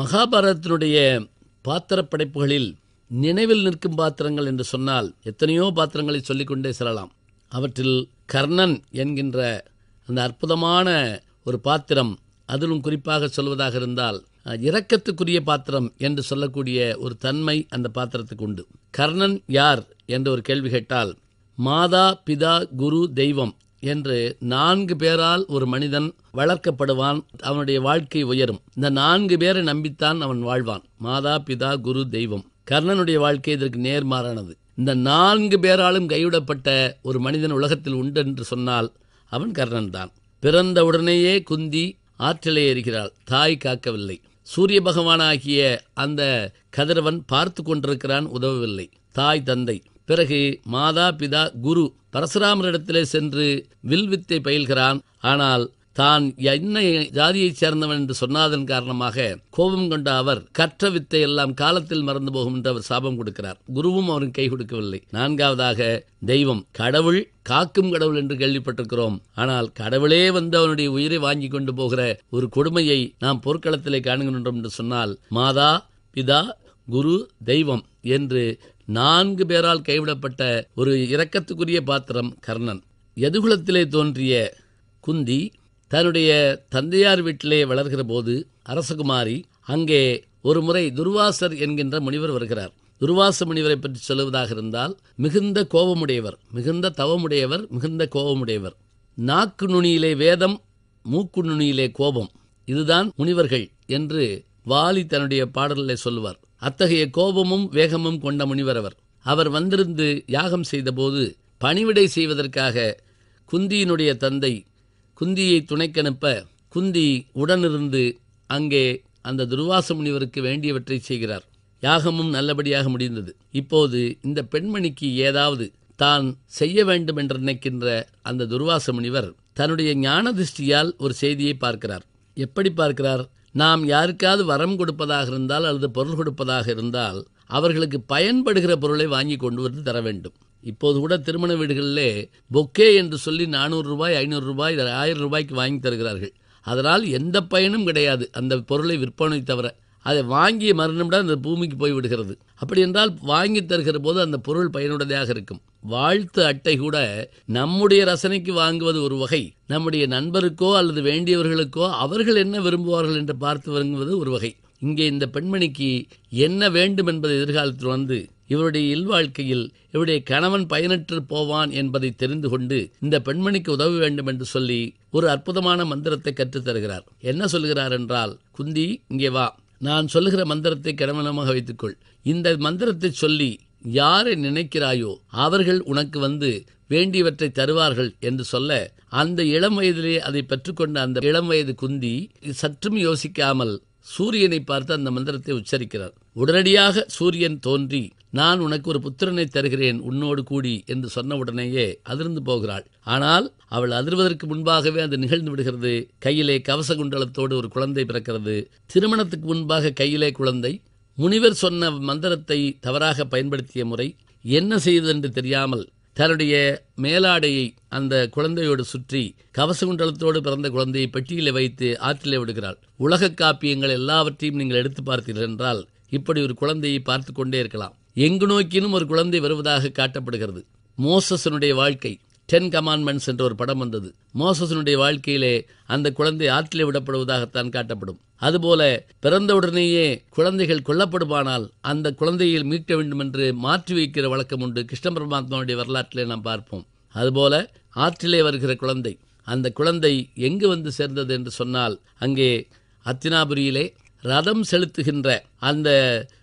மகாபாரதத்தினுடைய பாத்திர படைப்புகளில் நினைவில் நிற்கும் பாத்திரங்கள் என்று சொன்னால் எத்தனையோ பாத்திரங்களை சொல்லிக்கொண்டே செல்லலாம் அவற்றில் கர்ணன் என்கின்ற அந்த அற்புதமான ஒரு பாத்திரம் அதிலும் குறிப்பாக சொல்வதாக இருந்தால் இரக்கத்துக்குரிய பாத்திரம் என்று சொல்லக்கூடிய ஒரு தன்மை அந்த பாத்திரத்துக்கு உண்டு கர்ணன் யார் என்ற ஒரு கேள்வி கேட்டால் மாதா பிதா குரு தெய்வம் என்று நான்கு பேரால் ஒரு மனிதன் வளர்க்கப்படுவான் அவனுடைய வாழ்க்கை உயரும் இந்த நான்கு பேரை நம்பித்தான் அவன் வாழ்வான் மாதா பிதா குரு தெய்வம் கர்ணனுடைய வாழ்க்கை இதற்கு நேர்மாறானது இந்த நான்கு பேராலும் கைவிடப்பட்ட ஒரு மனிதன் உலகத்தில் உண்டு என்று சொன்னால் அவன் கர்ணன் தான் பிறந்த உடனேயே குந்தி ஆற்றிலே எறிகிறாள் தாய் காக்கவில்லை சூரிய பகவானாகிய அந்த கதிரவன் பார்த்து கொண்டிருக்கிறான் உதவவில்லை தாய் தந்தை பிறகு மாதா பிதா குரு பரசுராமரிடத்திலே சென்று வில்வித்தை பயில்கிறான் ஆனால் தான் என்ன ஜாதியைச் சேர்ந்தவன் என்று சொன்னாதன் காரணமாக கோபம் கொண்ட அவர் கற்ற வித்தை எல்லாம் காலத்தில் மறந்து போகும் என்று அவர் சாபம் கொடுக்கிறார் குருவும் அவரும் கை கொடுக்கவில்லை நான்காவதாக தெய்வம் கடவுள் காக்கும் கடவுள் என்று கேள்விப்பட்டிருக்கிறோம் ஆனால் கடவுளே வந்து அவனுடைய உயிரை வாங்கி கொண்டு போகிற ஒரு கொடுமையை நாம் போர்க்களத்திலே காணுகின்றோம் என்று சொன்னால் மாதா பிதா குரு தெய்வம் என்று நான்கு பேரால் கைவிடப்பட்ட ஒரு இரக்கத்துக்குரிய பாத்திரம் கர்ணன் யதுகுலத்திலே தோன்றிய குந்தி தன்னுடைய தந்தையார் வீட்டிலே வளர்கிற போது அரசகுமாரி அங்கே ஒரு முறை துர்வாசர் என்கின்ற முனிவர் வருகிறார் துர்வாச முனிவரை பற்றி சொல்லுவதாக இருந்தால் மிகுந்த கோபமுடையவர் மிகுந்த தவமுடையவர் மிகுந்த கோபமுடையவர் நாக்கு நுனியிலே வேதம் மூக்கு நுனியிலே கோபம் இதுதான் முனிவர்கள் என்று வாலி தன்னுடைய பாடலில் சொல்லுவார் அத்தகைய கோபமும் வேகமும் கொண்ட முனிவரவர் அவர் வந்திருந்து யாகம் செய்தபோது பணிவிடை செய்வதற்காக குந்தியினுடைய தந்தை குந்தியை துணைக்கனுப்ப குந்தி உடனிருந்து அங்கே அந்த துர்வாச முனிவருக்கு வேண்டியவற்றை செய்கிறார் யாகமும் நல்லபடியாக முடிந்தது இப்போது இந்த பெண்மணிக்கு ஏதாவது தான் செய்ய வேண்டும் என்று நினைக்கின்ற அந்த துர்வாச முனிவர் தன்னுடைய ஞான திருஷ்டியால் ஒரு செய்தியை பார்க்கிறார் எப்படி பார்க்கிறார் நாம் யாருக்காவது வரம் கொடுப்பதாக இருந்தால் அல்லது பொருள் கொடுப்பதாக இருந்தால் அவர்களுக்கு பயன்படுகிற பொருளை வாங்கி கொண்டு வந்து தர வேண்டும் இப்போது கூட திருமண வீடுகளிலே பொக்கே என்று சொல்லி நானூறு ரூபாய் ஐநூறு ரூபாய் ஆயிரம் ரூபாய்க்கு வாங்கி தருகிறார்கள் அதனால் எந்த பயனும் கிடையாது அந்த பொருளை விற்பனை தவிர அதை வாங்கிய மறுநிமிடம் அந்த பூமிக்கு விடுகிறது அப்படி என்றால் வாங்கி தருகிற போது அந்த பொருள் பயனுடையதாக இருக்கும் வாழ்த்து அட்டை கூட நம்முடைய ரசனைக்கு வாங்குவது ஒரு வகை நம்முடைய நண்பருக்கோ அல்லது வேண்டியவர்களுக்கோ அவர்கள் என்ன விரும்புவார்கள் என்று பார்த்து வாங்குவது ஒரு வகை இங்கே இந்த பெண்மணிக்கு என்ன வேண்டும் என்பதை எதிர்காலத்தில் வந்து இவருடைய இல்வாழ்க்கையில் இவருடைய கணவன் பயனற்று போவான் என்பதை தெரிந்து கொண்டு இந்த பெண்மணிக்கு உதவ வேண்டும் என்று சொல்லி ஒரு அற்புதமான மந்திரத்தை கற்றுத்தருகிறார் என்ன சொல்கிறார் என்றால் குந்தி இங்கே வா நான் சொல்லுகிற மந்திரத்தை கடமனமாக வைத்துக்கொள் இந்த மந்திரத்தை சொல்லி யாரை நினைக்கிறாயோ அவர்கள் உனக்கு வந்து வேண்டியவற்றை தருவார்கள் என்று சொல்ல அந்த இளம் வயதிலே அதை பெற்றுக்கொண்ட அந்த இளம் வயது குந்தி சற்றும் யோசிக்காமல் சூரியனை பார்த்து அந்த மந்திரத்தை உச்சரிக்கிறார் உடனடியாக சூரியன் தோன்றி நான் உனக்கு ஒரு புத்திரனை தருகிறேன் உன்னோடு கூடி என்று சொன்னவுடனேயே அதிர்ந்து போகிறாள் ஆனால் அவள் அதிர்வதற்கு முன்பாகவே அது நிகழ்ந்து விடுகிறது கையிலே கவச குண்டலத்தோடு ஒரு குழந்தை பிறக்கிறது திருமணத்துக்கு முன்பாக கையிலே குழந்தை முனிவர் சொன்ன மந்திரத்தை தவறாக பயன்படுத்திய முறை என்ன செய்தது என்று தெரியாமல் தன்னுடைய மேலாடையை அந்த குழந்தையோடு சுற்றி கவச குண்டலத்தோடு பிறந்த குழந்தையை பெட்டியிலே வைத்து ஆற்றிலே விடுகிறாள் உலக காப்பியங்கள் எல்லாவற்றையும் நீங்கள் எடுத்து பார்த்தீர்கள் என்றால் இப்படி ஒரு குழந்தையை பார்த்து கொண்டே இருக்கலாம் எங்கு நோக்கினும் ஒரு குழந்தை வருவதாக காட்டப்படுகிறது மோசஸனுடைய வாழ்க்கை டென் கமாண்ட்மெண்ட்ஸ் என்ற ஒரு படம் வந்தது மோசஸனுடைய வாழ்க்கையிலே அந்த குழந்தை ஆற்றிலே விடப்படுவதாகத்தான் காட்டப்படும் அதுபோல பிறந்தவுடனேயே குழந்தைகள் கொல்லப்படுமானால் அந்த குழந்தையில் மீட்க வேண்டும் என்று மாற்றி வைக்கிற வழக்கம் உண்டு கிருஷ்ண பரமாத்மாவுடைய வரலாற்றிலே நாம் பார்ப்போம் அதுபோல ஆற்றிலே வருகிற குழந்தை அந்த குழந்தை எங்கு வந்து சேர்ந்தது என்று சொன்னால் அங்கே அத்தினாபுரியிலே ரதம் செலுத்துகின்ற அந்த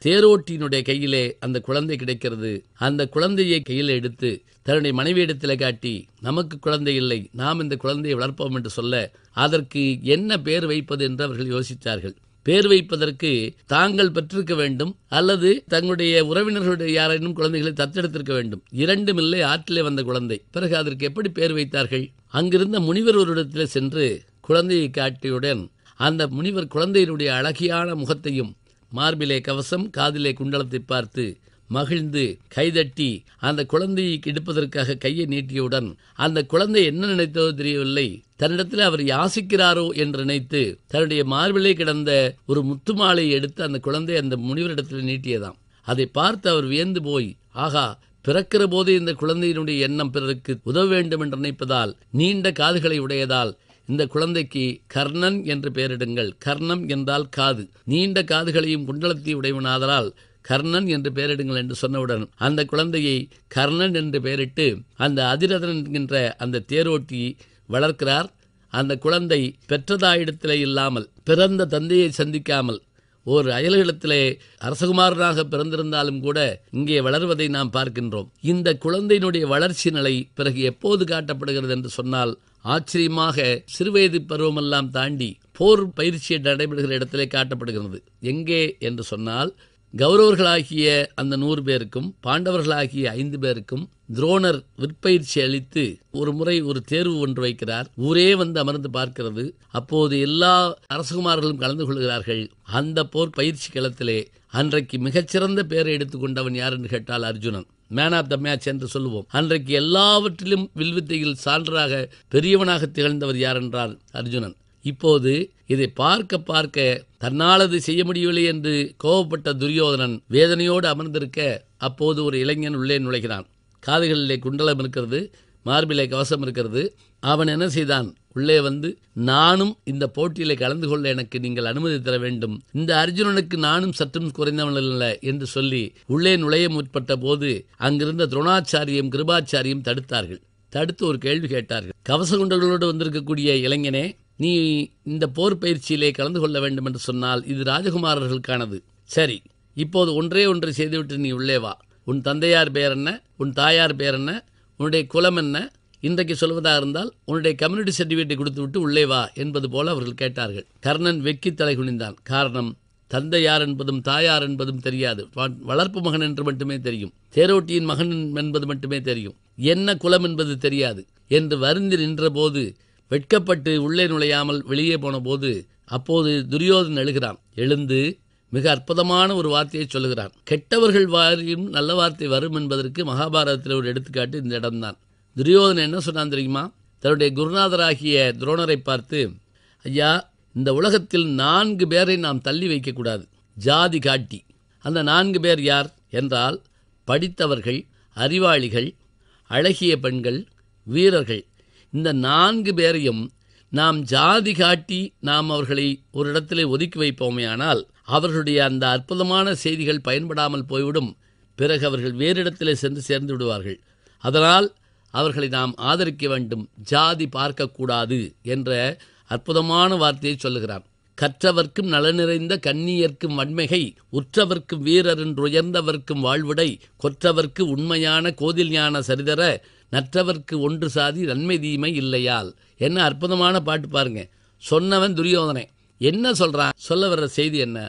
தேரோட்டியினுடைய கையிலே அந்த குழந்தை கிடைக்கிறது அந்த குழந்தையை கையில் எடுத்து தன்னுடைய மனைவியிடத்தில் காட்டி நமக்கு குழந்தை இல்லை நாம் இந்த குழந்தையை வளர்ப்போம் என்று சொல்ல அதற்கு என்ன பேர் வைப்பது என்று அவர்கள் யோசித்தார்கள் பேர் வைப்பதற்கு தாங்கள் பெற்றிருக்க வேண்டும் அல்லது தங்களுடைய உறவினர்களுடைய யாரேனும் குழந்தைகளை தத்தெடுத்திருக்க வேண்டும் இரண்டும் இல்லை ஆற்றிலே வந்த குழந்தை பிறகு அதற்கு எப்படி பேர் வைத்தார்கள் அங்கிருந்த முனிவர் ஒருடத்தில் சென்று குழந்தையை காட்டியுடன் அந்த முனிவர் குழந்தையினுடைய அழகியான முகத்தையும் மார்பிலே கவசம் காதிலே குண்டலத்தை பார்த்து மகிழ்ந்து கைதட்டி அந்த குழந்தையை கெடுப்பதற்காக கையை நீட்டியவுடன் அந்த குழந்தை என்ன நினைத்ததோ தெரியவில்லை தன்னிடத்தில் அவர் யாசிக்கிறாரோ என்று நினைத்து தன்னுடைய மார்பிலே கிடந்த ஒரு முத்துமாலை எடுத்து அந்த குழந்தை அந்த முனிவரிடத்தில் நீட்டியதாம் அதை பார்த்து அவர் வியந்து போய் ஆகா பிறக்கிற போதே இந்த குழந்தையினுடைய எண்ணம் பிறருக்கு உதவ வேண்டும் என்று நினைப்பதால் நீண்ட காதுகளை உடையதால் இந்த குழந்தைக்கு கர்ணன் என்று பெயரிடுங்கள் கர்ணம் என்றால் காது நீண்ட காதுகளையும் குண்டலத்தை உடையவனாதலால் கர்ணன் என்று பெயரிடுங்கள் என்று சொன்னவுடன் அந்த குழந்தையை கர்ணன் என்று பெயரிட்டு அந்த அதிரதன் என்கின்ற அந்த தேரோட்டி வளர்க்கிறார் அந்த குழந்தை பெற்றதாயிடத்திலே இல்லாமல் பிறந்த தந்தையை சந்திக்காமல் ஓர் அயல்களத்திலே அரசகுமாரனாக பிறந்திருந்தாலும் கூட இங்கே வளர்வதை நாம் பார்க்கின்றோம் இந்த குழந்தையினுடைய வளர்ச்சி நிலை பிறகு எப்போது காட்டப்படுகிறது என்று சொன்னால் ஆச்சரியமாக சிறுவயது பருவமெல்லாம் தாண்டி போர் பயிற்சி நடைபெறுகிற இடத்திலே காட்டப்படுகிறது எங்கே என்று சொன்னால் கௌரவர்களாகிய அந்த நூறு பேருக்கும் பாண்டவர்களாகிய ஐந்து பேருக்கும் துரோணர் விற்பயிற்சி அளித்து ஒரு முறை ஒரு தேர்வு ஒன்று வைக்கிறார் ஊரே வந்து அமர்ந்து பார்க்கிறது அப்போது எல்லா அரசகுமார்களும் கலந்து கொள்கிறார்கள் அந்த போர் பயிற்சி களத்திலே அன்றைக்கு மிகச்சிறந்த பேரை எடுத்துக்கொண்டவன் யார் என்று கேட்டால் Arjunan man of the match என்று சொல்லுவோம் அன்றைக்கு எல்லாவற்றிலும் வில்வித்தையில் சான்றாக பெரியவனாக திகழ்ந்தவர் யார் என்றால் அர்ஜுனன் இப்போது இதை பார்க்க பார்க்க தன்னால் அது செய்ய முடியவில்லை என்று கோபப்பட்ட துரியோதனன் வேதனையோடு அமர்ந்திருக்க அப்போது ஒரு இளைஞன் உள்ளே நுழைகிறான் காதுகளிலே குண்டலம் இருக்கிறது மார்பிலே கவசம் இருக்கிறது அவன் என்ன செய்தான் உள்ளே வந்து நானும் இந்த போட்டியில கலந்து கொள்ள எனக்கு நீங்கள் அனுமதி தர வேண்டும் இந்த அர்ஜுனனுக்கு நானும் சற்றும் குறைந்தவன் இல்லை என்று சொல்லி உள்ளே நுழைய முற்பட்ட போது அங்கிருந்த துரோணாச்சாரியம் கிருபாச்சாரியம் தடுத்தார்கள் தடுத்து ஒரு கேள்வி கேட்டார்கள் கவசகுண்டங்களோடு வந்திருக்கக்கூடிய இளைஞனே நீ இந்த போர் பயிற்சியிலே கலந்து கொள்ள வேண்டும் என்று சொன்னால் இது ராஜகுமாரர்களுக்கானது சரி இப்போது ஒன்றே ஒன்றை செய்துவிட்டு நீ உள்ளே வா உன் தந்தையார் பேர் என்ன உன் தாயார் பேர் என்ன உன்னுடைய குலம் என்ன இன்றைக்கு சொல்வதாக இருந்தால் உன்னுடைய கம்யூனிட்டி சர்டிஃபிகேட்டை கொடுத்துவிட்டு உள்ளே வா என்பது போல அவர்கள் கேட்டார்கள் கர்ணன் வெக்கி தலை குனிந்தான் காரணம் தந்தை யார் என்பதும் தாயார் என்பதும் தெரியாது வளர்ப்பு மகன் என்று மட்டுமே தெரியும் தேரோட்டியின் மகன் என்பது மட்டுமே தெரியும் என்ன குலம் என்பது தெரியாது என்று வருந்தி நின்றபோது வெட்கப்பட்டு உள்ளே நுழையாமல் வெளியே போன போது அப்போது துரியோதன் எழுகிறான் எழுந்து மிக அற்புதமான ஒரு வார்த்தையை சொல்லுகிறான் கெட்டவர்கள் வாரியும் நல்ல வார்த்தை வரும் என்பதற்கு மகாபாரதத்தில் ஒரு எடுத்துக்காட்டு இந்த இடம்தான் துரியோதனை என்ன சொன்னான் தெரியுமா தன்னுடைய குருநாதராகிய துரோணரை பார்த்து ஐயா இந்த உலகத்தில் நான்கு பேரை நாம் தள்ளி வைக்கக்கூடாது ஜாதி காட்டி அந்த நான்கு பேர் யார் என்றால் படித்தவர்கள் அறிவாளிகள் அழகிய பெண்கள் வீரர்கள் இந்த நான்கு பேரையும் நாம் ஜாதி காட்டி நாம் அவர்களை ஒரு இடத்திலே ஒதுக்கி வைப்போமே ஆனால் அவர்களுடைய அந்த அற்புதமான செய்திகள் பயன்படாமல் போய்விடும் பிறகு அவர்கள் வேறு இடத்திலே சென்று சேர்ந்து விடுவார்கள் அதனால் அவர்களை நாம் ஆதரிக்க வேண்டும் ஜாதி பார்க்கக்கூடாது என்ற அற்புதமான வார்த்தையை சொல்லுகிறான் கற்றவர்க்கும் நிறைந்த கண்ணியர்க்கும் வன்மைகை உற்றவர்க்கும் வீரரென்றுயர்ந்தவர்க்கும் வாழ்விடை கொற்றவர்க்கு உண்மையான கோதில் ஞான சரிதர நற்றவர்க்கு ஒன்று சாதி நன்மை தீமை இல்லையால் என்ன அற்புதமான பாட்டு பாருங்க சொன்னவன் துரியோதனை என்ன சொல்கிறான் சொல்ல வர்ற செய்தி என்ன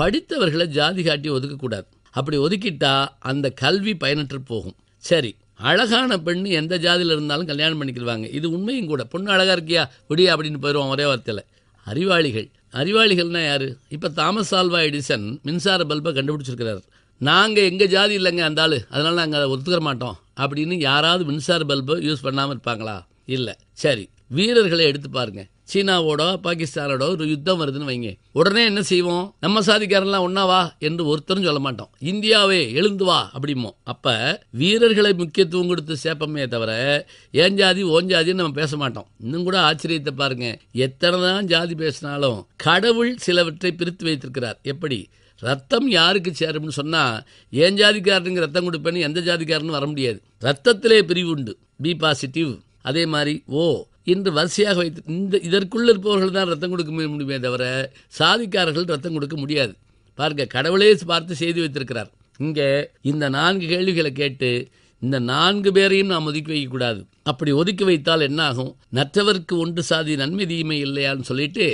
படித்தவர்களை ஜாதி காட்டி ஒதுக்கக்கூடாது அப்படி ஒதுக்கிட்டா அந்த கல்வி பயனற்று போகும் சரி அழகான பெண்ணு எந்த ஜாதியில் இருந்தாலும் கல்யாணம் பண்ணிக்கிடுவாங்க இது உண்மையும் கூட பொண்ணு அழகாக இருக்கியா விடியா அப்படின்னு போயிடுவோம் ஒரே வார்த்தையில் அறிவாளிகள் அறிவாளிகள்னால் யார் இப்போ தாமஸ் ஆல்வா எடிசன் மின்சார பல்பை கண்டுபிடிச்சிருக்கிறார் நாங்கள் எங்கள் ஜாதி இல்லைங்க அந்த ஆள் அதனால் நாங்கள் அதை ஒத்துக்கிற மாட்டோம் அப்படின்னு யாராவது மின்சார பல்பை யூஸ் பண்ணாமல் இருப்பாங்களா இல்லை சரி வீரர்களை எடுத்து பாருங்கள் சீனாவோட பாகிஸ்தானோட ஒரு யுத்தம் வருதுன்னு வைங்க உடனே என்ன செய்வோம் நம்ம சாதிக்காரெல்லாம் ஒன்னாவா என்று ஒருத்தரும் சொல்ல மாட்டோம் இந்தியாவே எழுந்து வா அப்படிமோ அப்ப வீரர்களை முக்கியத்துவம் கொடுத்து சேப்பமே தவிர ஏன் ஜாதி ஓன் ஜாதின்னு நம்ம பேச மாட்டோம் இன்னும் கூட ஆச்சரியத்தை பாருங்க எத்தனை தான் ஜாதி பேசினாலும் கடவுள் சிலவற்றை பிரித்து வைத்திருக்கிறார் எப்படி ரத்தம் யாருக்கு சேரும்னு சொன்னால் ஏன் ஜாதிக்காரனுக்கு ரத்தம் கொடுப்பேன்னு எந்த ஜாதிக்காரனும் வர முடியாது ரத்தத்திலே பிரிவு உண்டு பி பாசிட்டிவ் அதே மாதிரி ஓ இன்று வரிசையாக வைத்து இந்த இதற்குள்ளே இருப்பவர்கள் தான் ரத்தம் கொடுக்க முடியுமே தவிர சாதிக்காரர்கள் ரத்தம் கொடுக்க முடியாது பாருங்க கடவுளே பார்த்து செய்து வைத்திருக்கிறார் இங்கே இந்த நான்கு கேள்விகளை கேட்டு இந்த நான்கு பேரையும் நாம் ஒதுக்கி வைக்கக்கூடாது அப்படி ஒதுக்கி வைத்தால் என்ன ஆகும் நற்றவர்க்கு ஒன்று சாதி நன்மை தீமை இல்லையான்னு சொல்லிட்டு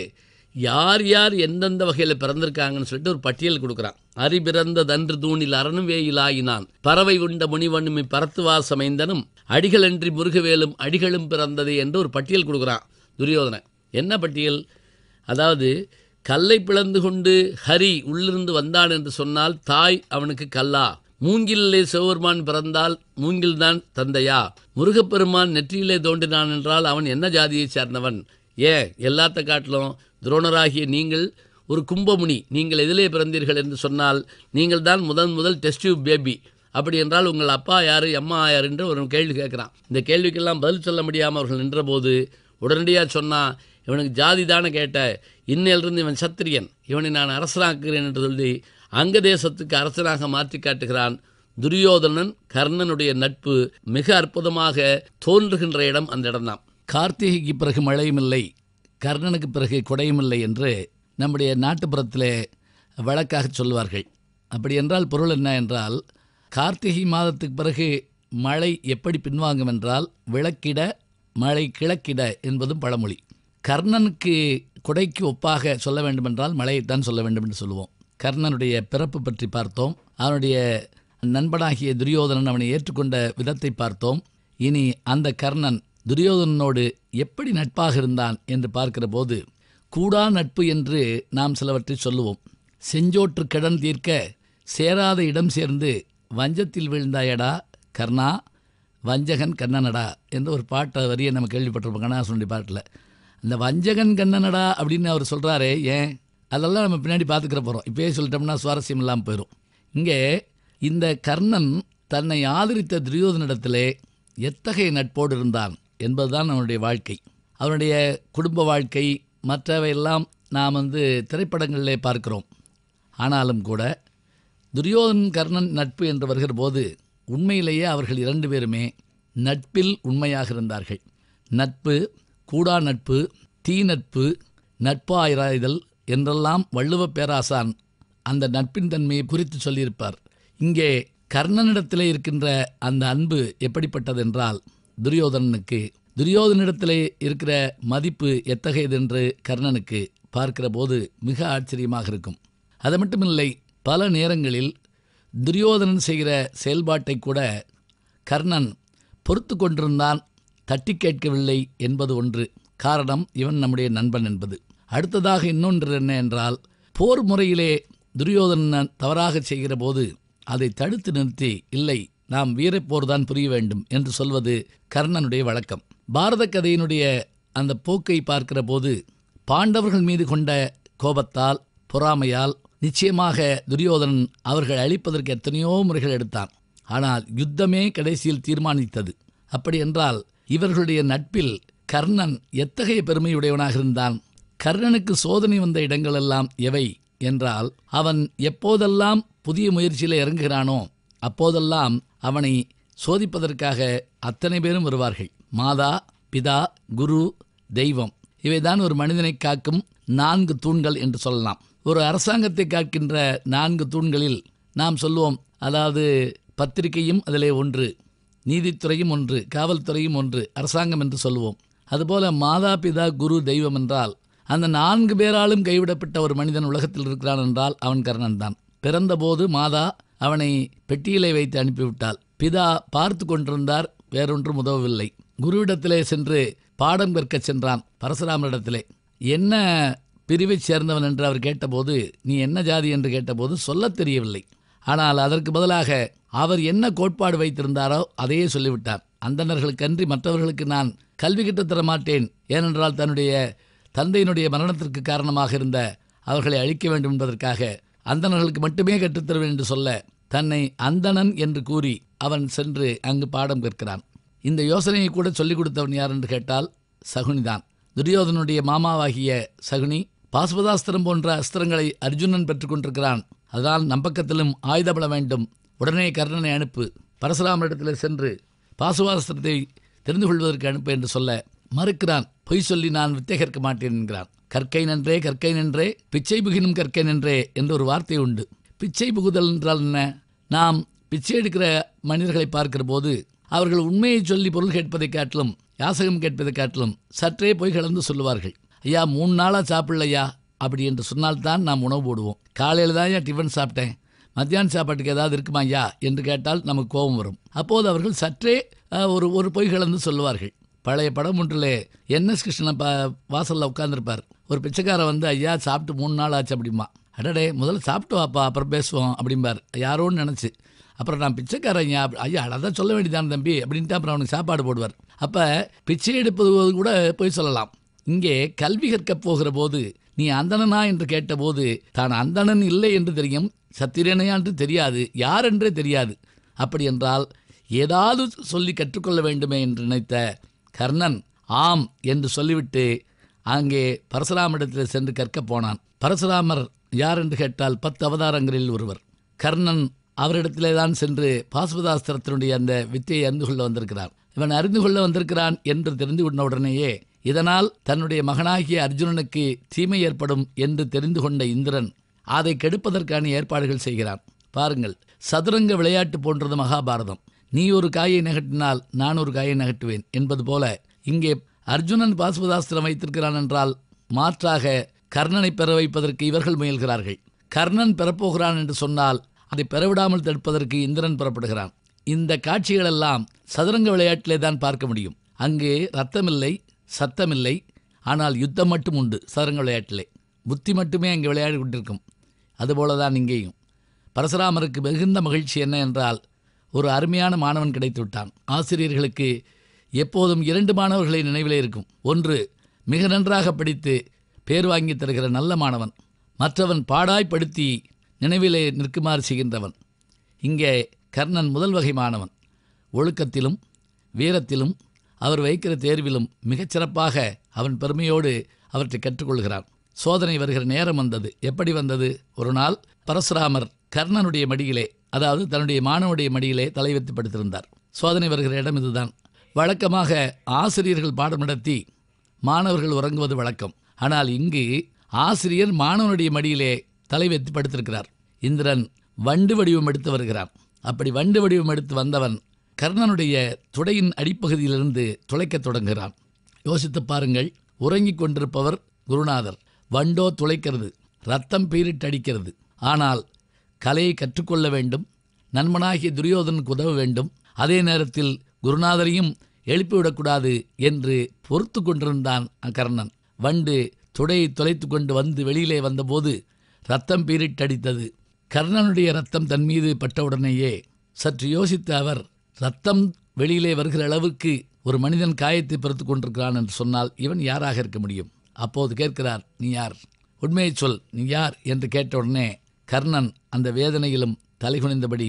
யார் யார் எந்தெந்த வகையில் பிறந்திருக்காங்கன்னு சொல்லிட்டு ஒரு பட்டியல் கொடுக்குறான் அறிபிறந்த தன்று தூணில் அரணும் வேயிலாயினான் பறவை உண்ட முனிவனுமி பரத்து வாசமைந்தனும் அடிகளன்றி முருகவேலும் அடிகளும் பிறந்தது என்று ஒரு பட்டியல் கொடுக்குறான் துரியோதனை என்ன பட்டியல் அதாவது கல்லை பிளந்து கொண்டு ஹரி உள்ளிருந்து வந்தான் என்று சொன்னால் தாய் அவனுக்கு கல்லா மூங்கிலே சிவபெருமான் பிறந்தால் மூங்கில்தான் தந்தையா முருகப்பெருமான் நெற்றியிலே தோண்டினான் என்றால் அவன் என்ன ஜாதியை சேர்ந்தவன் ஏன் எல்லாத்த காட்டிலும் துரோணராகிய நீங்கள் ஒரு கும்பமுனி நீங்கள் எதிலே பிறந்தீர்கள் என்று சொன்னால் நீங்கள் தான் முதன் முதல் டெஸ்டியூப் பேபி அப்படி என்றால் உங்கள் அப்பா யார் அம்மா யார் என்று ஒரு கேள்வி கேட்குறான் இந்த கேள்விக்கெல்லாம் பதில் சொல்ல முடியாமல் அவர்கள் நின்றபோது உடனடியாக சொன்னால் இவனுக்கு ஜாதி தானே கேட்ட இன்னிலிருந்து இவன் சத்திரியன் இவனை நான் அரசனாக்குகிறேன் என்று சொல்லி அங்க தேசத்துக்கு அரசனாக மாற்றி காட்டுகிறான் துரியோதனன் கர்ணனுடைய நட்பு மிக அற்புதமாக தோன்றுகின்ற இடம் அந்த இடம்தான் கார்த்திகைக்கு பிறகு மழையும் இல்லை கர்ணனுக்கு பிறகு குடையும் இல்லை என்று நம்முடைய நாட்டுப்புறத்தில் வழக்காக சொல்வார்கள் அப்படி என்றால் பொருள் என்ன என்றால் கார்த்திகை மாதத்துக்கு பிறகு மழை எப்படி பின்வாங்கும் என்றால் விளக்கிட மழை கிழக்கிட என்பதும் பழமொழி கர்ணனுக்கு குடைக்கு ஒப்பாக சொல்ல வேண்டுமென்றால் மழையைத்தான் சொல்ல வேண்டும் என்று சொல்லுவோம் கர்ணனுடைய பிறப்பு பற்றி பார்த்தோம் அவனுடைய நண்பனாகிய துரியோதனன் அவனை ஏற்றுக்கொண்ட விதத்தை பார்த்தோம் இனி அந்த கர்ணன் துரியோதனனோடு எப்படி நட்பாக இருந்தான் என்று பார்க்கிற போது கூடா நட்பு என்று நாம் சிலவற்றை சொல்லுவோம் செஞ்சோற்று கடன் தீர்க்க சேராத இடம் சேர்ந்து வஞ்சத்தில் விழுந்தாயடா கர்ணா வஞ்சகன் கண்ணனடா என்ற ஒரு பாட்டை வரியை நம்ம கேள்விப்பட்டிருப்போம் சொல்லி பாட்டில் அந்த வஞ்சகன் கண்ணனடா அப்படின்னு அவர் சொல்கிறாரு ஏன் அதெல்லாம் நம்ம பின்னாடி பார்த்துக்கிற போகிறோம் இப்போயே சொல்லிட்டோம்னா சுவாரஸ்யம் இல்லாமல் போயிடும் இங்கே இந்த கர்ணன் தன்னை ஆதரித்த துரியோதனிடத்திலே எத்தகைய நட்போடு இருந்தான் என்பதுதான் அவனுடைய வாழ்க்கை அவனுடைய குடும்ப வாழ்க்கை மற்றவையெல்லாம் நாம் வந்து திரைப்படங்களிலே பார்க்கிறோம் ஆனாலும் கூட துரியோதன் கர்ணன் நட்பு என்று வருகிற போது உண்மையிலேயே அவர்கள் இரண்டு பேருமே நட்பில் உண்மையாக இருந்தார்கள் நட்பு கூடா நட்பு தீ நட்பு நட்பாயிராய்தல் என்றெல்லாம் வள்ளுவ பேராசான் அந்த நட்பின் தன்மையை குறித்து சொல்லியிருப்பார் இங்கே கர்ணனிடத்திலே இருக்கின்ற அந்த அன்பு எப்படிப்பட்டதென்றால் துரியோதனனுக்கு துரியோதனிடத்திலே இருக்கிற மதிப்பு எத்தகையதென்று கர்ணனுக்கு பார்க்கிற போது மிக ஆச்சரியமாக இருக்கும் அது மட்டுமில்லை பல நேரங்களில் துரியோதனன் செய்கிற செயல்பாட்டை கூட கர்ணன் பொறுத்து கொண்டிருந்தான் தட்டி கேட்கவில்லை என்பது ஒன்று காரணம் இவன் நம்முடைய நண்பன் என்பது அடுத்ததாக இன்னொன்று என்ன என்றால் போர் முறையிலே துரியோதனன் தவறாக செய்கிற போது அதை தடுத்து நிறுத்தி இல்லை நாம் வீரப்போர் தான் புரிய வேண்டும் என்று சொல்வது கர்ணனுடைய வழக்கம் பாரத கதையினுடைய அந்த போக்கை பார்க்கிற போது பாண்டவர்கள் மீது கொண்ட கோபத்தால் பொறாமையால் நிச்சயமாக துரியோதனன் அவர்கள் அழிப்பதற்கு எத்தனையோ முறைகள் எடுத்தான் ஆனால் யுத்தமே கடைசியில் தீர்மானித்தது அப்படி என்றால் இவர்களுடைய நட்பில் கர்ணன் எத்தகைய பெருமையுடையவனாக இருந்தான் கர்ணனுக்கு சோதனை வந்த இடங்களெல்லாம் எவை என்றால் அவன் எப்போதெல்லாம் புதிய முயற்சியில் இறங்குகிறானோ அப்போதெல்லாம் அவனை சோதிப்பதற்காக அத்தனை பேரும் வருவார்கள் மாதா பிதா குரு தெய்வம் இவைதான் ஒரு மனிதனை காக்கும் நான்கு தூண்கள் என்று சொல்லலாம் ஒரு அரசாங்கத்தை காக்கின்ற நான்கு தூண்களில் நாம் சொல்லுவோம் அதாவது பத்திரிகையும் அதிலே ஒன்று நீதித்துறையும் ஒன்று காவல்துறையும் ஒன்று அரசாங்கம் என்று சொல்லுவோம் அதுபோல மாதா பிதா குரு தெய்வம் என்றால் அந்த நான்கு பேராலும் கைவிடப்பட்ட ஒரு மனிதன் உலகத்தில் இருக்கிறான் என்றால் அவன் கர்ணன் தான் பிறந்தபோது மாதா அவனை பெட்டியிலே வைத்து அனுப்பிவிட்டாள் பிதா பார்த்து கொண்டிருந்தார் வேறொன்றும் உதவவில்லை குருவிடத்திலே சென்று பாடம் கற்கச் சென்றான் பரசுராமரிடத்திலே என்ன பிரிவைச் சேர்ந்தவன் என்று அவர் கேட்டபோது நீ என்ன ஜாதி என்று கேட்டபோது சொல்லத் தெரியவில்லை ஆனால் அதற்கு பதிலாக அவர் என்ன கோட்பாடு வைத்திருந்தாரோ அதையே சொல்லிவிட்டார் அந்தனர்களுக்கன்றி மற்றவர்களுக்கு நான் கல்வி கிட்டத்தர மாட்டேன் ஏனென்றால் தன்னுடைய தந்தையினுடைய மரணத்திற்கு காரணமாக இருந்த அவர்களை அழிக்க வேண்டும் என்பதற்காக அந்தணர்களுக்கு மட்டுமே கற்றுத்தருவேன் என்று சொல்ல தன்னை அந்தணன் என்று கூறி அவன் சென்று அங்கு பாடம் கேட்கிறான் இந்த யோசனையை கூட சொல்லிக் கொடுத்தவன் யார் என்று கேட்டால் சகுனிதான் துரியோதனுடைய மாமாவாகிய சகுனி பாசுபதாஸ்திரம் போன்ற அஸ்திரங்களை அர்ஜுனன் பெற்றுக்கொண்டிருக்கிறான் அதனால் நம்பக்கத்திலும் ஆயுதபல வேண்டும் உடனே கர்ணனை அனுப்பு பரசுராமரிடத்தில் சென்று பாசுவாஸ்திரத்தை தெரிந்து கொள்வதற்கு அனுப்பு என்று சொல்ல மறுக்கிறான் பொய் சொல்லி நான் வித்தை கற்க மாட்டேன் என்கிறான் கற்கை நன்றே கற்கை நன்றே பிச்சை புகினும் கற்கை நன்றே என்று ஒரு வார்த்தை உண்டு பிச்சை புகுதல் என்றால் என்ன நாம் பிச்சை எடுக்கிற மனிதர்களை பார்க்கிற போது அவர்கள் உண்மையை சொல்லி பொருள் கேட்பதை காட்டிலும் யாசகம் கேட்பதை காட்டிலும் சற்றே பொய் கலந்து சொல்லுவார்கள் ஐயா மூணு நாளாக சாப்பிட்லையா அப்படி என்று சொன்னால்தான் நாம் உணவு போடுவோம் காலையில் தான் ஏன் டிஃபன் சாப்பிட்டேன் மத்தியான சாப்பாட்டுக்கு ஏதாவது இருக்குமா ஐயா என்று கேட்டால் நமக்கு கோபம் வரும் அப்போது அவர்கள் சற்றே ஒரு ஒரு பொய் கலந்து சொல்லுவார்கள் பழைய படம் ஒன்றில் என்எஸ் கிருஷ்ணன் ப வாசலில் உட்காந்துருப்பார் ஒரு பிச்சைக்காரன் வந்து ஐயா சாப்பிட்டு மூணு நாள் ஆச்சு அப்படிமா அடடே முதல்ல சாப்பிட்டு வாப்பா அப்புறம் பேசுவோம் அப்படிம்பார் யாரோன்னு நினச்சி அப்புறம் நான் பிச்சைக்காரன் ஐயா ஐயா அதான் சொல்ல வேண்டியதான தம்பி அப்படின்ட்டு அப்புறம் அவனுக்கு சாப்பாடு போடுவார் அப்போ பிச்சை எடுப்பது கூட போய் சொல்லலாம் இங்கே கல்வி கற்கப் போகிற போது நீ அந்தணனா என்று கேட்டபோது தான் அந்தணன் இல்லை என்று தெரியும் சத்திரனையா என்று தெரியாது யார் என்றே தெரியாது அப்படி என்றால் ஏதாவது சொல்லி கற்றுக்கொள்ள வேண்டுமே என்று நினைத்த கர்ணன் ஆம் என்று சொல்லிவிட்டு அங்கே பரசுராமிடத்தில் சென்று கற்கப் போனான் பரசுராமர் யார் என்று கேட்டால் பத்து அவதாரங்களில் ஒருவர் கர்ணன் அவரிடத்திலே தான் சென்று பாசுபதாஸ்திரத்தினுடைய அந்த வித்தையை அறிந்து கொள்ள வந்திருக்கிறார் இவன் அறிந்து கொள்ள வந்திருக்கிறான் என்று தெரிந்து கொண்ட உடனேயே இதனால் தன்னுடைய மகனாகிய அர்ஜுனனுக்கு தீமை ஏற்படும் என்று தெரிந்து கொண்ட இந்திரன் அதை கெடுப்பதற்கான ஏற்பாடுகள் செய்கிறான் பாருங்கள் சதுரங்க விளையாட்டு போன்றது மகாபாரதம் நீ ஒரு காயை நகட்டினால் நான் ஒரு காயை நகட்டுவேன் என்பது போல இங்கே அர்ஜுனன் பாசுபதாஸ்திரம் வைத்திருக்கிறான் என்றால் மாற்றாக கர்ணனை பெற வைப்பதற்கு இவர்கள் முயல்கிறார்கள் கர்ணன் பெறப்போகிறான் என்று சொன்னால் அதை பெறவிடாமல் தடுப்பதற்கு இந்திரன் புறப்படுகிறான் இந்த காட்சிகளெல்லாம் சதுரங்க விளையாட்டிலே தான் பார்க்க முடியும் அங்கே ரத்தமில்லை சத்தமில்லை ஆனால் யுத்தம் மட்டும் உண்டு சதுரங்க விளையாட்டிலே புத்தி மட்டுமே அங்கே விளையாடி கொண்டிருக்கும் அதுபோல தான் இங்கேயும் பரசுராமருக்கு மிகுந்த மகிழ்ச்சி என்ன என்றால் ஒரு அருமையான மாணவன் கிடைத்து விட்டான் ஆசிரியர்களுக்கு எப்போதும் இரண்டு மாணவர்களை நினைவிலே இருக்கும் ஒன்று மிக நன்றாக படித்து பேர் வாங்கி தருகிற நல்ல மாணவன் மற்றவன் பாடாய்ப்படுத்தி நினைவிலே நிற்குமாறு செய்கின்றவன் இங்கே கர்ணன் முதல் வகை மாணவன் ஒழுக்கத்திலும் வீரத்திலும் அவர் வைக்கிற தேர்விலும் மிகச்சிறப்பாக அவன் பெருமையோடு அவற்றை கற்றுக்கொள்கிறான் சோதனை வருகிற நேரம் வந்தது எப்படி வந்தது ஒரு நாள் பரசுராமர் கர்ணனுடைய மடியிலே அதாவது தன்னுடைய மாணவனுடைய மடியிலே தலைவைத்து படுத்திருந்தார் சோதனை வருகிற இடம் இதுதான் வழக்கமாக ஆசிரியர்கள் பாடம் நடத்தி மாணவர்கள் உறங்குவது வழக்கம் ஆனால் இங்கு ஆசிரியர் மாணவனுடைய மடியிலே தலை வைத்து படுத்திருக்கிறார் இந்திரன் வண்டு வடிவம் எடுத்து வருகிறான் அப்படி வண்டு வடிவம் எடுத்து வந்தவன் கர்ணனுடைய துடையின் அடிப்பகுதியிலிருந்து துளைக்கத் தொடங்குகிறான் யோசித்து பாருங்கள் உறங்கிக் கொண்டிருப்பவர் குருநாதர் வண்டோ துளைக்கிறது ரத்தம் பீரிட்டு அடிக்கிறது ஆனால் கலையை கற்றுக்கொள்ள வேண்டும் நண்பனாகிய துரியோதனுக்கு உதவ வேண்டும் அதே நேரத்தில் குருநாதரையும் எழுப்பிவிடக்கூடாது என்று பொறுத்து கொண்டிருந்தான் கர்ணன் வண்டு துடையை தொலைத்து கொண்டு வந்து வெளியிலே வந்தபோது ரத்தம் பீரிட்டடித்தது கர்ணனுடைய ரத்தம் தன் மீது பட்டவுடனேயே சற்று யோசித்த அவர் ரத்தம் வெளியிலே வருகிற அளவுக்கு ஒரு மனிதன் காயத்தை பெருத்து கொண்டிருக்கிறான் என்று சொன்னால் இவன் யாராக இருக்க முடியும் அப்போது கேட்கிறார் நீ யார் உண்மையை சொல் நீ யார் என்று கேட்ட உடனே கர்ணன் அந்த வேதனையிலும் தலைகுனிந்தபடி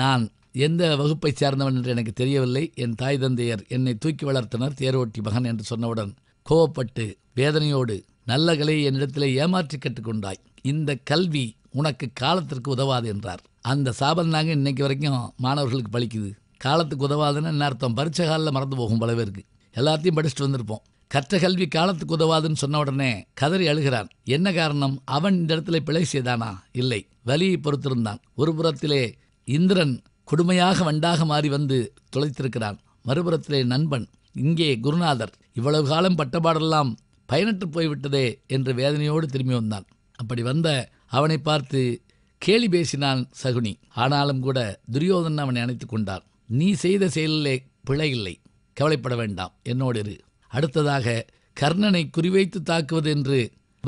நான் எந்த வகுப்பை சேர்ந்தவன் என்று எனக்கு தெரியவில்லை என் தாய் தந்தையர் என்னை தூக்கி வளர்த்தனர் தேரோட்டி மகன் என்று சொன்னவுடன் கோவப்பட்டு வேதனையோடு நல்ல கலையை என்னிடத்திலே ஏமாற்றி கற்றுக்கொண்டாய் இந்த கல்வி உனக்கு காலத்திற்கு உதவாது என்றார் அந்த சாபந்தாங்க இன்னைக்கு வரைக்கும் மாணவர்களுக்கு பழிக்குது காலத்துக்கு உதவாதுன்னு என்ன அர்த்தம் பரிச்சை காலில் மறந்து போகும் பல பேருக்கு எல்லாத்தையும் படிச்சுட்டு வந்திருப்போம் கற்ற கல்வி காலத்துக்கு உதவாதுன்னு சொன்ன உடனே கதறி அழுகிறான் என்ன காரணம் அவன் இந்த இடத்துல பிழை செய்தானா இல்லை வலியை பொறுத்திருந்தான் ஒரு புறத்திலே இந்திரன் கொடுமையாக வண்டாக மாறி வந்து துளைத்திருக்கிறான் மறுபுறத்திலே நண்பன் இங்கே குருநாதர் இவ்வளவு காலம் பட்டபாடெல்லாம் பயனற்று போய்விட்டதே என்று வேதனையோடு திரும்பி வந்தான் அப்படி வந்த அவனை பார்த்து கேலி பேசினான் சகுனி ஆனாலும் கூட துரியோதன் அவனை அணைத்து கொண்டான் நீ செய்த செயலிலே பிழை இல்லை கவலைப்பட வேண்டாம் என்னோடு இரு அடுத்ததாக கர்ணனை குறிவைத்து தாக்குவது என்று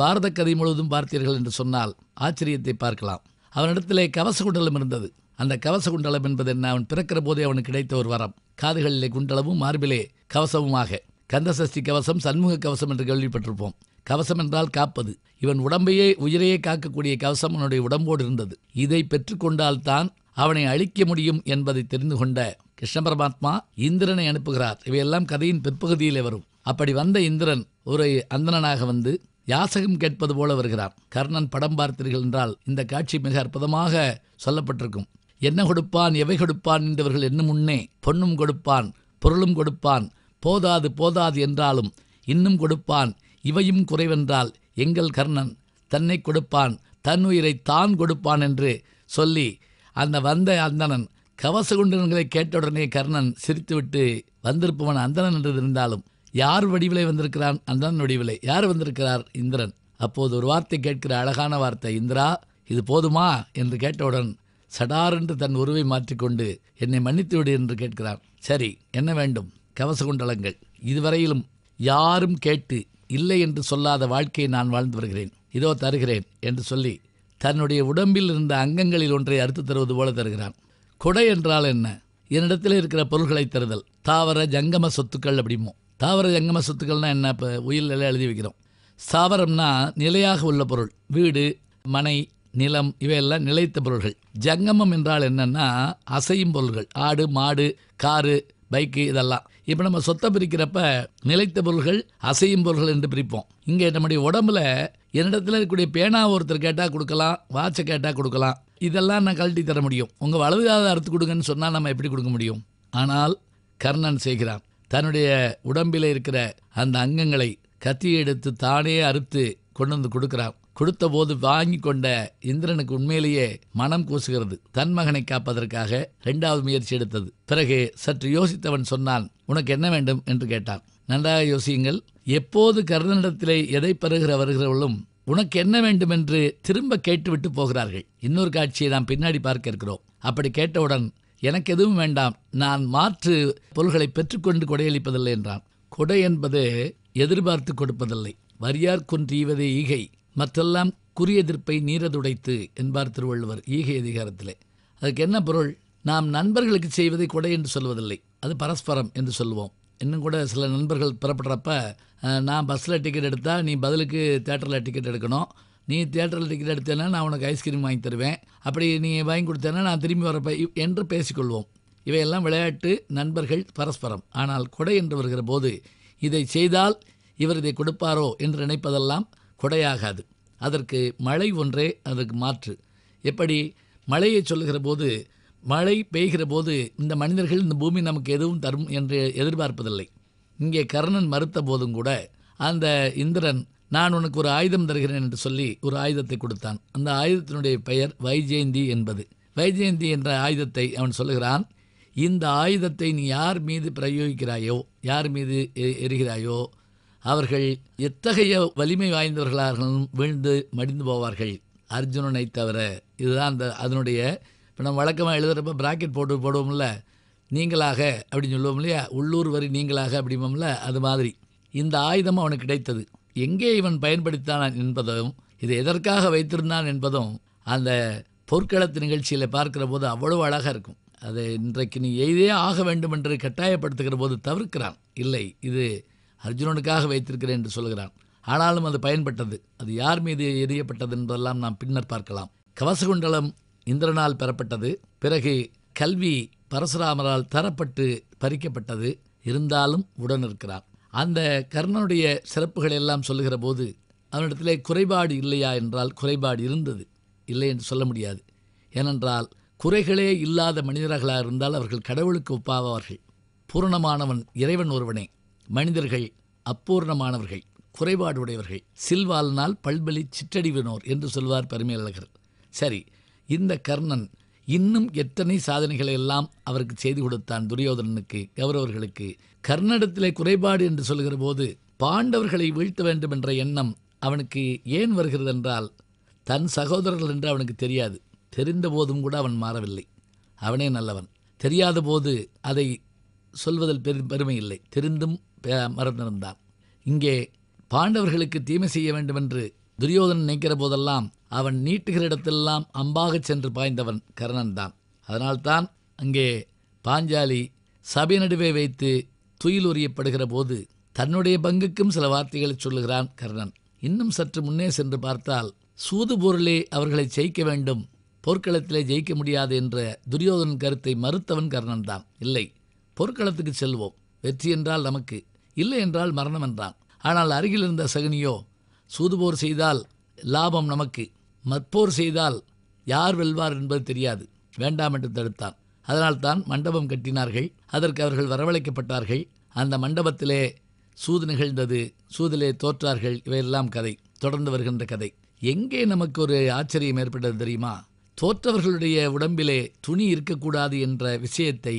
பாரத கதை முழுவதும் பார்த்தீர்கள் என்று சொன்னால் ஆச்சரியத்தை பார்க்கலாம் அவனிடத்திலே கவச குண்டலம் இருந்தது அந்த கவச குண்டலம் என்பது என்ன அவன் பிறக்கிற போதே அவனுக்கு கிடைத்த ஒரு வரம் காதுகளிலே குண்டலமும் மார்பிலே கவசமுமாக கந்தசஷ்டி கவசம் சண்முக கவசம் என்று கேள்விப்பட்டிருப்போம் கவசம் என்றால் காப்பது இவன் உடம்பையே உயிரையே காக்கக்கூடிய கவசம் அவனுடைய உடம்போடு இருந்தது இதை பெற்றுக்கொண்டால்தான் அவனை அழிக்க முடியும் என்பதை தெரிந்து கொண்ட கிருஷ்ண பரமாத்மா இந்திரனை அனுப்புகிறார் இவையெல்லாம் கதையின் பிற்பகுதியிலே வரும் அப்படி வந்த இந்திரன் ஒரு அந்தனாக வந்து யாசகம் கேட்பது போல வருகிறார் கர்ணன் படம் பார்த்தீர்கள் என்றால் இந்த காட்சி மிக அற்புதமாக சொல்லப்பட்டிருக்கும் என்ன கொடுப்பான் எவை கொடுப்பான் என்றவர்கள் என்னும் முன்னே பொன்னும் கொடுப்பான் பொருளும் கொடுப்பான் போதாது போதாது என்றாலும் இன்னும் கொடுப்பான் இவையும் குறைவென்றால் எங்கள் கர்ணன் தன்னை கொடுப்பான் தன் உயிரை தான் கொடுப்பான் என்று சொல்லி அந்த வந்த அந்தணன் கவச குண்டன்களை கேட்டவுடனே கர்ணன் சிரித்துவிட்டு வந்திருப்பவன் அந்தணன் என்று இருந்தாலும் யார் வடிவிலை வந்திருக்கிறான் அந்தணன் வடிவிலை யார் வந்திருக்கிறார் இந்திரன் அப்போது ஒரு வார்த்தை கேட்கிற அழகான வார்த்தை இந்திரா இது போதுமா என்று கேட்டவுடன் சடார் என்று தன் உருவை மாற்றிக்கொண்டு என்னை மன்னித்து விடு என்று கேட்கிறான் சரி என்ன வேண்டும் கவச குண்டலங்கள் இதுவரையிலும் யாரும் கேட்டு இல்லை என்று சொல்லாத வாழ்க்கையை நான் வாழ்ந்து வருகிறேன் இதோ தருகிறேன் என்று சொல்லி தன்னுடைய உடம்பில் இருந்த அங்கங்களில் ஒன்றை அறுத்து தருவது போல தருகிறான் கொடை என்றால் என்ன என்னிடத்தில் இருக்கிற பொருள்களை தருதல் தாவர ஜங்கம சொத்துக்கள் அப்படிமோ தாவர ஜங்கம சொத்துக்கள்னால் என்ன இப்போ உயிரில் எழுதி வைக்கிறோம் ஸ்தாவரம்னா நிலையாக உள்ள பொருள் வீடு மனை நிலம் இவையெல்லாம் நிலைத்த பொருள்கள் ஜங்கமம் என்றால் என்னென்னா அசையும் பொருள்கள் ஆடு மாடு காரு பைக்கு இதெல்லாம் இப்போ நம்ம சொத்தை பிரிக்கிறப்ப நிலைத்த பொருள்கள் அசையும் பொருள்கள் என்று பிரிப்போம் இங்கே நம்முடைய உடம்புல என்னிடத்தில் இருக்கக்கூடிய பேனா ஒருத்தர் கேட்டால் கொடுக்கலாம் வாட்சை கேட்டால் கொடுக்கலாம் இதெல்லாம் நான் கழட்டி தர முடியும் உங்கள் வலதுகாத அறுத்து கொடுங்கன்னு சொன்னால் நம்ம எப்படி கொடுக்க முடியும் ஆனால் கர்ணன் செய்கிறான் தன்னுடைய உடம்பில் இருக்கிற அந்த அங்கங்களை கத்தியை எடுத்து தானே அறுத்து கொண்டு வந்து கொடுக்குறான் கொடுத்தபோது வாங்கி கொண்ட இந்திரனுக்கு உண்மையிலேயே மனம் கூசுகிறது தன் மகனை காப்பதற்காக இரண்டாவது முயற்சி எடுத்தது பிறகு சற்று யோசித்தவன் சொன்னான் உனக்கு என்ன வேண்டும் என்று கேட்டான் நன்றாக யோசியுங்கள் எப்போது கர்ணனிடத்திலே எதை பெறுகிற வருகிறவர்களும் உனக்கு என்ன வேண்டும் என்று திரும்ப கேட்டுவிட்டு போகிறார்கள் இன்னொரு காட்சியை நாம் பின்னாடி பார்க்க இருக்கிறோம் அப்படி கேட்டவுடன் எனக்கு எதுவும் வேண்டாம் நான் மாற்று பொருள்களை பெற்றுக்கொண்டு கொடையளிப்பதில்லை என்றான் கொடை என்பது எதிர்பார்த்து கொடுப்பதில்லை வரியார் குன்றீவது ஈகை மற்றெல்லாம் குறியெதிர்ப்பை நீரதுடைத்து என்பார் திருவள்ளுவர் ஈகை அதிகாரத்திலே அதுக்கு என்ன பொருள் நாம் நண்பர்களுக்கு செய்வதை கொடை என்று சொல்வதில்லை அது பரஸ்பரம் என்று சொல்லுவோம் இன்னும் கூட சில நண்பர்கள் புறப்படுறப்ப நான் பஸ்ஸில் டிக்கெட் எடுத்தால் நீ பதிலுக்கு தேட்டரில் டிக்கெட் எடுக்கணும் நீ தேட்டரில் டிக்கெட் எடுத்தேன்னா நான் உனக்கு ஐஸ்கிரீம் வாங்கி தருவேன் அப்படி நீ வாங்கி கொடுத்தேன்னா நான் திரும்பி வரப்ப என்று பேசிக்கொள்வோம் இவையெல்லாம் விளையாட்டு நண்பர்கள் பரஸ்பரம் ஆனால் கொடை என்று வருகிற போது இதை செய்தால் இவர் இதை கொடுப்பாரோ என்று நினைப்பதெல்லாம் கொடையாகாது அதற்கு மழை ஒன்றே அதற்கு மாற்று எப்படி மழையை சொல்லுகிற போது மழை பெய்கிற போது இந்த மனிதர்கள் இந்த பூமி நமக்கு எதுவும் தரும் என்று எதிர்பார்ப்பதில்லை இங்கே கர்ணன் மறுத்த போதும் கூட அந்த இந்திரன் நான் உனக்கு ஒரு ஆயுதம் தருகிறேன் என்று சொல்லி ஒரு ஆயுதத்தை கொடுத்தான் அந்த ஆயுதத்தினுடைய பெயர் வைஜெயந்தி என்பது வைஜெயந்தி என்ற ஆயுதத்தை அவன் சொல்லுகிறான் இந்த ஆயுதத்தை நீ யார் மீது பிரயோகிக்கிறாயோ யார் மீது எரிகிறாயோ அவர்கள் எத்தகைய வலிமை வாய்ந்தவர்களாகவும் வீழ்ந்து மடிந்து போவார்கள் அர்ஜுனனை தவிர இதுதான் அந்த அதனுடைய இப்போ நம்ம வழக்கமாக எழுதுகிறப்ப ப்ராக்கெட் போட்டு போடுவோம்ல நீங்களாக அப்படின்னு சொல்லுவோம் இல்லையா உள்ளூர் வரி நீங்களாக அப்படிம்போம்ல அது மாதிரி இந்த ஆயுதம் அவனுக்கு கிடைத்தது எங்கே இவன் பயன்படுத்தான் என்பதும் இது எதற்காக வைத்திருந்தான் என்பதும் அந்த பொற்களத்து நிகழ்ச்சியில் பார்க்குற போது அவ்வளோ அழகாக இருக்கும் அதை இன்றைக்கு நீ எய்தே ஆக வேண்டும் என்று கட்டாயப்படுத்துகிற போது தவிர்க்கிறான் இல்லை இது அர்ஜுனனுக்காக வைத்திருக்கிறேன் என்று சொல்கிறான் ஆனாலும் அது பயன்பட்டது அது யார் மீது எரியப்பட்டது என்பதெல்லாம் நாம் பின்னர் பார்க்கலாம் கவசகுண்டலம் இந்திரனால் பெறப்பட்டது பிறகு கல்வி பரசுராமரால் தரப்பட்டு பறிக்கப்பட்டது இருந்தாலும் உடன் இருக்கிறார் அந்த கர்ணனுடைய சிறப்புகள் எல்லாம் சொல்லுகிற போது அவனிடத்திலே குறைபாடு இல்லையா என்றால் குறைபாடு இருந்தது இல்லை என்று சொல்ல முடியாது ஏனென்றால் குறைகளே இல்லாத மனிதர்களாக இருந்தால் அவர்கள் கடவுளுக்கு ஒப்பாவார்கள் பூரணமானவன் இறைவன் ஒருவனே மனிதர்கள் அப்பூர்ணமானவர்கள் குறைபாடு உடையவர்கள் சில்வாலினால் பல்பலி சிற்றடிவினோர் என்று சொல்வார் பெருமையழகர் சரி இந்த கர்ணன் இன்னும் எத்தனை சாதனைகளை எல்லாம் அவருக்கு செய்து கொடுத்தான் துரியோதனனுக்கு கௌரவர்களுக்கு கர்ணடத்திலே குறைபாடு என்று சொல்கிற போது பாண்டவர்களை வீழ்த்த வேண்டும் என்ற எண்ணம் அவனுக்கு ஏன் வருகிறது என்றால் தன் சகோதரர்கள் என்று அவனுக்கு தெரியாது தெரிந்த போதும் கூட அவன் மாறவில்லை அவனே நல்லவன் தெரியாத போது அதை சொல்வதில் பெரு பெருமை இல்லை தெரிந்தும் மறந்திருந்தார் இங்கே பாண்டவர்களுக்கு தீமை செய்ய வேண்டுமென்று துரியோதன் நினைக்கிற போதெல்லாம் அவன் நீட்டுகிற இடத்தெல்லாம் அம்பாகச் சென்று பாய்ந்தவன் கர்ணன் தான் அதனால்தான் அங்கே பாஞ்சாலி சபை நடுவே வைத்து துயில் உரியப்படுகிற போது தன்னுடைய பங்குக்கும் சில வார்த்தைகளை சொல்லுகிறான் கர்ணன் இன்னும் சற்று முன்னே சென்று பார்த்தால் சூது பொருளே அவர்களை ஜெயிக்க வேண்டும் போர்க்களத்திலே ஜெயிக்க முடியாது என்ற துரியோதன் கருத்தை மறுத்தவன் கர்ணன் தான் இல்லை போர்க்களத்துக்கு செல்வோம் வெற்றி என்றால் நமக்கு இல்லை என்றால் மரணம் என்றான் ஆனால் அருகில் இருந்த சகுனியோ சூதுபோர் செய்தால் லாபம் நமக்கு மற்போர் செய்தால் யார் வெல்வார் என்பது தெரியாது வேண்டாம் என்று தடுத்தான் அதனால்தான் மண்டபம் கட்டினார்கள் அதற்கு அவர்கள் வரவழைக்கப்பட்டார்கள் அந்த மண்டபத்திலே சூது நிகழ்ந்தது சூதிலே தோற்றார்கள் இவையெல்லாம் கதை தொடர்ந்து வருகின்ற கதை எங்கே நமக்கு ஒரு ஆச்சரியம் ஏற்பட்டது தெரியுமா தோற்றவர்களுடைய உடம்பிலே துணி இருக்கக்கூடாது என்ற விஷயத்தை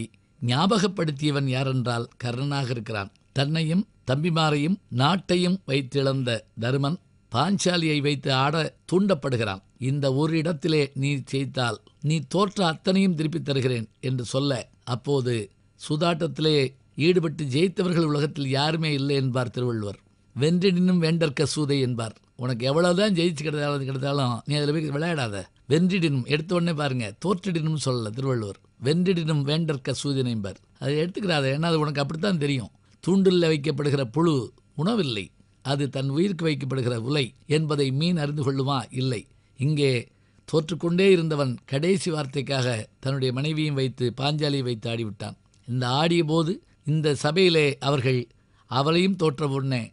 ஞாபகப்படுத்தியவன் யாரென்றால் கர்ணனாக இருக்கிறான் தன்னையும் தம்பிமாரையும் நாட்டையும் வைத்திழந்த தருமன் பாஞ்சாலியை வைத்து ஆட தூண்டப்படுகிறான் இந்த ஒரு இடத்திலே நீ செய்தால் நீ தோற்ற அத்தனையும் திருப்பித் தருகிறேன் என்று சொல்ல அப்போது சூதாட்டத்திலே ஈடுபட்டு ஜெயித்தவர்கள் உலகத்தில் யாருமே இல்லை என்பார் திருவள்ளுவர் வென்றிடினும் வேண்டற்க சூதை என்பார் உனக்கு எவ்வளவுதான் ஜெயிச்சு கிடைத்தாலும் கிடைத்தாலும் நீ அதில் போய் விளையாடாத வென்றிடினும் எடுத்த உடனே பாருங்க தோற்றிடினும் சொல்லல திருவள்ளுவர் வென்றிடினும் வேண்டற்க சூதினைம்பர் அதை எடுத்துக்கிறாத ஏன்னா அது உனக்கு அப்படித்தான் தெரியும் தூண்டில் வைக்கப்படுகிற புழு உணவில்லை அது தன் உயிருக்கு வைக்கப்படுகிற உலை என்பதை மீன் அறிந்து கொள்ளுமா இல்லை இங்கே தோற்றுக்கொண்டே இருந்தவன் கடைசி வார்த்தைக்காக தன்னுடைய மனைவியும் வைத்து பாஞ்சாலியை வைத்து ஆடிவிட்டான் இந்த ஆடிய போது இந்த சபையிலே அவர்கள் அவளையும் தோற்ற உடனே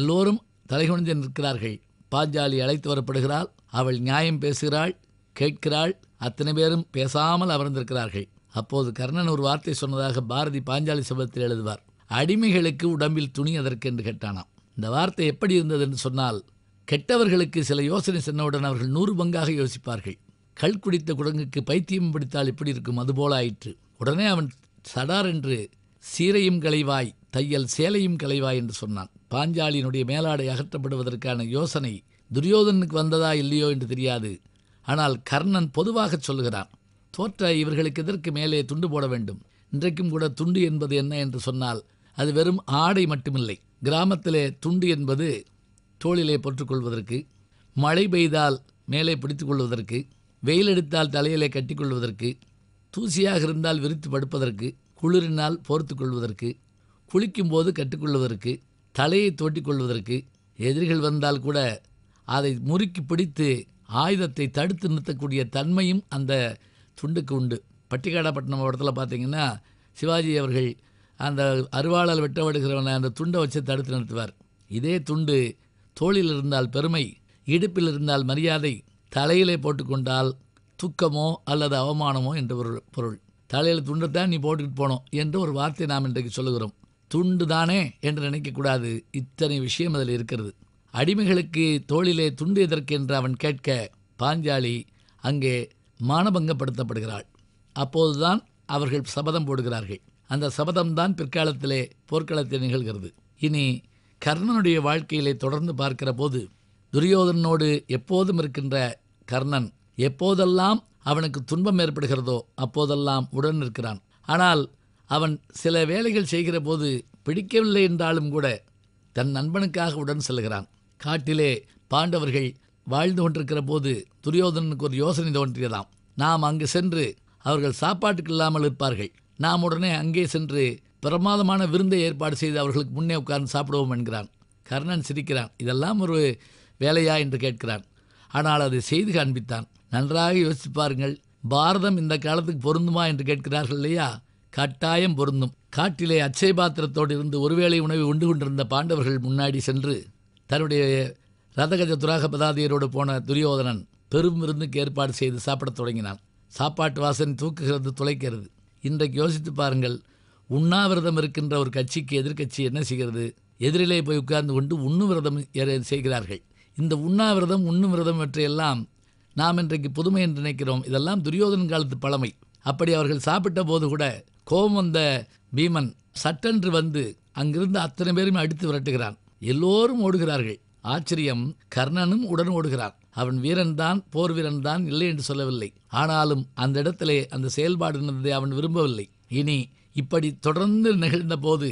எல்லோரும் தலைகுனிந்து நிற்கிறார்கள் பாஞ்சாலி அழைத்து வரப்படுகிறாள் அவள் நியாயம் பேசுகிறாள் கேட்கிறாள் அத்தனை பேரும் பேசாமல் அமர்ந்திருக்கிறார்கள் அப்போது கர்ணன் ஒரு வார்த்தை சொன்னதாக பாரதி பாஞ்சாலி சபத்தில் எழுதுவார் அடிமைகளுக்கு உடம்பில் துணி அதற்கு என்று கேட்டானாம் இந்த வார்த்தை எப்படி இருந்தது என்று சொன்னால் கெட்டவர்களுக்கு சில யோசனை சொன்னவுடன் அவர்கள் நூறு பங்காக யோசிப்பார்கள் கல் குடித்த குடங்குக்கு பைத்தியம் பிடித்தால் எப்படி இருக்கும் அதுபோல ஆயிற்று உடனே அவன் சடார் என்று சீரையும் களைவாய் தையல் சேலையும் களைவாய் என்று சொன்னான் பாஞ்சாலியினுடைய மேலாடை அகற்றப்படுவதற்கான யோசனை துரியோதனுக்கு வந்ததா இல்லையோ என்று தெரியாது ஆனால் கர்ணன் பொதுவாக சொல்லுகிறான் தோற்ற இவர்களுக்கு எதற்கு மேலே துண்டு போட வேண்டும் இன்றைக்கும் கூட துண்டு என்பது என்ன என்று சொன்னால் அது வெறும் ஆடை மட்டுமில்லை கிராமத்திலே துண்டு என்பது தோளிலே போற்றுக்கொள்வதற்கு மழை பெய்தால் மேலே பிடித்து கொள்வதற்கு வெயில் எடுத்தால் தலையிலே கட்டிக்கொள்வதற்கு தூசியாக இருந்தால் விரித்து படுப்பதற்கு குளிரினால் போர்த்து கொள்வதற்கு போது கட்டுக்கொள்வதற்கு தலையை தோட்டிக்கொள்வதற்கு எதிரிகள் வந்தால் கூட அதை முறுக்கி பிடித்து ஆயுதத்தை தடுத்து நிறுத்தக்கூடிய தன்மையும் அந்த துண்டுக்கு உண்டு பட்டிக்காடாப்பட்டினம் மாவட்டத்தில் பார்த்திங்கன்னா சிவாஜி அவர்கள் அந்த அருவாளால் வெட்டப்படுகிறவனை அந்த துண்டை வச்சு தடுத்து நிறுத்துவார் இதே துண்டு தோளில் இருந்தால் பெருமை இடுப்பில் இருந்தால் மரியாதை தலையிலே போட்டுக்கொண்டால் துக்கமோ அல்லது அவமானமோ என்ற ஒரு பொருள் தலையில் துண்டைத்தான் நீ போட்டுக்கிட்டு போனோம் என்று ஒரு வார்த்தை நாம் இன்றைக்கு சொல்லுகிறோம் துண்டு தானே என்று நினைக்கக்கூடாது இத்தனை விஷயம் அதில் இருக்கிறது அடிமைகளுக்கு தோளிலே துண்டு எதற்கென்று அவன் கேட்க பாஞ்சாலி அங்கே மானபங்கப்படுத்தப்படுகிறாள் அப்போதுதான் அவர்கள் சபதம் போடுகிறார்கள் அந்த சபதம்தான் பிற்காலத்திலே போர்க்களத்தில் நிகழ்கிறது இனி கர்ணனுடைய வாழ்க்கையிலே தொடர்ந்து பார்க்கிற போது துரியோதனோடு எப்போதும் இருக்கின்ற கர்ணன் எப்போதெல்லாம் அவனுக்கு துன்பம் ஏற்படுகிறதோ அப்போதெல்லாம் உடன் இருக்கிறான் ஆனால் அவன் சில வேலைகள் செய்கிற போது பிடிக்கவில்லை என்றாலும் கூட தன் நண்பனுக்காக உடன் செல்கிறான் காட்டிலே பாண்டவர்கள் வாழ்ந்து கொண்டிருக்கிற போது துரியோதனனுக்கு ஒரு யோசனை தோன்றியதாம் நாம் அங்கு சென்று அவர்கள் சாப்பாட்டுக்கு இல்லாமல் இருப்பார்கள் நாம் உடனே அங்கே சென்று பிரமாதமான விருந்தை ஏற்பாடு செய்து அவர்களுக்கு முன்னே உட்கார்ந்து சாப்பிடுவோம் என்கிறான் கர்ணன் சிரிக்கிறான் இதெல்லாம் ஒரு வேலையா என்று கேட்கிறான் ஆனால் அதை செய்து காண்பித்தான் நன்றாக யோசித்து பாருங்கள் பாரதம் இந்த காலத்துக்கு பொருந்துமா என்று கேட்கிறார்கள் இல்லையா கட்டாயம் பொருந்தும் காட்டிலே அச்சை பாத்திரத்தோடு இருந்து ஒருவேளை உணவை உண்டு கொண்டிருந்த பாண்டவர்கள் முன்னாடி சென்று தன்னுடைய ரதகஜ துராக பதாதியரோடு போன துரியோதனன் பெரும் விருந்துக்கு ஏற்பாடு செய்து சாப்பிடத் தொடங்கினான் சாப்பாட்டு வாசன் தூக்குகிறது துளைக்கிறது இன்றைக்கு யோசித்து பாருங்கள் உண்ணாவிரதம் இருக்கின்ற ஒரு கட்சிக்கு எதிர்கட்சி என்ன செய்கிறது எதிரிலே போய் உட்கார்ந்து கொண்டு உண்ணு விரதம் செய்கிறார்கள் இந்த உண்ணாவிரதம் உண்ணும் விரதம் இவற்றையெல்லாம் நாம் இன்றைக்கு புதுமை என்று நினைக்கிறோம் இதெல்லாம் துரியோதன காலத்து பழமை அப்படி அவர்கள் சாப்பிட்ட போது கூட கோபம் வந்த பீமன் சட்டென்று வந்து அங்கிருந்து அத்தனை பேருமே அடித்து விரட்டுகிறான் எல்லோரும் ஓடுகிறார்கள் ஆச்சரியம் கர்ணனும் உடன் ஓடுகிறான் அவன் வீரன்தான் போர் வீரன்தான் இல்லை என்று சொல்லவில்லை ஆனாலும் அந்த இடத்திலே அந்த செயல்பாடு நடந்ததை அவன் விரும்பவில்லை இனி இப்படி தொடர்ந்து நிகழ்ந்த போது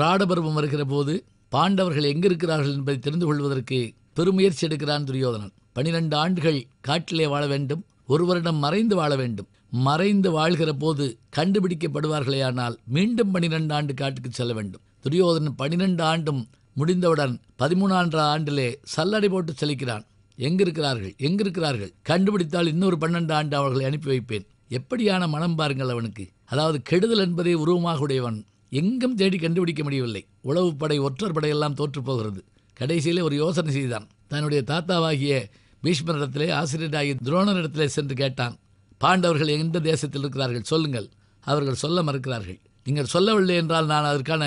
ராடபருவம் வருகிற போது பாண்டவர்கள் எங்கிருக்கிறார்கள் என்பதை தெரிந்து கொள்வதற்கு பெருமுயற்சி எடுக்கிறான் துரியோதனன் பனிரெண்டு ஆண்டுகள் காட்டிலே வாழ வேண்டும் ஒரு வருடம் மறைந்து வாழ வேண்டும் மறைந்து வாழ்கிற போது கண்டுபிடிக்கப்படுவார்களேயானால் மீண்டும் பனிரெண்டு ஆண்டு காட்டுக்கு செல்ல வேண்டும் துரியோதனன் பனிரெண்டு ஆண்டும் முடிந்தவுடன் பதிமூணாண்டாம் ஆண்டிலே சல்லடை போட்டு செலுக்கிறான் எங்கிருக்கிறார்கள் எங்கிருக்கிறார்கள் கண்டுபிடித்தால் இன்னொரு பன்னெண்டு ஆண்டு அவர்களை அனுப்பி வைப்பேன் எப்படியான மனம் பாருங்கள் அவனுக்கு அதாவது கெடுதல் என்பதே உருவமாக உடையவன் எங்கும் தேடி கண்டுபிடிக்க முடியவில்லை உளவு படை ஒற்றர் படையெல்லாம் தோற்றுப்போகிறது கடைசியிலே ஒரு யோசனை செய்தான் தன்னுடைய தாத்தாவாகிய பீஷ்மரிடத்திலே ஆசிரியராகிய துரோணரிடத்திலே சென்று கேட்டான் பாண்டவர்கள் எந்த தேசத்தில் இருக்கிறார்கள் சொல்லுங்கள் அவர்கள் சொல்ல மறுக்கிறார்கள் நீங்கள் சொல்லவில்லை என்றால் நான் அதற்கான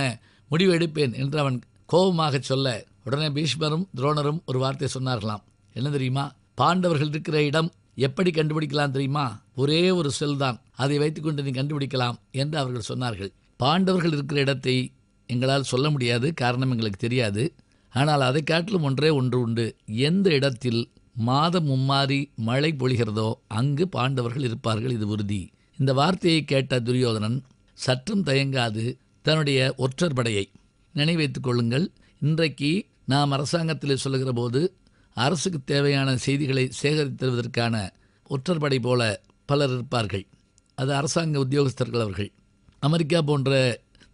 முடிவு எடுப்பேன் என்று அவன் கோபமாகச் சொல்ல உடனே பீஷ்மரும் துரோணரும் ஒரு வார்த்தை சொன்னார்களாம் என்ன தெரியுமா பாண்டவர்கள் இருக்கிற இடம் எப்படி கண்டுபிடிக்கலாம் தெரியுமா ஒரே ஒரு செல் தான் அதை வைத்துக்கொண்டு நீ கண்டுபிடிக்கலாம் என்று அவர்கள் சொன்னார்கள் பாண்டவர்கள் இருக்கிற இடத்தை எங்களால் சொல்ல முடியாது காரணம் எங்களுக்கு தெரியாது ஆனால் அதை காட்டிலும் ஒன்றே ஒன்று உண்டு எந்த இடத்தில் மாதம் மும்மாறி மழை பொழிகிறதோ அங்கு பாண்டவர்கள் இருப்பார்கள் இது உறுதி இந்த வார்த்தையை கேட்ட துரியோதனன் சற்றும் தயங்காது தன்னுடைய ஒற்றர் படையை நினைவைத்துக் கொள்ளுங்கள் இன்றைக்கு நாம் அரசாங்கத்தில் சொல்லுகிற போது அரசுக்கு தேவையான செய்திகளை சேகரித்து தருவதற்கான ஒற்றற்படை போல பலர் இருப்பார்கள் அது அரசாங்க உத்தியோகஸ்தர்கள் அவர்கள் அமெரிக்கா போன்ற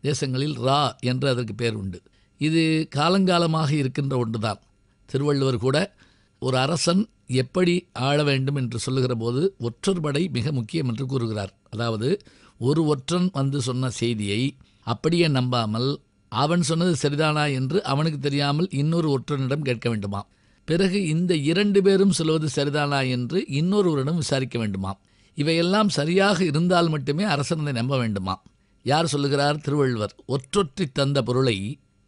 தேசங்களில் ரா என்று அதற்கு பேர் உண்டு இது காலங்காலமாக இருக்கின்ற ஒன்றுதான் திருவள்ளுவர் கூட ஒரு அரசன் எப்படி ஆள வேண்டும் என்று சொல்லுகிற போது ஒற்றற்படை மிக முக்கியம் என்று கூறுகிறார் அதாவது ஒரு ஒற்றன் வந்து சொன்ன செய்தியை அப்படியே நம்பாமல் அவன் சொன்னது சரிதானா என்று அவனுக்கு தெரியாமல் இன்னொரு ஒற்றனிடம் கேட்க வேண்டுமாம் பிறகு இந்த இரண்டு பேரும் சொல்வது சரிதானா என்று இன்னொருவரிடம் விசாரிக்க வேண்டுமாம் இவையெல்லாம் சரியாக இருந்தால் மட்டுமே அரசன் நம்ப வேண்டுமா யார் சொல்லுகிறார் திருவள்ளுவர் ஒற்றொற்றி தந்த பொருளை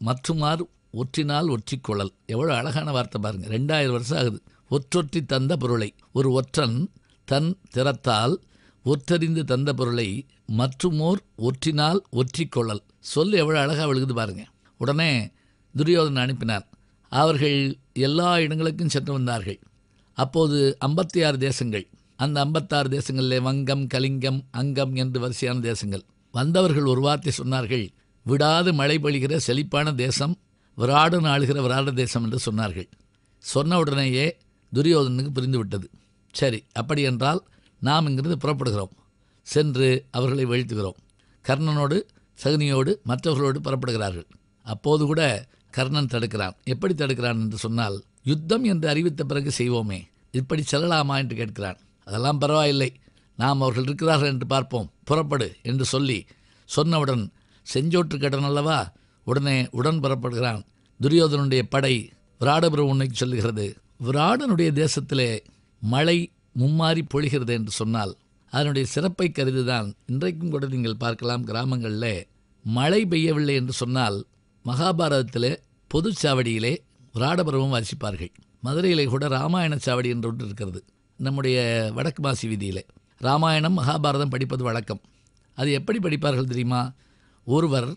மற்றுமார் ஒற்றினால் குழல் எவ்வளோ அழகான வார்த்தை பாருங்கள் ரெண்டாயிரம் வருஷம் ஆகுது ஒற்றொற்றி தந்த பொருளை ஒரு ஒற்றன் தன் திறத்தால் ஒற்றறிந்து தந்த பொருளை மற்றுமோர் ஒற்றினால் ஒற்றிக்கொள்ளல் சொல் எவ்வளோ அழகாக விழுகுது பாருங்க உடனே துரியோதன் அனுப்பினார் அவர்கள் எல்லா இடங்களுக்கும் சென்று வந்தார்கள் அப்போது ஐம்பத்தி ஆறு தேசங்கள் அந்த ஐம்பத்தாறு தேசங்களில் வங்கம் கலிங்கம் அங்கம் என்று வரிசையான தேசங்கள் வந்தவர்கள் ஒரு வார்த்தை சொன்னார்கள் விடாது மழை பொழிகிற செழிப்பான தேசம் விராடன் ஆளுகிற விராட தேசம் என்று சொன்னார்கள் சொன்ன உடனேயே துரியோதனுக்கு புரிந்துவிட்டது சரி அப்படி என்றால் நாம் இங்கிருந்து புறப்படுகிறோம் சென்று அவர்களை வீழ்த்துகிறோம் கர்ணனோடு சகுனியோடு மற்றவர்களோடு புறப்படுகிறார்கள் அப்போது கூட கர்ணன் தடுக்கிறான் எப்படி தடுக்கிறான் என்று சொன்னால் யுத்தம் என்று அறிவித்த பிறகு செய்வோமே இப்படி செல்லலாமா என்று கேட்கிறான் அதெல்லாம் பரவாயில்லை நாம் அவர்கள் இருக்கிறார்கள் என்று பார்ப்போம் புறப்படு என்று சொல்லி சொன்னவுடன் செஞ்சோற்று கடன் அல்லவா உடனே உடன் புறப்படுகிறான் துரியோதனுடைய படை உன்னைக்கு சொல்லுகிறது விராடனுடைய தேசத்திலே மழை மும்மாறி பொழிகிறது என்று சொன்னால் அதனுடைய சிறப்பை கருதிதான் இன்றைக்கும் கூட நீங்கள் பார்க்கலாம் கிராமங்களில் மழை பெய்யவில்லை என்று சொன்னால் மகாபாரதத்தில் பொது சாவடியிலே ராடபருவம் வாசிப்பார்கள் மதுரையிலே கூட ராமாயண சாவடி என்று ஒன்று இருக்கிறது நம்முடைய வடக்கு மாசி வீதியில் ராமாயணம் மகாபாரதம் படிப்பது வழக்கம் அது எப்படி படிப்பார்கள் தெரியுமா ஒருவர்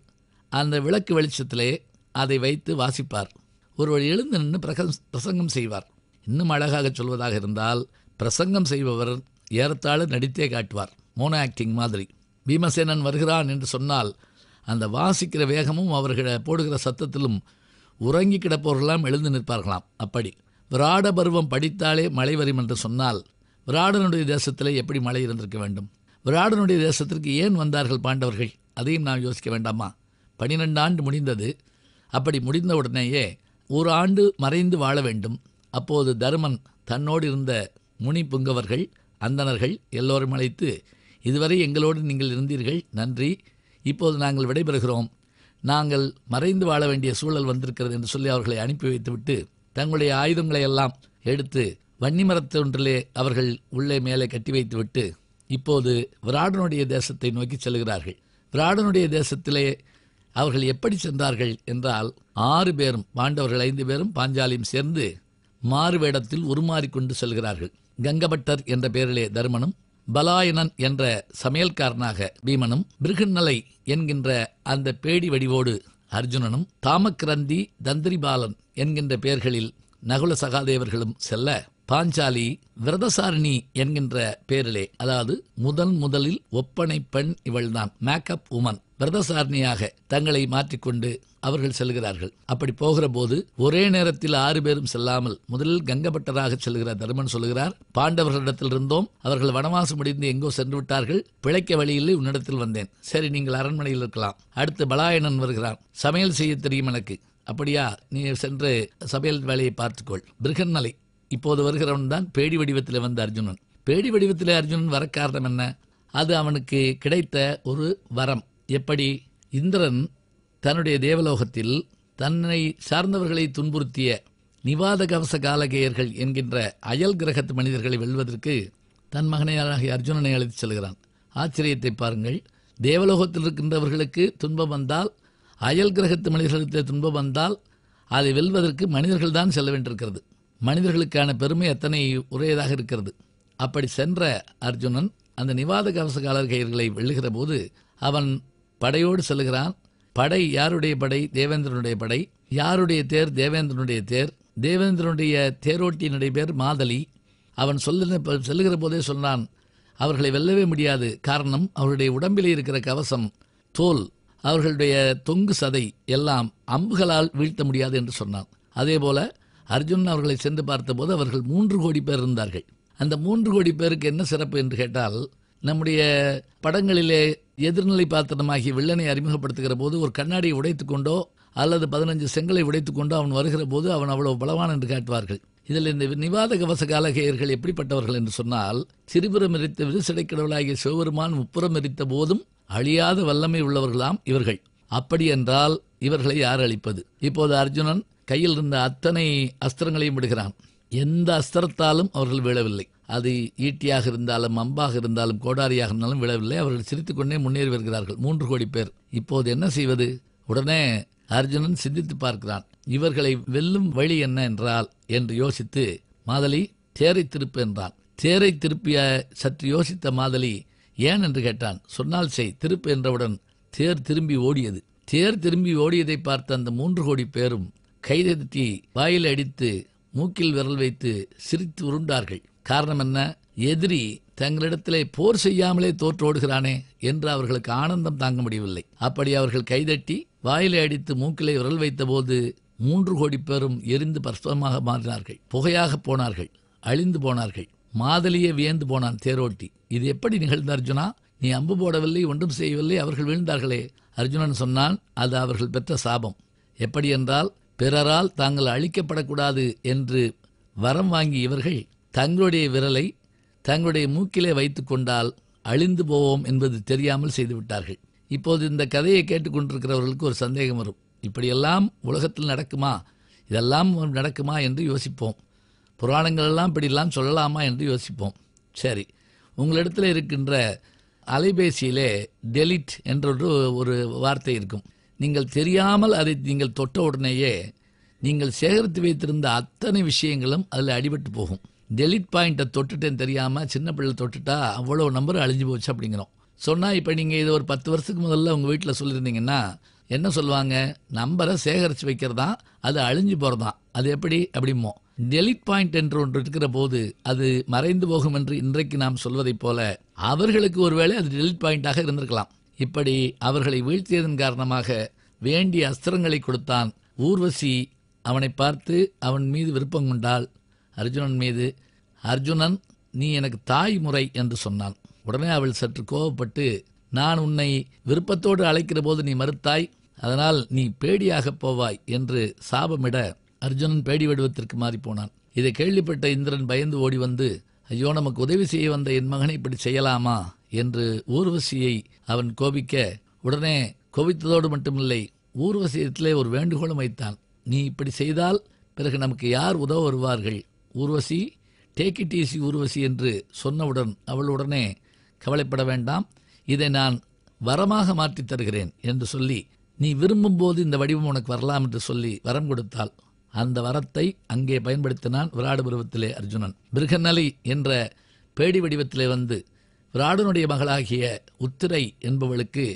அந்த விளக்கு வெளிச்சத்திலே அதை வைத்து வாசிப்பார் ஒருவர் எழுந்து நின்று பிரகம் பிரசங்கம் செய்வார் இன்னும் அழகாக சொல்வதாக இருந்தால் பிரசங்கம் செய்பவர் ஏறத்தாழ நடித்தே காட்டுவார் மோனோ ஆக்டிங் மாதிரி பீமசேனன் வருகிறான் என்று சொன்னால் அந்த வாசிக்கிற வேகமும் அவர்களை போடுகிற சத்தத்திலும் உறங்கி கிடப்பவர்களாம் எழுந்து நிற்பார்களாம் அப்படி விராட பருவம் படித்தாலே மழை வரும் என்று சொன்னால் விராடனுடைய தேசத்தில் எப்படி மழை இருந்திருக்க வேண்டும் விராடனுடைய தேசத்திற்கு ஏன் வந்தார்கள் பாண்டவர்கள் அதையும் நாம் யோசிக்க வேண்டாமா பனிரெண்டு ஆண்டு முடிந்தது அப்படி முடிந்த உடனேயே ஒரு ஆண்டு மறைந்து வாழ வேண்டும் அப்போது தருமன் தன்னோடு இருந்த முனி புங்கவர்கள் அந்தணர்கள் எல்லோரும் அழைத்து இதுவரை எங்களோடு நீங்கள் இருந்தீர்கள் நன்றி இப்போது நாங்கள் விடைபெறுகிறோம் நாங்கள் மறைந்து வாழ வேண்டிய சூழல் வந்திருக்கிறது என்று சொல்லி அவர்களை அனுப்பி வைத்துவிட்டு தங்களுடைய ஆயுதங்களை எல்லாம் எடுத்து வன்னி மரத்தொன்றிலே அவர்கள் உள்ளே மேலே கட்டி வைத்துவிட்டு இப்போது விராடனுடைய தேசத்தை நோக்கி செல்கிறார்கள் விராடனுடைய தேசத்திலே அவர்கள் எப்படி சென்றார்கள் என்றால் ஆறு பேரும் பாண்டவர்கள் ஐந்து பேரும் பாஞ்சாலியும் சேர்ந்து மாறு வேடத்தில் உருமாறிக்கொண்டு செல்கிறார்கள் கங்கபட்டர் என்ற பெயரிலே தருமனும் பலாயனன் என்ற சமையல்காரனாக பீமனும் பிருகன்னலை என்கின்ற அந்த பேடி வடிவோடு அர்ஜுனனும் தாமக்கிரந்தி தந்திரிபாலன் என்கின்ற பெயர்களில் நகுல சகாதேவர்களும் செல்ல பாஞ்சாலி விரதசாரிணி என்கின்ற பெயரிலே அதாவது முதன் முதலில் ஒப்பனை பெண் இவள்தான் மேக்கப் உமன் விரதசாரணியாக தங்களை மாற்றிக்கொண்டு அவர்கள் செல்கிறார்கள் அப்படி போகிற போது ஒரே நேரத்தில் ஆறு பேரும் செல்லாமல் முதலில் கங்கப்பட்டராக செல்கிறார் தர்மன் சொல்கிறார் பாண்டவர்களிடத்தில் இருந்தோம் அவர்கள் வனவாசம் முடிந்து எங்கோ சென்று விட்டார்கள் பிழைக்க வழியில் உன்னிடத்தில் வந்தேன் சரி நீங்கள் அரண்மனையில் இருக்கலாம் அடுத்து பலாயனன் வருகிறான் சமையல் செய்ய தெரியும் எனக்கு அப்படியா நீ சென்று சமையல் வேலையை பார்த்துக்கொள் பிருகன்மலை இப்போது வருகிறவன் தான் பேடி வடிவத்தில் வந்த அர்ஜுனன் பேடி வடிவத்தில் அர்ஜுனன் வர காரணம் என்ன அது அவனுக்கு கிடைத்த ஒரு வரம் எப்படி இந்திரன் தன்னுடைய தேவலோகத்தில் தன்னை சார்ந்தவர்களை துன்புறுத்திய நிவாத கவச காலகேயர்கள் என்கின்ற அயல் கிரகத்து மனிதர்களை வெல்வதற்கு தன் மகனையாராகிய அர்ஜுனனை அழைத்து செல்கிறான் ஆச்சரியத்தை பாருங்கள் தேவலோகத்தில் இருக்கின்றவர்களுக்கு துன்பம் வந்தால் அயல் கிரகத்து மனிதர்களுக்கு துன்பம் வந்தால் அதை வெல்வதற்கு மனிதர்கள் தான் செல்ல வேண்டியிருக்கிறது மனிதர்களுக்கான பெருமை அத்தனை உரையதாக இருக்கிறது அப்படி சென்ற அர்ஜுனன் அந்த நிவாத கவச காலர்கையர்களை வெல்லுகிற போது அவன் படையோடு செல்கிறான் படை யாருடைய படை தேவேந்திரனுடைய படை யாருடைய தேர் தேவேந்திரனுடைய தேர் தேவேந்திரனுடைய தேரோட்டியினுடைய பேர் மாதலி அவன் சொல்ல செல்லுகிற போதே சொன்னான் அவர்களை வெல்லவே முடியாது காரணம் அவருடைய உடம்பிலே இருக்கிற கவசம் தோல் அவர்களுடைய தொங்கு சதை எல்லாம் அம்புகளால் வீழ்த்த முடியாது என்று சொன்னான் அதே போல அர்ஜுன் அவர்களை சென்று பார்த்தபோது அவர்கள் மூன்று கோடி பேர் இருந்தார்கள் அந்த மூன்று கோடி பேருக்கு என்ன சிறப்பு என்று கேட்டால் நம்முடைய படங்களிலே எதிர்நிலை பாத்திரமாகிய வில்லனை அறிமுகப்படுத்துகிற போது ஒரு கண்ணாடியை உடைத்துக்கொண்டோ அல்லது பதினஞ்சு செங்கலை உடைத்துக்கொண்டோ அவன் வருகிற போது அவன் அவ்வளவு பலவான் என்று காட்டுவார்கள் இதில் இந்த நிவாத கவச காலகையர்கள் எப்படிப்பட்டவர்கள் என்று சொன்னால் சிறுபுறம் எரித்த விருசடைக்கடவுளாகிய சிவபெருமான் உப்புறம் எரித்த போதும் அழியாத வல்லமை உள்ளவர்களாம் இவர்கள் அப்படி என்றால் இவர்களை யார் அழிப்பது இப்போது அர்ஜுனன் கையில் இருந்த அத்தனை அஸ்திரங்களையும் விடுகிறான் எந்த அஸ்திரத்தாலும் அவர்கள் விழவில்லை அது ஈட்டியாக இருந்தாலும் அம்பாக இருந்தாலும் கோடாரியாக இருந்தாலும் விழவில்லை அவர்கள் சிரித்துக்கொண்டே முன்னேறி வருகிறார்கள் மூன்று கோடி பேர் இப்போது என்ன செய்வது உடனே அர்ஜுனன் சிந்தித்து பார்க்கிறான் இவர்களை வெல்லும் வழி என்ன என்றால் என்று யோசித்து மாதலி தேரை திருப்பு என்றான் தேரை திருப்பிய சற்று யோசித்த மாதலி ஏன் என்று கேட்டான் சொன்னால் செய் திருப்பு என்றவுடன் தேர் திரும்பி ஓடியது தேர் திரும்பி ஓடியதை பார்த்த அந்த மூன்று கோடி பேரும் கைதட்டி வாயில் அடித்து மூக்கில் விரல் வைத்து சிரித்து உருண்டார்கள் காரணம் என்ன எதிரி தங்களிடத்திலே போர் செய்யாமலே தோற்றோடுகிறானே என்று அவர்களுக்கு ஆனந்தம் தாங்க முடியவில்லை அப்படி அவர்கள் கைதட்டி வாயிலை அடித்து மூக்கிலே விரல் வைத்தபோது மூன்று கோடி பேரும் எரிந்து பஸ்பமாக மாறினார்கள் புகையாக போனார்கள் அழிந்து போனார்கள் மாதலியே வியந்து போனான் தேரோட்டி இது எப்படி நிகழ்ந்த அர்ஜுனா நீ அம்பு போடவில்லை ஒன்றும் செய்யவில்லை அவர்கள் வீழ்ந்தார்களே அர்ஜுனன் சொன்னான் அது அவர்கள் பெற்ற சாபம் எப்படி என்றால் பிறரால் தாங்கள் அழிக்கப்படக்கூடாது என்று வரம் வாங்கி இவர்கள் தங்களுடைய விரலை தங்களுடைய மூக்கிலே வைத்து கொண்டால் அழிந்து போவோம் என்பது தெரியாமல் செய்துவிட்டார்கள் இப்போது இந்த கதையை கேட்டுக்கொண்டிருக்கிறவர்களுக்கு ஒரு சந்தேகம் வரும் இப்படியெல்லாம் உலகத்தில் நடக்குமா இதெல்லாம் நடக்குமா என்று யோசிப்போம் புராணங்களெல்லாம் இப்படிலாம் சொல்லலாமா என்று யோசிப்போம் சரி உங்களிடத்தில் இருக்கின்ற அலைபேசியிலே டெலிட் என்றொரு ஒரு வார்த்தை இருக்கும் நீங்கள் தெரியாமல் அதை நீங்கள் தொட்ட உடனேயே நீங்கள் சேகரித்து வைத்திருந்த அத்தனை விஷயங்களும் அதில் அடிபட்டு போகும் டெலிட் பாயிண்ட்டை தொட்டுட்டேன்னு தெரியாமல் சின்ன பிள்ளை தொட்டுட்டா அவ்வளோ நம்பர் அழிஞ்சு போச்சு அப்படிங்கிறோம் சொன்னால் இப்போ நீங்கள் இது ஒரு பத்து வருஷத்துக்கு முதல்ல உங்கள் வீட்டில் சொல்லியிருந்தீங்கன்னா என்ன சொல்லுவாங்க நம்பரை சேகரித்து வைக்கிறதா அது அழிஞ்சு போகிறதான் அது எப்படி அப்படிமோ டெலிட் பாயிண்ட் என்று ஒன்று இருக்கிற போது அது மறைந்து போகும் என்று இன்றைக்கு நாம் சொல்வதைப் போல அவர்களுக்கு ஒருவேளை அது டெலிட் பாயிண்டாக இருந்திருக்கலாம் இப்படி அவர்களை வீழ்த்தியதன் காரணமாக வேண்டிய அஸ்திரங்களை கொடுத்தான் ஊர்வசி அவனை பார்த்து அவன் மீது விருப்பம் கொண்டால் அர்ஜுனன் மீது அர்ஜுனன் நீ எனக்கு தாய் முறை என்று சொன்னான் உடனே அவள் சற்று கோபப்பட்டு நான் உன்னை விருப்பத்தோடு அழைக்கிற போது நீ மறுத்தாய் அதனால் நீ பேடியாகப் போவாய் என்று சாபமிட அர்ஜுனன் பேடி வடிவத்திற்கு மாறி போனான் இதை கேள்விப்பட்ட இந்திரன் பயந்து ஓடி வந்து ஐயோ நமக்கு உதவி செய்ய வந்த என் மகனை இப்படி செய்யலாமா என்று ஊர்வசியை அவன் கோபிக்க உடனே கோபித்ததோடு மட்டுமில்லை ஊர்வசியத்திலே ஒரு வேண்டுகோளும் வைத்தான் நீ இப்படி செய்தால் பிறகு நமக்கு யார் உதவ வருவார்கள் Urvashi take it easy Urvashi என்று சொன்னவுடன் அவள் உடனே கவலைப்பட வேண்டாம் இதை நான் வரமாக மாற்றித் தருகிறேன் என்று சொல்லி நீ விரும்பும் போது இந்த வடிவம் உனக்கு வரலாம் என்று சொல்லி வரம் கொடுத்தாள் அந்த வரத்தை அங்கே பயன்படுத்தினான் விராடு பருவத்திலே அர்ஜுனன் பிருகநலி என்ற பேடி வடிவத்திலே வந்து விராடனுடைய மகளாகிய உத்திரை என்பவளுக்கு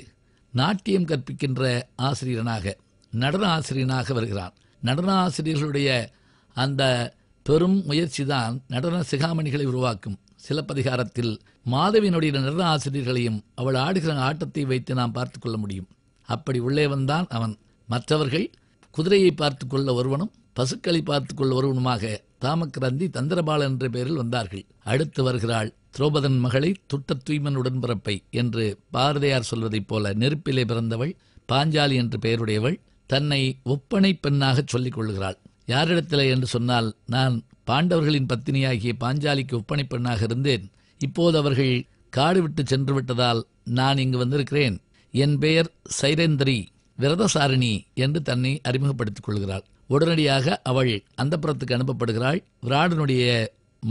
நாட்டியம் கற்பிக்கின்ற ஆசிரியனாக நடன ஆசிரியனாக வருகிறான் நடன ஆசிரியர்களுடைய அந்த பெரும் முயற்சிதான் நடன சிகாமணிகளை உருவாக்கும் சிலப்பதிகாரத்தில் மாதவியினுடைய நடன ஆசிரியர்களையும் அவள் ஆடுகிற ஆட்டத்தை வைத்து நாம் பார்த்து கொள்ள முடியும் அப்படி உள்ளே வந்தான் அவன் மற்றவர்கள் குதிரையை பார்த்து கொள்ள ஒருவனும் பசுக்களை பார்த்து கொள்ள ஒருவனுமாக தாமக்கரந்தி தந்திரபால என்ற பெயரில் வந்தார்கள் அடுத்து வருகிறாள் துரோபதன் மகளை துட்ட தூய்மன் உடன்பிறப்பை என்று பாரதியார் சொல்வதைப் போல நெருப்பிலே பிறந்தவள் பாஞ்சாலி என்று பெயருடையவள் தன்னை ஒப்பனை பெண்ணாக சொல்லிக் கொள்கிறாள் யாரிடத்தில் என்று சொன்னால் நான் பாண்டவர்களின் பத்தினியாகிய பாஞ்சாலிக்கு ஒப்பனைப்பெண்ணாக பெண்ணாக இருந்தேன் இப்போது அவர்கள் காடு விட்டு சென்று விட்டதால் நான் இங்கு வந்திருக்கிறேன் என் பெயர் சைரேந்திரி விரதசாரிணி என்று தன்னை அறிமுகப்படுத்திக் கொள்கிறாள் உடனடியாக அவள் புறத்துக்கு அனுப்பப்படுகிறாள் விராடனுடைய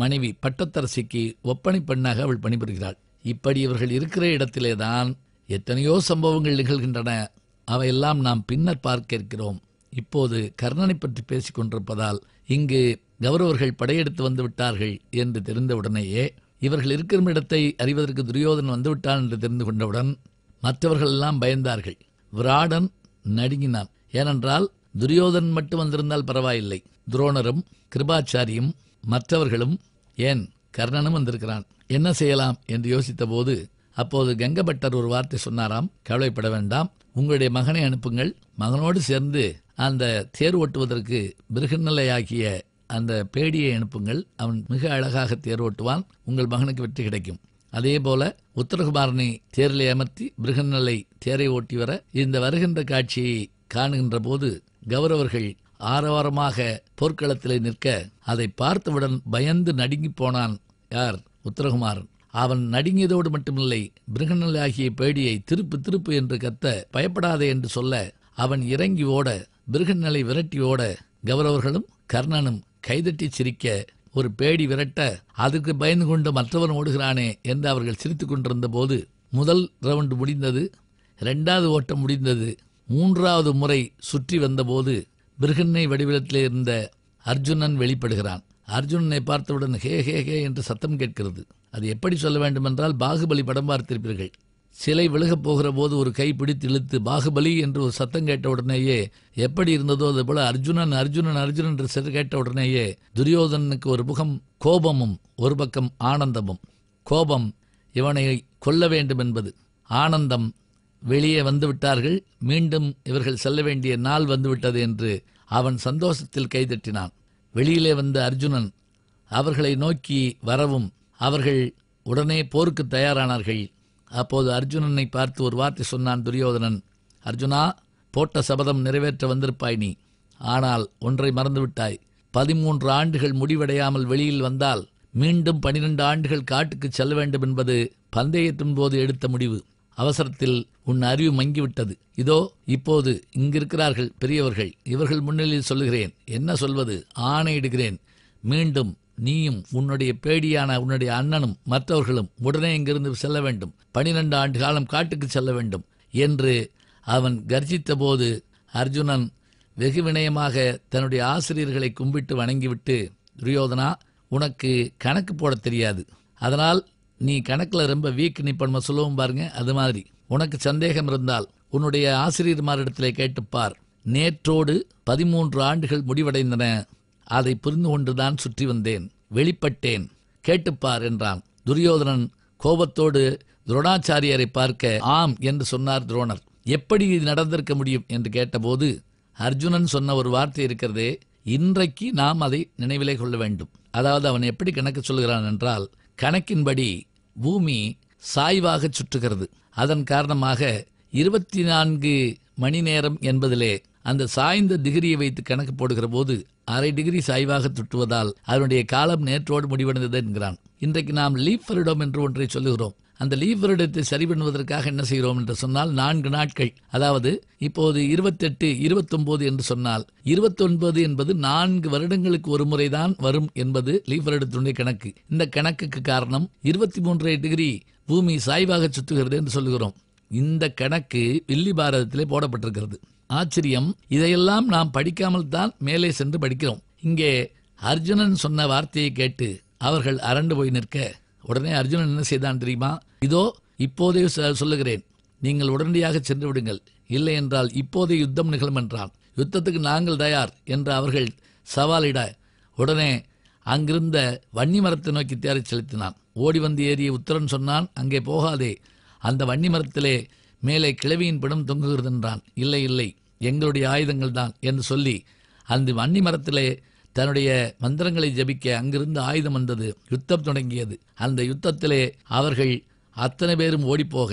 மனைவி பட்டத்தரசிக்கு ஒப்பனை பெண்ணாக அவள் பணிபுரிகிறாள் இப்படி இவர்கள் இருக்கிற இடத்திலே தான் எத்தனையோ சம்பவங்கள் நிகழ்கின்றன அவையெல்லாம் நாம் பின்னர் பார்க்க இருக்கிறோம் இப்போது கர்ணனை பற்றி பேசிக் கொண்டிருப்பதால் இங்கு கௌரவர்கள் படையெடுத்து வந்துவிட்டார்கள் என்று தெரிந்தவுடனேயே இவர்கள் இருக்கிற இடத்தை அறிவதற்கு துரியோதன் வந்துவிட்டான் என்று தெரிந்து கொண்டவுடன் மற்றவர்கள் எல்லாம் பயந்தார்கள் விராடன் நடுங்கினான் ஏனென்றால் துரியோதன் மட்டும் வந்திருந்தால் பரவாயில்லை துரோணரும் கிருபாச்சாரியும் மற்றவர்களும் ஏன் கர்ணனும் வந்திருக்கிறான் என்ன செய்யலாம் என்று யோசித்த போது அப்போது கங்கபட்டர் ஒரு வார்த்தை சொன்னாராம் கவலைப்பட வேண்டாம் உங்களுடைய மகனை அனுப்புங்கள் மகனோடு சேர்ந்து அந்த தேர் ஓட்டுவதற்கு மிருகநிலையாகிய அந்த பேடியை அனுப்புங்கள் அவன் மிக அழகாக தேர் ஓட்டுவான் உங்கள் மகனுக்கு வெற்றி கிடைக்கும் அதே போல உத்தரகுமாரனை தேரில் அமர்த்தி மிருகநிலை தேரை ஓட்டி வர இந்த வருகின்ற காட்சியை காணுகின்ற போது கௌரவர்கள் ஆரவாரமாக போர்க்களத்திலே நிற்க அதை பார்த்தவுடன் பயந்து நடுங்கி போனான் யார் உத்தரகுமாரன் அவன் நடுங்கியதோடு மட்டுமில்லை மிருகநலாகிய பேடியை திருப்பு திருப்பு என்று கத்த பயப்படாதே என்று சொல்ல அவன் இறங்கி ஓட மிருகநலை விரட்டி ஓட கௌரவர்களும் கர்ணனும் கைதட்டி சிரிக்க ஒரு பேடி விரட்ட அதுக்கு பயந்து கொண்டு மற்றவன் ஓடுகிறானே என்று அவர்கள் சிரித்து கொண்டிருந்த போது முதல் ரவுண்டு முடிந்தது ரெண்டாவது ஓட்டம் முடிந்தது மூன்றாவது முறை சுற்றி வந்தபோது பிருகன்னை வடிவிலத்திலே இருந்த அர்ஜுனன் வெளிப்படுகிறான் அர்ஜுனனை பார்த்தவுடன் ஹே ஹே ஹே என்று சத்தம் கேட்கிறது அது எப்படி சொல்ல வேண்டுமென்றால் பாகுபலி படம் பார்த்திருப்பீர்கள் சிலை விழுகப் போகிற போது ஒரு கை பிடித்து இழுத்து பாகுபலி என்று ஒரு சத்தம் கேட்ட உடனேயே எப்படி இருந்ததோ அது போல அர்ஜுனன் அர்ஜுனன் அர்ஜுனன் என்று சிறு கேட்ட உடனேயே துரியோதனனுக்கு ஒரு முகம் கோபமும் ஒரு பக்கம் ஆனந்தமும் கோபம் இவனை கொல்ல வேண்டும் என்பது ஆனந்தம் வெளியே வந்துவிட்டார்கள் மீண்டும் இவர்கள் செல்ல வேண்டிய நாள் வந்துவிட்டது என்று அவன் சந்தோஷத்தில் கைதட்டினான் வெளியிலே வந்த அர்ஜுனன் அவர்களை நோக்கி வரவும் அவர்கள் உடனே போருக்கு தயாரானார்கள் அப்போது அர்ஜுனனை பார்த்து ஒரு வார்த்தை சொன்னான் துரியோதனன் அர்ஜுனா போட்ட சபதம் நிறைவேற்ற வந்திருப்பாய் நீ ஆனால் ஒன்றை மறந்துவிட்டாய் பதிமூன்று ஆண்டுகள் முடிவடையாமல் வெளியில் வந்தால் மீண்டும் பனிரெண்டு ஆண்டுகள் காட்டுக்கு செல்ல வேண்டும் என்பது பந்தயத்தின் போது எடுத்த முடிவு அவசரத்தில் உன் அறிவு மங்கிவிட்டது இதோ இப்போது இங்கிருக்கிறார்கள் பெரியவர்கள் இவர்கள் முன்னிலையில் சொல்லுகிறேன் என்ன சொல்வது ஆணையிடுகிறேன் மீண்டும் நீயும் உன்னுடைய பேடியான உன்னுடைய அண்ணனும் மற்றவர்களும் உடனே இங்கிருந்து செல்ல வேண்டும் பனிரெண்டு ஆண்டு காலம் காட்டுக்கு செல்ல வேண்டும் என்று அவன் கர்ஜித்த போது அர்ஜுனன் வெகு வினயமாக தன்னுடைய ஆசிரியர்களை கும்பிட்டு வணங்கிவிட்டு துரியோதனா உனக்கு கணக்கு போட தெரியாது அதனால் நீ கணக்கில் ரொம்ப வீக் நீ பண்ண சொல்லவும் பாருங்க அது மாதிரி உனக்கு சந்தேகம் இருந்தால் உன்னுடைய ஆசிரியர்மாரிடத்தில் கேட்டுப்பார் நேற்றோடு பதிமூன்று ஆண்டுகள் முடிவடைந்தன அதை புரிந்து கொண்டுதான் சுற்றி வந்தேன் வெளிப்பட்டேன் கேட்டுப்பார் என்றான் துரியோதனன் கோபத்தோடு துரோணாச்சாரியரை பார்க்க ஆம் என்று சொன்னார் துரோணர் எப்படி இது நடந்திருக்க முடியும் என்று கேட்டபோது அர்ஜுனன் சொன்ன ஒரு வார்த்தை இருக்கிறதே இன்றைக்கு நாம் அதை நினைவிலே கொள்ள வேண்டும் அதாவது அவன் எப்படி கணக்கு சொல்கிறான் என்றால் கணக்கின்படி பூமி சாய்வாக சுற்றுகிறது அதன் காரணமாக இருபத்தி நான்கு மணி நேரம் என்பதிலே அந்த சாய்ந்த டிகிரியை வைத்து கணக்கு போடுகிற போது அரை டிகிரி சாய்வாக துட்டுவதால் அதனுடைய காலம் நேற்றோடு முடிவடைந்தது என்கிறான் இன்றைக்கு நாம் லீப் வருடம் என்று ஒன்றை சொல்லுகிறோம் அந்த லீவ் வருடத்தை சரி பண்ணுவதற்காக என்ன செய்கிறோம் என்று சொன்னால் நான்கு நாட்கள் அதாவது இப்போது இருபத்தெட்டு இருபத்தொன்பது என்று சொன்னால் இருபத்தொன்பது என்பது நான்கு வருடங்களுக்கு ஒரு முறைதான் வரும் என்பது லீவ் வருடத்தினுடைய கணக்கு இந்த கணக்குக்கு காரணம் இருபத்தி மூன்றரை டிகிரி பூமி சாய்வாக சுற்றுகிறது என்று சொல்கிறோம் இந்த கணக்கு வில்லி பாரதத்திலே போடப்பட்டிருக்கிறது ஆச்சரியம் இதையெல்லாம் நாம் படிக்காமல் தான் மேலே சென்று படிக்கிறோம் இங்கே அர்ஜுனன் சொன்ன வார்த்தையை கேட்டு அவர்கள் அரண்டு போய் நிற்க உடனே அர்ஜுனன் என்ன செய்தான் தெரியுமா இதோ இப்போதே சொல்லுகிறேன் நீங்கள் உடனடியாக சென்று விடுங்கள் இல்லை என்றால் இப்போதே யுத்தம் நிகழும் என்றான் யுத்தத்துக்கு நாங்கள் தயார் என்று அவர்கள் சவாலிட உடனே அங்கிருந்த வன்னி மரத்தை நோக்கி தேரை செலுத்தினான் ஓடி வந்து ஏறிய உத்தரன் சொன்னான் அங்கே போகாதே அந்த வன்னி மரத்திலே மேலே கிழவியின் படம் தொங்குகிறது என்றான் இல்லை இல்லை எங்களுடைய ஆயுதங்கள் தான் என்று சொல்லி அந்த வன்னி மரத்திலே தன்னுடைய மந்திரங்களை ஜபிக்க அங்கிருந்து ஆயுதம் வந்தது யுத்தம் தொடங்கியது அந்த யுத்தத்திலே அவர்கள் அத்தனை பேரும் ஓடிப்போக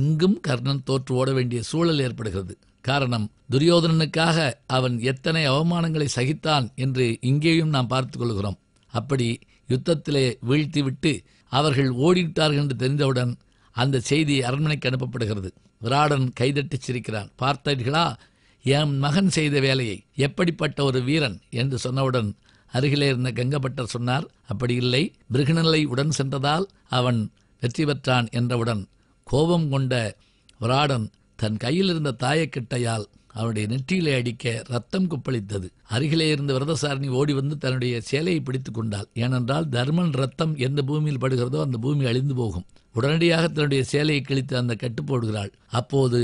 இங்கும் கர்ணன் தோற்று ஓட வேண்டிய சூழல் ஏற்படுகிறது காரணம் துரியோதனனுக்காக அவன் எத்தனை அவமானங்களை சகித்தான் என்று இங்கேயும் நாம் பார்த்து கொள்கிறோம் அப்படி யுத்தத்திலே வீழ்த்திவிட்டு அவர்கள் ஓடிவிட்டார்கள் என்று தெரிந்தவுடன் அந்த செய்தி அரண்மனைக்கு அனுப்பப்படுகிறது விராடன் கைதட்டிச் சிரிக்கிறான் பார்த்தீர்களா என் மகன் செய்த வேலையை எப்படிப்பட்ட ஒரு வீரன் என்று சொன்னவுடன் அருகிலே இருந்த கங்கபட்டர் சொன்னார் அப்படி இல்லை பிருகனலை உடன் சென்றதால் அவன் வெற்றி பெற்றான் என்றவுடன் கோபம் கொண்ட விராடன் தன் கையில் இருந்த தாயக்கிட்டையால் அவனுடைய நெற்றியிலே அடிக்க ரத்தம் குப்பளித்தது அருகிலே இருந்த விரதசாரணி ஓடி வந்து தன்னுடைய சேலையை பிடித்து கொண்டாள் ஏனென்றால் தர்மன் ரத்தம் எந்த பூமியில் படுகிறதோ அந்த பூமி அழிந்து போகும் உடனடியாக தன்னுடைய சேலையை கிழித்து அந்த கட்டு போடுகிறாள் அப்போது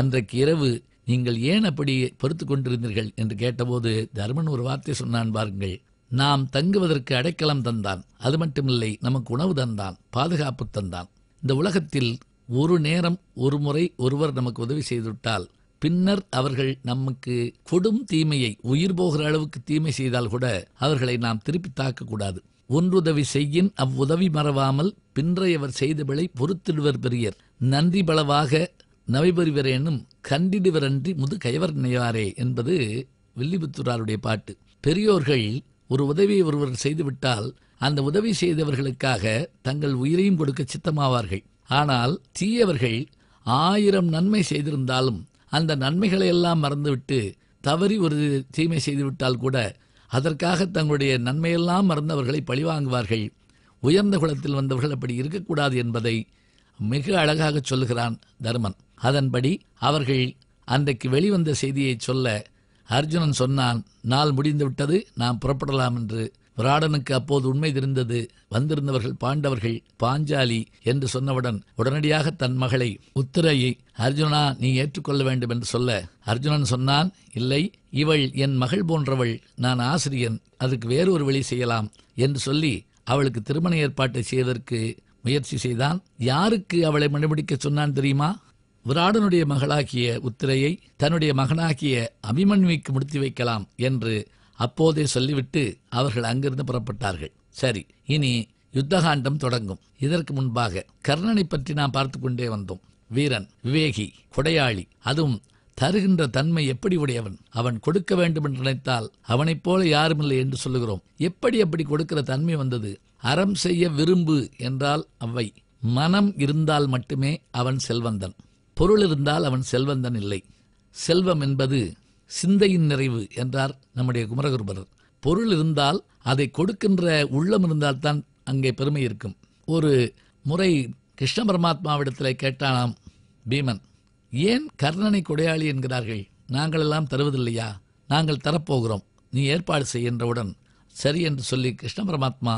அன்றைக்கு இரவு நீங்கள் ஏன் அப்படி பொறுத்து கொண்டிருந்தீர்கள் என்று கேட்டபோது தர்மன் ஒரு வார்த்தை சொன்னான் பாருங்கள் நாம் தங்குவதற்கு அடைக்கலம் தந்தான் அது மட்டுமில்லை நமக்கு உணவு தந்தான் பாதுகாப்பு தந்தான் இந்த உலகத்தில் ஒரு நேரம் ஒரு முறை ஒருவர் நமக்கு உதவி செய்துவிட்டால் பின்னர் அவர்கள் நமக்கு கொடும் தீமையை உயிர் போகிற அளவுக்கு தீமை செய்தால் கூட அவர்களை நாம் திருப்பி தாக்கக்கூடாது ஒன்றுதவி செய்யின் அவ்வுதவி மறவாமல் பின்றையவர் செய்தவளை பொறுத்திடுவர் பெரியர் நன்றி பலவாக நவைபெறுவரேனும் கண்டிடுவரன்றி முது கைவர் நினைவாரே என்பது வில்லிபுத்தூராருடைய பாட்டு பெரியோர்கள் ஒரு உதவியை ஒருவர் செய்துவிட்டால் அந்த உதவி செய்தவர்களுக்காக தங்கள் உயிரையும் கொடுக்க சித்தமாவார்கள் ஆனால் தீயவர்கள் ஆயிரம் நன்மை செய்திருந்தாலும் அந்த நன்மைகளை எல்லாம் மறந்துவிட்டு தவறி ஒரு தீமை செய்துவிட்டால் கூட அதற்காக தங்களுடைய நன்மையெல்லாம் மறந்தவர்களை பழிவாங்குவார்கள் உயர்ந்த குலத்தில் வந்தவர்கள் அப்படி இருக்கக்கூடாது என்பதை மிக அழகாக சொல்லுகிறான் தர்மன் அதன்படி அவர்கள் அன்றைக்கு வெளிவந்த செய்தியை சொல்ல அர்ஜுனன் சொன்னான் நாள் முடிந்துவிட்டது நாம் புறப்படலாம் என்று விராடனுக்கு அப்போது உண்மை தெரிந்தது வந்திருந்தவர்கள் பாண்டவர்கள் பாஞ்சாலி என்று சொன்னவுடன் உடனடியாக தன் மகளை உத்திரையை அர்ஜுனா நீ ஏற்றுக்கொள்ள வேண்டும் என்று சொல்ல அர்ஜுனன் சொன்னான் இல்லை இவள் என் மகள் போன்றவள் நான் ஆசிரியன் அதுக்கு வேறொரு வழி செய்யலாம் என்று சொல்லி அவளுக்கு திருமண ஏற்பாட்டை செய்வதற்கு முயற்சி செய்தான் யாருக்கு அவளை மணிபிடிக்க சொன்னான் தெரியுமா விராடனுடைய மகளாகிய உத்திரையை தன்னுடைய மகனாகிய அபிமன்யுக்கு முடித்து வைக்கலாம் என்று அப்போதே சொல்லிவிட்டு அவர்கள் அங்கிருந்து புறப்பட்டார்கள் சரி இனி யுத்தகாண்டம் தொடங்கும் இதற்கு முன்பாக கர்ணனை பற்றி நாம் பார்த்து கொண்டே வந்தோம் வீரன் விவேகி கொடையாளி அதுவும் தருகின்ற தன்மை எப்படி உடையவன் அவன் கொடுக்க வேண்டும் என்று நினைத்தால் அவனைப் போல யாரும் இல்லை என்று சொல்லுகிறோம் எப்படி அப்படி கொடுக்கிற தன்மை வந்தது அறம் செய்ய விரும்பு என்றால் அவை மனம் இருந்தால் மட்டுமே அவன் செல்வந்தன் பொருள் இருந்தால் அவன் செல்வந்தன் இல்லை செல்வம் என்பது சிந்தையின் நிறைவு என்றார் நம்முடைய குமரகுருபரர் பொருள் இருந்தால் அதை கொடுக்கின்ற உள்ளம் இருந்தால் தான் அங்கே பெருமை இருக்கும் ஒரு முறை கிருஷ்ண பரமாத்மாவிடத்தில் கேட்டானாம் பீமன் ஏன் கர்ணனை கொடையாளி என்கிறார்கள் நாங்களெல்லாம் தருவதில்லையா நாங்கள் தரப்போகிறோம் நீ ஏற்பாடு செய்கின்றவுடன் சரி என்று சொல்லி கிருஷ்ண பரமாத்மா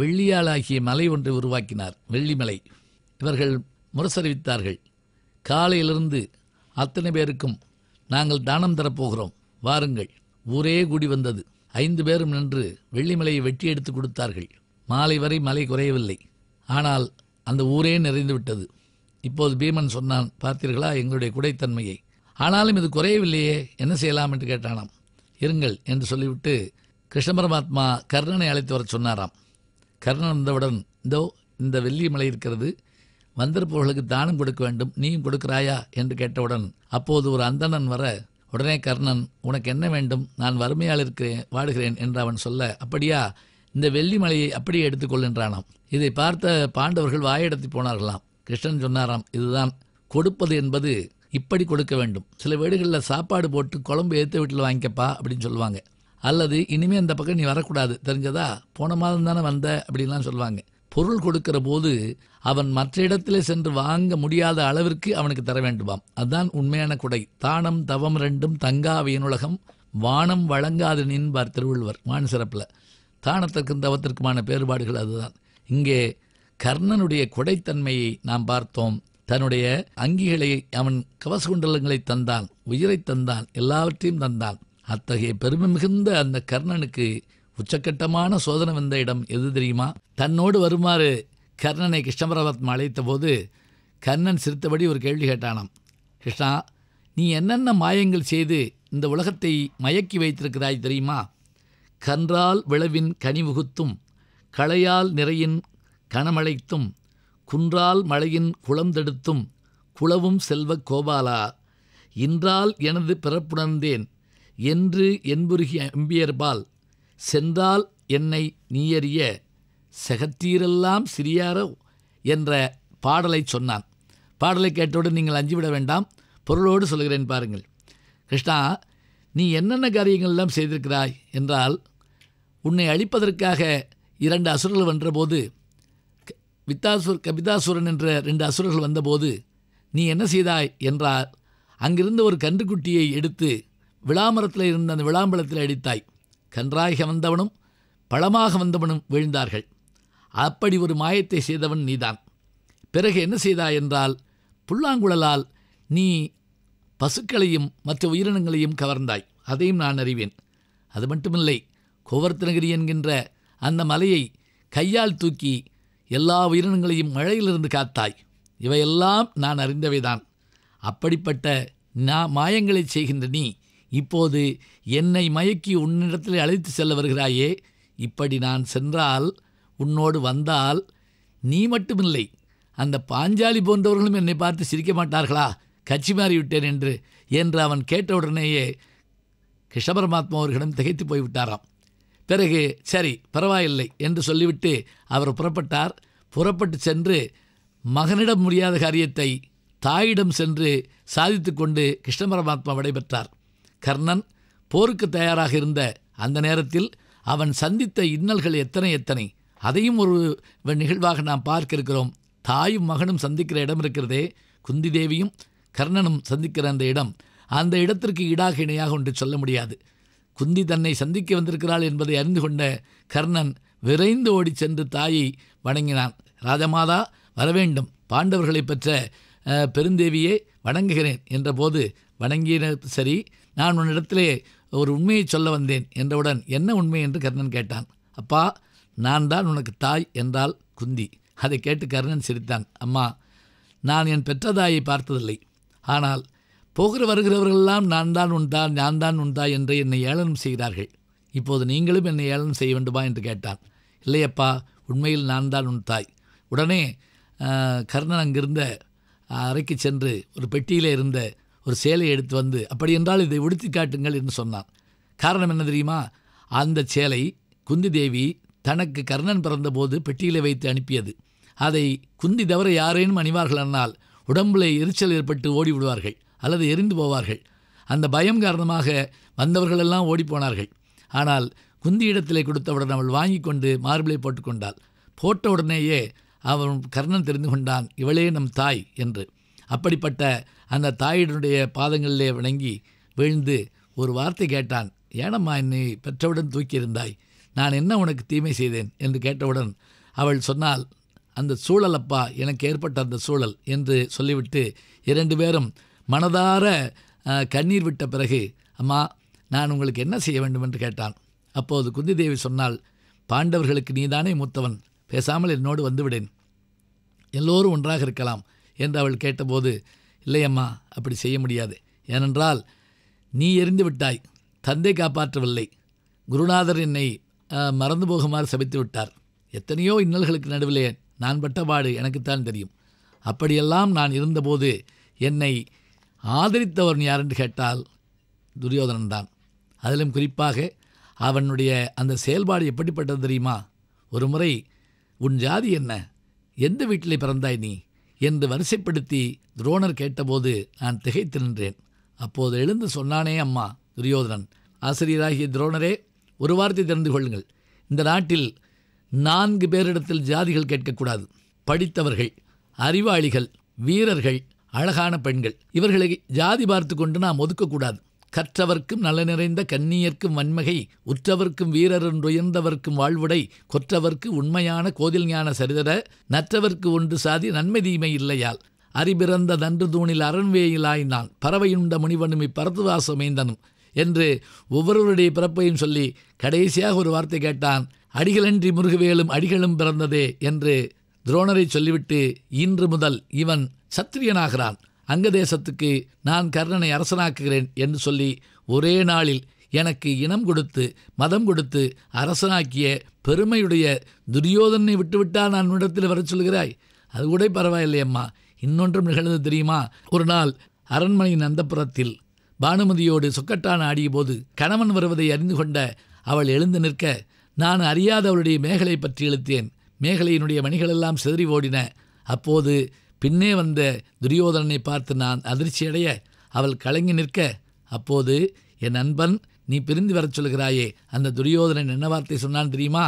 வெள்ளியாளாகிய மலை ஒன்றை உருவாக்கினார் வெள்ளிமலை இவர்கள் முரசறிவித்தார்கள் காலையிலிருந்து அத்தனை பேருக்கும் நாங்கள் தானம் தரப்போகிறோம் வாருங்கள் ஊரே கூடி வந்தது ஐந்து பேரும் நின்று வெள்ளிமலையை வெட்டி எடுத்து கொடுத்தார்கள் மாலை வரை மலை குறையவில்லை ஆனால் அந்த ஊரே நிறைந்துவிட்டது இப்போது பீமன் சொன்னான் பார்த்தீர்களா எங்களுடைய குடைத்தன்மையை ஆனாலும் இது குறையவில்லையே என்ன செய்யலாம் என்று கேட்டானாம் இருங்கள் என்று சொல்லிவிட்டு கிருஷ்ண பரமாத்மா கர்ணனை அழைத்து வர சொன்னாராம் கர்ணன் வந்தவுடன் இந்தோ இந்த வெள்ளி மலை இருக்கிறது வந்திருப்பவர்களுக்கு தானம் கொடுக்க வேண்டும் நீயும் கொடுக்கிறாயா என்று கேட்டவுடன் அப்போது ஒரு அந்தணன் வர உடனே கர்ணன் உனக்கு என்ன வேண்டும் நான் வறுமையால் இருக்கிறேன் வாடுகிறேன் என்று அவன் சொல்ல அப்படியா இந்த வெள்ளி மலையை அப்படியே எடுத்துக்கொள்கின்றானாம் இதை பார்த்த பாண்டவர்கள் வாயெடுத்து போனார்களாம் கிருஷ்ணன் சொன்னாராம் இதுதான் கொடுப்பது என்பது இப்படி கொடுக்க வேண்டும் சில வீடுகளில் சாப்பாடு போட்டு குழம்பு ஏற்ற வீட்டில் வாங்கிக்கப்பா அப்படின்னு சொல்லுவாங்க அல்லது இனிமேல் அந்த பக்கம் நீ வரக்கூடாது தெரிஞ்சதா போன மாதம் தானே வந்த அப்படின்லாம் சொல்லுவாங்க பொருள் கொடுக்கிற போது அவன் மற்ற இடத்திலே சென்று வாங்க முடியாத அளவிற்கு அவனுக்கு தர வேண்டுமாம் அதுதான் உண்மையான குடை தானம் தவம் ரெண்டும் தங்காவியனுலகம் வானம் வழங்காது நின்பார் திருவள்ளுவர் வான் சிறப்பில் தானத்திற்கும் தவத்திற்குமான வேறுபாடுகள் அதுதான் இங்கே கர்ணனுடைய குடைத்தன்மையை நாம் பார்த்தோம் தன்னுடைய அங்கிகளை அவன் கவசகுண்டலங்களை தந்தான் உயிரை தந்தான் எல்லாவற்றையும் தந்தான் அத்தகைய பெருமை மிகுந்த அந்த கர்ணனுக்கு உச்சக்கட்டமான சோதனை வந்த இடம் எது தெரியுமா தன்னோடு வருமாறு கர்ணனை கிருஷ்ணபரவத்மா அழைத்த போது கர்ணன் சிரித்தபடி ஒரு கேள்வி கேட்டானாம் கிருஷ்ணா நீ என்னென்ன மாயங்கள் செய்து இந்த உலகத்தை மயக்கி வைத்திருக்கிறாய் தெரியுமா கன்றால் விளவின் கனிவுகுத்தும் களையால் நிறையின் கனமழைத்தும் குன்றால் மழையின் குளம் தடுத்தும் குளவும் செல்வ கோபாலா இன்றால் எனது பிறப்புணர்ந்தேன் என்று என்புருகி அம்பியர்பால் சென்றால் என்னை நீயறிய செகத்தீரெல்லாம் சிறியாரோ என்ற பாடலை சொன்னான் பாடலை கேட்டவுடன் நீங்கள் அஞ்சிவிட வேண்டாம் பொருளோடு சொல்கிறேன் பாருங்கள் கிருஷ்ணா நீ என்னென்ன காரியங்கள் எல்லாம் செய்திருக்கிறாய் என்றால் உன்னை அழிப்பதற்காக இரண்டு அசுரர்கள் வென்றபோது வித்தாசுர் கபிதாசுரன் என்ற ரெண்டு அசுரர்கள் வந்தபோது நீ என்ன செய்தாய் என்றார் அங்கிருந்து ஒரு கன்றுக்குட்டியை எடுத்து விளாமரத்தில் இருந்த அந்த விளாம்பழத்தில் அடித்தாய் கன்றாக வந்தவனும் பழமாக வந்தவனும் விழுந்தார்கள் அப்படி ஒரு மாயத்தை செய்தவன் நீதான் பிறகு என்ன செய்தாய் என்றால் புல்லாங்குழலால் நீ பசுக்களையும் மற்ற உயிரினங்களையும் கவர்ந்தாய் அதையும் நான் அறிவேன் அது மட்டுமில்லை நகரி என்கின்ற அந்த மலையை கையால் தூக்கி எல்லா உயிரினங்களையும் மழையிலிருந்து காத்தாய் இவையெல்லாம் நான் அறிந்தவைதான் அப்படிப்பட்ட நான் மாயங்களை செய்கின்ற நீ இப்போது என்னை மயக்கி உன்னிடத்தில் அழைத்து செல்ல வருகிறாயே இப்படி நான் சென்றால் உன்னோடு வந்தால் நீ மட்டுமில்லை அந்த பாஞ்சாலி போன்றவர்களும் என்னை பார்த்து சிரிக்க மாட்டார்களா கட்சி மாறிவிட்டேன் என்று என்று அவன் கேட்டவுடனேயே கிருஷ்ண அவர்களிடம் திகைத்து போய்விட்டாராம் பிறகு சரி பரவாயில்லை என்று சொல்லிவிட்டு அவர் புறப்பட்டார் புறப்பட்டு சென்று மகனிடம் முடியாத காரியத்தை தாயிடம் சென்று சாதித்து கொண்டு கிருஷ்ண பரமாத்மா விடைபெற்றார் கர்ணன் போருக்கு தயாராக இருந்த அந்த நேரத்தில் அவன் சந்தித்த இன்னல்கள் எத்தனை எத்தனை அதையும் ஒரு நிகழ்வாக நாம் பார்க்க இருக்கிறோம் தாயும் மகனும் சந்திக்கிற இடம் இருக்கிறதே குந்தி தேவியும் கர்ணனும் சந்திக்கிற அந்த இடம் அந்த இடத்திற்கு ஈடாக இணையாக ஒன்று சொல்ல முடியாது குந்தி தன்னை சந்திக்க வந்திருக்கிறாள் என்பதை அறிந்து கொண்ட கர்ணன் விரைந்து ஓடி சென்று தாயை வணங்கினான் ராஜமாதா வரவேண்டும் பாண்டவர்களை பெற்ற பெருந்தேவியே வணங்குகிறேன் என்றபோது வணங்கின சரி நான் உன்னிடத்திலே ஒரு உண்மையை சொல்ல வந்தேன் என்றவுடன் என்ன உண்மை என்று கர்ணன் கேட்டான் அப்பா நான் தான் உனக்கு தாய் என்றால் குந்தி அதை கேட்டு கர்ணன் சிரித்தான் அம்மா நான் என் பெற்றதாயை பார்த்ததில்லை ஆனால் போகிற வருகிறவர்களெல்லாம் நான் தான் உன் தான் நான் தான் உன் தாய் என்று என்னை ஏளனம் செய்கிறார்கள் இப்போது நீங்களும் என்னை ஏளனம் செய்ய வேண்டுமா என்று கேட்டான் இல்லையப்பா உண்மையில் நான் தான் உன் தாய் உடனே கர்ணன் அங்கிருந்த அறைக்கு சென்று ஒரு பெட்டியில் இருந்த ஒரு சேலையை எடுத்து வந்து அப்படி என்றால் இதை உடுத்தி காட்டுங்கள் என்று சொன்னான் காரணம் என்ன தெரியுமா அந்த சேலை குந்தி தேவி தனக்கு கர்ணன் பிறந்தபோது பெட்டியில் வைத்து அனுப்பியது அதை குந்தி தவிர யாரேனும் அணிவார்கள் என்னால் உடம்புல எரிச்சல் ஏற்பட்டு ஓடி விடுவார்கள் அல்லது எரிந்து போவார்கள் அந்த பயம் காரணமாக வந்தவர்களெல்லாம் ஓடிப்போனார்கள் ஆனால் குந்தி இடத்திலே கொடுத்தவுடன் அவள் வாங்கி கொண்டு மார்பிளை போட்டுக்கொண்டாள் போட்ட உடனேயே அவன் கர்ணன் தெரிந்து கொண்டான் இவளே நம் தாய் என்று அப்படிப்பட்ட அந்த தாயினுடைய பாதங்களிலே வணங்கி விழுந்து ஒரு வார்த்தை கேட்டான் ஏனம்மா என்னை பெற்றவுடன் தூக்கியிருந்தாய் நான் என்ன உனக்கு தீமை செய்தேன் என்று கேட்டவுடன் அவள் சொன்னால் அந்த சூழல் அப்பா எனக்கு ஏற்பட்ட அந்த சூழல் என்று சொல்லிவிட்டு இரண்டு பேரும் மனதார கண்ணீர் விட்ட பிறகு அம்மா நான் உங்களுக்கு என்ன செய்ய வேண்டும் என்று கேட்டான் அப்போது குந்தி தேவி சொன்னால் பாண்டவர்களுக்கு நீதானே மூத்தவன் பேசாமல் என்னோடு வந்துவிடேன் எல்லோரும் ஒன்றாக இருக்கலாம் என்று அவள் கேட்டபோது இல்லையம்மா அப்படி செய்ய முடியாது ஏனென்றால் நீ எரிந்து விட்டாய் தந்தை காப்பாற்றவில்லை குருநாதர் என்னை மறந்து போகுமாறு சபித்து விட்டார் எத்தனையோ இன்னல்களுக்கு நடுவிலே நான் பட்டபாடு எனக்குத்தான் தெரியும் அப்படியெல்லாம் நான் இருந்தபோது என்னை ஆதரித்தவர் யாரென்று கேட்டால் துரியோதனன் தான் அதிலும் குறிப்பாக அவனுடைய அந்த செயல்பாடு எப்படிப்பட்டது தெரியுமா ஒரு முறை உன் ஜாதி என்ன எந்த வீட்டில் பிறந்தாய் நீ என்று வரிசைப்படுத்தி துரோணர் கேட்டபோது நான் திகைத்து நின்றேன் அப்போது எழுந்து சொன்னானே அம்மா துரியோதனன் ஆசிரியராகிய துரோணரே ஒரு வார்த்தை தெரிந்து கொள்ளுங்கள் இந்த நாட்டில் நான்கு பேரிடத்தில் ஜாதிகள் கேட்கக்கூடாது படித்தவர்கள் அறிவாளிகள் வீரர்கள் அழகான பெண்கள் இவர்களை ஜாதி பார்த்து கொண்டு நாம் ஒதுக்கக்கூடாது கற்றவர்க்கும் நல நிறைந்த கன்னியர்க்கும் வன்மகை உற்றவர்க்கும் வீரரென்றுயர்ந்தவர்க்கும் வாழ்வுடை கொற்றவர்க்கு உண்மையான கோதில் ஞான சரிதர நற்றவர்க்கு ஒன்று சாதி நன்மை தீமை இல்லையால் அறிபிறந்த நன்று தூணில் அரண்வேயிலாய் நான் பறவையுண்ட முனிவனும் இப்பரத்துவாசமேந்தனும் என்று ஒவ்வொருவருடைய பிறப்பையும் சொல்லி கடைசியாக ஒரு வார்த்தை கேட்டான் அடிகளன்றி முருகவேலும் அடிகளும் பிறந்ததே என்று துரோணரை சொல்லிவிட்டு இன்று முதல் இவன் சத்திரியனாகிறான் அங்க தேசத்துக்கு நான் கர்ணனை அரசனாக்குகிறேன் என்று சொல்லி ஒரே நாளில் எனக்கு இனம் கொடுத்து மதம் கொடுத்து அரசனாக்கிய பெருமையுடைய துரியோதனை விட்டுவிட்டால் நான் உன்னிடத்தில் வர சொல்கிறாய் அது கூட பரவாயில்லையம்மா இன்னொன்றும் நிகழ்ந்தது தெரியுமா ஒரு நாள் அரண்மனையின் அந்தப்புறத்தில் பானுமதியோடு ஆடிய ஆடியபோது கணவன் வருவதை அறிந்து கொண்ட அவள் எழுந்து நிற்க நான் அறியாத அவளுடைய மேகலை பற்றி இழுத்தேன் மேகலையினுடைய மணிகளெல்லாம் சிதறி ஓடின அப்போது பின்னே வந்த துரியோதனனை பார்த்து நான் அதிர்ச்சியடைய அவள் கலங்கி நிற்க அப்போது என் அன்பன் நீ பிரிந்து வரச் சொல்கிறாயே அந்த துரியோதனன் என்ன வார்த்தை சொன்னான் தெரியுமா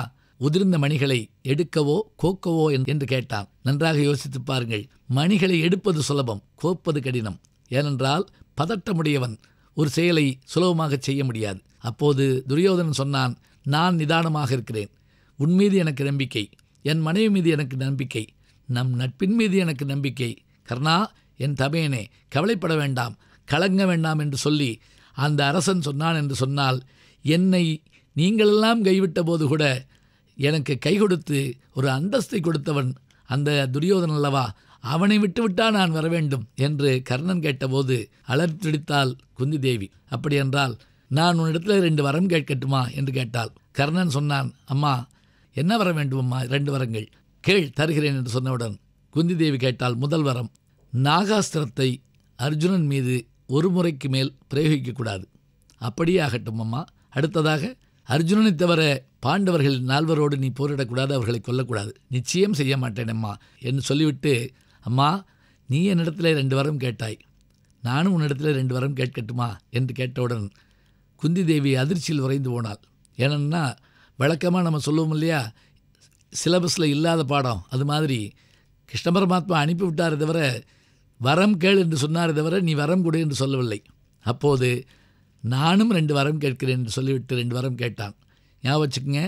உதிர்ந்த மணிகளை எடுக்கவோ கோக்கவோ என்று கேட்டான் நன்றாக யோசித்து பாருங்கள் மணிகளை எடுப்பது சுலபம் கோப்பது கடினம் ஏனென்றால் பதட்டமுடையவன் ஒரு செயலை சுலபமாக செய்ய முடியாது அப்போது துரியோதனன் சொன்னான் நான் நிதானமாக இருக்கிறேன் உன் மீது எனக்கு நம்பிக்கை என் மனைவி மீது எனக்கு நம்பிக்கை நம் நட்பின் மீது எனக்கு நம்பிக்கை கர்ணா என் தபையனே கவலைப்பட வேண்டாம் கலங்க வேண்டாம் என்று சொல்லி அந்த அரசன் சொன்னான் என்று சொன்னால் என்னை நீங்களெல்லாம் கைவிட்ட போது கூட எனக்கு கை கொடுத்து ஒரு அந்தஸ்தை கொடுத்தவன் அந்த துரியோதன் அல்லவா அவனை விட்டுவிட்டா நான் வர வேண்டும் என்று கர்ணன் கேட்டபோது அலர்த்தெடுத்தாள் குந்தி தேவி அப்படியென்றால் நான் உன்னிடத்தில் ரெண்டு வரம் கேட்கட்டுமா என்று கேட்டாள் கர்ணன் சொன்னான் அம்மா என்ன வர வேண்டுமம்மா ரெண்டு வரங்கள் கேள் தருகிறேன் என்று சொன்னவுடன் குந்தி தேவி கேட்டால் முதல் வரம் நாகாஸ்திரத்தை அர்ஜுனன் மீது ஒரு முறைக்கு மேல் பிரயோகிக்கக்கூடாது அப்படியே ஆகட்டும் அம்மா அடுத்ததாக அர்ஜுனனை தவிர பாண்டவர்கள் நால்வரோடு நீ போரிடக்கூடாது அவர்களை கொல்லக்கூடாது நிச்சயம் செய்ய மாட்டேன் அம்மா என்று சொல்லிவிட்டு அம்மா நீ என்னிடத்தில் ரெண்டு வரம் கேட்டாய் நானும் உன்னிடத்தில் ரெண்டு வரம் கேட்கட்டுமா என்று கேட்டவுடன் குந்தி தேவி அதிர்ச்சியில் உறைந்து போனாள் ஏனென்னா வழக்கமாக நம்ம சொல்லுவோம் இல்லையா சிலபஸில் இல்லாத பாடம் அது மாதிரி கிருஷ்ண பரமாத்மா அனுப்பிவிட்டார் தவிர வரம் கேள் என்று சொன்னார் தவிர நீ வரம் கொடு என்று சொல்லவில்லை அப்போது நானும் ரெண்டு வரம் கேட்கிறேன் என்று சொல்லிவிட்டு ரெண்டு வரம் கேட்டான் ஞாபகம் வச்சுக்கோங்க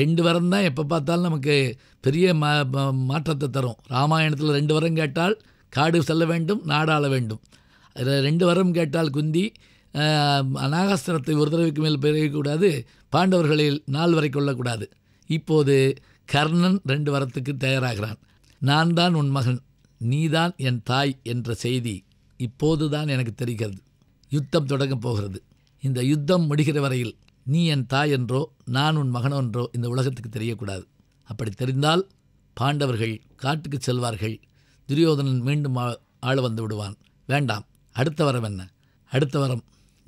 ரெண்டு வரம் தான் எப்போ பார்த்தாலும் நமக்கு பெரிய மாற்றத்தை தரும் ராமாயணத்தில் ரெண்டு வரம் கேட்டால் காடு செல்ல வேண்டும் நாடாள வேண்டும் அதில் ரெண்டு வரம் கேட்டால் குந்தி அநாகாஸ்திரத்தை ஒரு தடவைக்கு மேல் பெருகக்கூடாது பாண்டவர்களில் நாள் வரை கொள்ளக்கூடாது இப்போது கர்ணன் ரெண்டு வரத்துக்கு தயாராகிறான் நான் தான் உன் மகன் நீதான் என் தாய் என்ற செய்தி இப்போது தான் எனக்கு தெரிகிறது யுத்தம் தொடங்கப் போகிறது இந்த யுத்தம் முடிகிற வரையில் நீ என் தாய் என்றோ நான் உன் மகனோ என்றோ இந்த உலகத்துக்கு தெரியக்கூடாது அப்படி தெரிந்தால் பாண்டவர்கள் காட்டுக்கு செல்வார்கள் துரியோதனன் மீண்டும் ஆள வந்து விடுவான் வேண்டாம் அடுத்த வரம் என்ன அடுத்த வரம்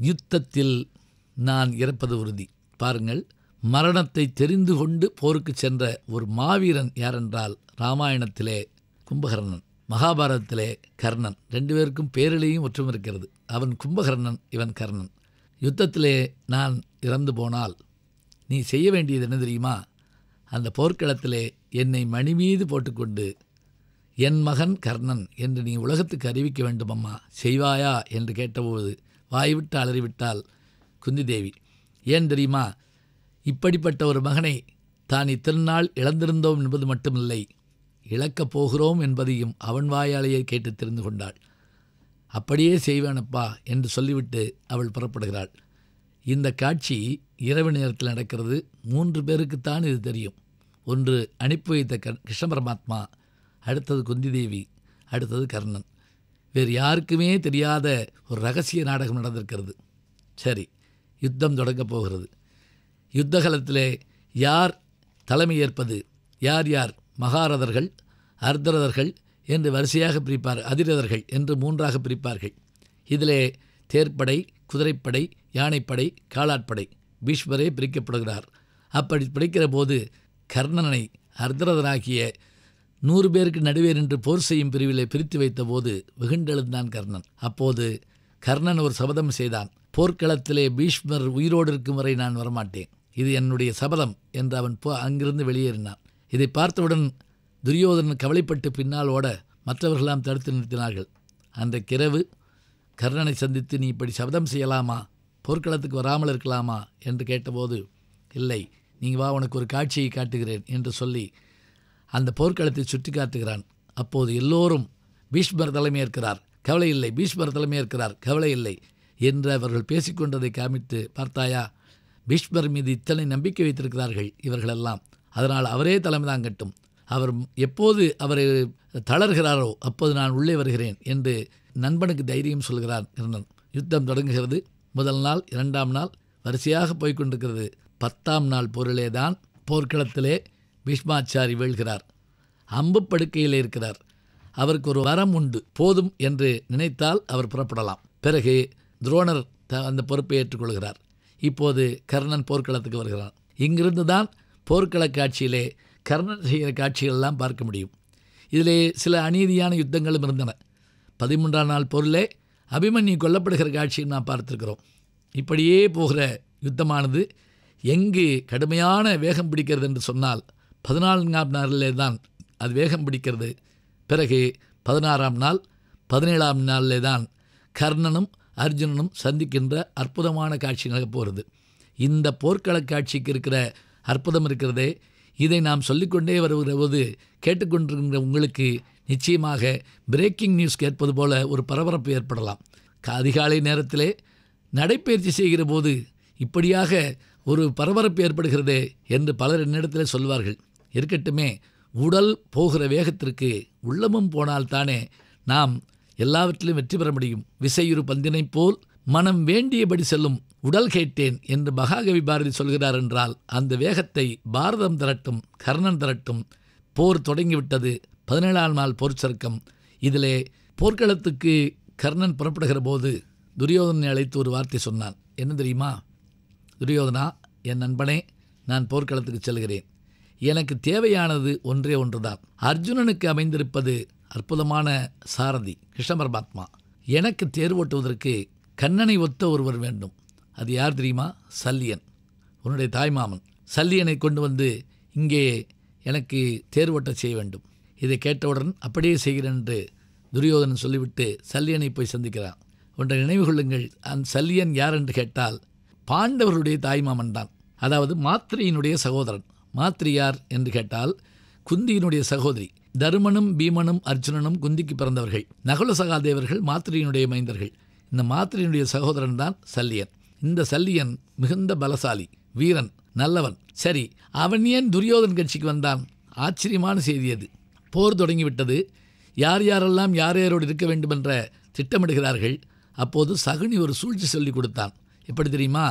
யுத்தத்தில் நான் இறப்பது உறுதி பாருங்கள் மரணத்தை தெரிந்து கொண்டு போருக்கு சென்ற ஒரு மாவீரன் யாரென்றால் ராமாயணத்திலே கும்பகர்ணன் மகாபாரதத்திலே கர்ணன் ரெண்டு பேருக்கும் பேரிலேயும் ஒற்றும் இருக்கிறது அவன் கும்பகர்ணன் இவன் கர்ணன் யுத்தத்திலே நான் இறந்து போனால் நீ செய்ய வேண்டியது என்ன தெரியுமா அந்த போர்க்களத்திலே என்னை மணி மீது போட்டுக்கொண்டு என் மகன் கர்ணன் என்று நீ உலகத்துக்கு அறிவிக்க வேண்டுமம்மா செய்வாயா என்று கேட்டபோது வாய்விட்டு அலறிவிட்டால் குந்தி தேவி ஏன் தெரியுமா இப்படிப்பட்ட ஒரு மகனை தான் இத்தனை நாள் இழந்திருந்தோம் என்பது மட்டுமில்லை இழக்கப் போகிறோம் என்பதையும் அவன் வாயாலேயே கேட்டு தெரிந்து கொண்டாள் அப்படியே செய்வேனப்பா என்று சொல்லிவிட்டு அவள் புறப்படுகிறாள் இந்த காட்சி இரவு நேரத்தில் நடக்கிறது மூன்று பேருக்குத்தான் இது தெரியும் ஒன்று அனுப்பி வைத்த க கிருஷ்ண பரமாத்மா அடுத்தது குந்தி தேவி அடுத்தது கர்ணன் வேறு யாருக்குமே தெரியாத ஒரு ரகசிய நாடகம் நடந்திருக்கிறது சரி யுத்தம் தொடங்கப் போகிறது யுத்தகலத்திலே யார் தலைமையேற்பது யார் யார் மகாரதர்கள் அர்தரதர்கள் என்று வரிசையாக பிரிப்பார் அதிரதர்கள் என்று மூன்றாக பிரிப்பார்கள் இதிலே தேர்ப்படை குதிரைப்படை யானைப்படை காலாட்படை பீஷ்மரே பிரிக்கப்படுகிறார் அப்படி பிடிக்கிற போது கர்ணனை அர்தரதனாகிய நூறு பேருக்கு நடுவே நின்று போர் செய்யும் பிரிவிலே பிரித்து வைத்தபோது வெகுண்டெழுந்தான் கர்ணன் அப்போது கர்ணன் ஒரு சபதம் செய்தான் போர்க்களத்திலே பீஷ்மர் உயிரோடு இருக்கும் வரை நான் வரமாட்டேன் இது என்னுடைய சபதம் என்று அவன் போ அங்கிருந்து வெளியேறினான் இதை பார்த்தவுடன் துரியோதனன் கவலைப்பட்டு பின்னால் ஓட மற்றவர்களாம் தடுத்து நிறுத்தினார்கள் அந்த கிரவு கர்ணனை சந்தித்து நீ இப்படி சபதம் செய்யலாமா போர்க்களத்துக்கு வராமல் இருக்கலாமா என்று கேட்டபோது இல்லை நீங்கள் வா உனக்கு ஒரு காட்சியை காட்டுகிறேன் என்று சொல்லி அந்த போர்க்களத்தை சுற்றி காட்டுகிறான் அப்போது எல்லோரும் பீஷ்மர் தலைமையேற்கிறார் கவலை இல்லை பீஷ்மர் தலைமையேற்கிறார் கவலை இல்லை என்று அவர்கள் பேசிக்கொண்டதை காமித்து பார்த்தாயா பீஷ்மர் மீது இத்தனை நம்பிக்கை வைத்திருக்கிறார்கள் இவர்களெல்லாம் அதனால் அவரே தலைமை தாங்கட்டும் அவர் எப்போது அவரை தளர்கிறாரோ அப்போது நான் உள்ளே வருகிறேன் என்று நண்பனுக்கு தைரியம் சொல்கிறார் கர்ணன் யுத்தம் தொடங்குகிறது முதல் நாள் இரண்டாம் நாள் வரிசையாக போய்கொண்டிருக்கிறது பத்தாம் நாள் பொருளே தான் போர்க்களத்திலே பீஷ்மாச்சாரி வீழ்கிறார் அம்பு படுக்கையில் இருக்கிறார் அவருக்கு ஒரு வரம் உண்டு போதும் என்று நினைத்தால் அவர் புறப்படலாம் பிறகு துரோணர் த அந்த பொறுப்பை ஏற்றுக்கொள்கிறார் இப்போது கர்ணன் போர்க்களத்துக்கு வருகிறான் இங்கிருந்து தான் போர்க்கள காட்சியிலே கர்ணன் செய்கிற காட்சிகளெல்லாம் பார்க்க முடியும் இதிலே சில அநீதியான யுத்தங்களும் இருந்தன பதிமூன்றாம் நாள் பொருளே அபிமன்யு கொல்லப்படுகிற காட்சியை நாம் பார்த்துருக்குறோம் இப்படியே போகிற யுத்தமானது எங்கு கடுமையான வேகம் பிடிக்கிறது என்று சொன்னால் பதினான்காம் நாளிலே தான் அது வேகம் பிடிக்கிறது பிறகு பதினாறாம் நாள் பதினேழாம் நாளிலே தான் கர்ணனும் அர்ஜுனனும் சந்திக்கின்ற அற்புதமான காட்சிகளாக போகிறது இந்த போர்க்கள காட்சிக்கு இருக்கிற அற்புதம் இருக்கிறதே இதை நாம் சொல்லிக்கொண்டே வருகிற போது கேட்டுக்கொண்டிருக்கிற உங்களுக்கு நிச்சயமாக பிரேக்கிங் நியூஸ் கேட்பது போல ஒரு பரபரப்பு ஏற்படலாம் அதிகாலை நேரத்திலே நடைப்பயிற்சி செய்கிற போது இப்படியாக ஒரு பரபரப்பு ஏற்படுகிறதே என்று பலர் என்னிடத்தில் சொல்வார்கள் இருக்கட்டுமே உடல் போகிற வேகத்திற்கு உள்ளமும் போனால்தானே நாம் எல்லாவற்றிலும் வெற்றி பெற முடியும் விசையுறு பந்தினைப் போல் மனம் வேண்டியபடி செல்லும் உடல் கேட்டேன் என்று மகாகவி பாரதி சொல்கிறார் என்றால் அந்த வேகத்தை பாரதம் திரட்டும் கர்ணன் திரட்டும் போர் தொடங்கிவிட்டது பதினேழாம் நாள் போர் சர்க்கம் இதிலே போர்க்களத்துக்கு கர்ணன் புறப்படுகிற போது துரியோதனை அழைத்து ஒரு வார்த்தை சொன்னான் என்ன தெரியுமா துரியோதனா என் நண்பனே நான் போர்க்களத்துக்கு செல்கிறேன் எனக்கு தேவையானது ஒன்றே ஒன்றுதான் அர்ஜுனனுக்கு அமைந்திருப்பது அற்புதமான சாரதி கிருஷ்ண பரமாத்மா எனக்கு தேர்வோட்டுவதற்கு கண்ணனை ஒத்த ஒருவர் வேண்டும் அது யார் தெரியுமா சல்லியன் உன்னுடைய தாய்மாமன் சல்லியனை கொண்டு வந்து இங்கே எனக்கு தேர்வோட்ட செய்ய வேண்டும் இதை கேட்டவுடன் அப்படியே செய்கிறேன் என்று துரியோதனன் சொல்லிவிட்டு சல்லியனை போய் சந்திக்கிறான் ஒன்றை நினைவு கொள்ளுங்கள் அந்த சல்லியன் யார் என்று கேட்டால் பாண்டவர்களுடைய தாய்மாமன் தான் அதாவது மாத்திரையினுடைய சகோதரன் மாத்திரியார் என்று கேட்டால் குந்தியினுடைய சகோதரி தருமனும் பீமனும் அர்ஜுனனும் குந்திக்கு பிறந்தவர்கள் நகுல சகாதேவர்கள் மாத்திரையினுடைய மைந்தர்கள் இந்த மாத்திரையினுடைய சகோதரன் தான் சல்லியன் இந்த சல்லியன் மிகுந்த பலசாலி வீரன் நல்லவன் சரி அவன் ஏன் துரியோதன் கட்சிக்கு வந்தான் ஆச்சரியமான செய்தி அது போர் தொடங்கிவிட்டது யார் யாரெல்லாம் யார் யாரோடு இருக்க வேண்டுமென்ற திட்டமிடுகிறார்கள் அப்போது சகுனி ஒரு சூழ்ச்சி சொல்லி கொடுத்தான் எப்படி தெரியுமா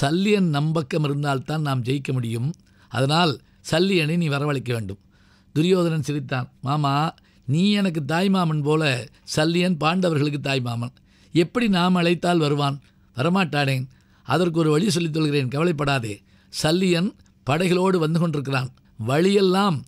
சல்லியன் நம்பக்கம் இருந்தால்தான் நாம் ஜெயிக்க முடியும் அதனால் சல்லியனை நீ வரவழைக்க வேண்டும் துரியோதனன் சிரித்தான் மாமா நீ எனக்கு தாய்மாமன் போல சல்லியன் பாண்டவர்களுக்கு தாய்மாமன் எப்படி நாம் அழைத்தால் வருவான் வரமாட்டானேன் அதற்கு ஒரு வழி சொல்லித் சொல்கிறேன் கவலைப்படாதே சல்லியன் படைகளோடு வந்து கொண்டிருக்கிறான் வழியெல்லாம்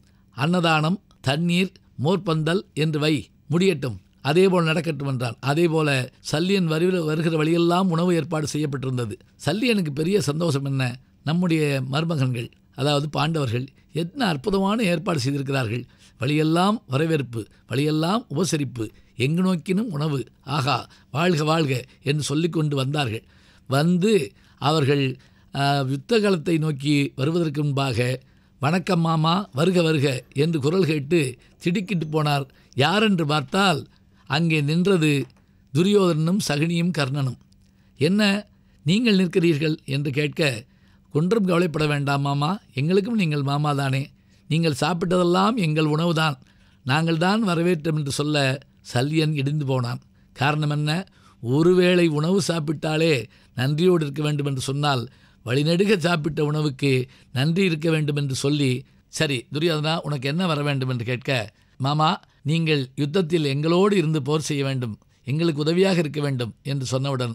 அன்னதானம் தண்ணீர் மோர்பந்தல் என்று வை முடியட்டும் அதே போல் நடக்கட்டும் என்றான் அதே போல சல்லியன் வரி வருகிற வழியெல்லாம் உணவு ஏற்பாடு செய்யப்பட்டிருந்தது சல்லியனுக்கு பெரிய சந்தோஷம் என்ன நம்முடைய மருமகன்கள் அதாவது பாண்டவர்கள் என்ன அற்புதமான ஏற்பாடு செய்திருக்கிறார்கள் வழியெல்லாம் வரவேற்பு வழியெல்லாம் உபசரிப்பு எங்கு நோக்கினும் உணவு ஆகா வாழ்க வாழ்க என்று சொல்லிக்கொண்டு வந்தார்கள் வந்து அவர்கள் யுத்தகலத்தை நோக்கி வருவதற்கு முன்பாக வணக்கம் மாமா வருக வருக என்று குரல் கேட்டு திடுக்கிட்டு போனார் யாரென்று பார்த்தால் அங்கே நின்றது துரியோதனனும் சகுனியும் கர்ணனும் என்ன நீங்கள் நிற்கிறீர்கள் என்று கேட்க ஒன்றும் கவலைப்பட வேண்டாம் மாமா எங்களுக்கும் நீங்கள் மாமா தானே நீங்கள் சாப்பிட்டதெல்லாம் எங்கள் உணவுதான் நாங்கள் தான் வரவேற்றோம் என்று சொல்ல சல்யன் இடிந்து போனான் காரணம் என்ன ஒருவேளை உணவு சாப்பிட்டாலே நன்றியோடு இருக்க வேண்டும் என்று சொன்னால் வழிநெடுக சாப்பிட்ட உணவுக்கு நன்றி இருக்க வேண்டும் என்று சொல்லி சரி துரியோதனா உனக்கு என்ன வர வேண்டும் என்று கேட்க மாமா நீங்கள் யுத்தத்தில் எங்களோடு இருந்து போர் செய்ய வேண்டும் எங்களுக்கு உதவியாக இருக்க வேண்டும் என்று சொன்னவுடன்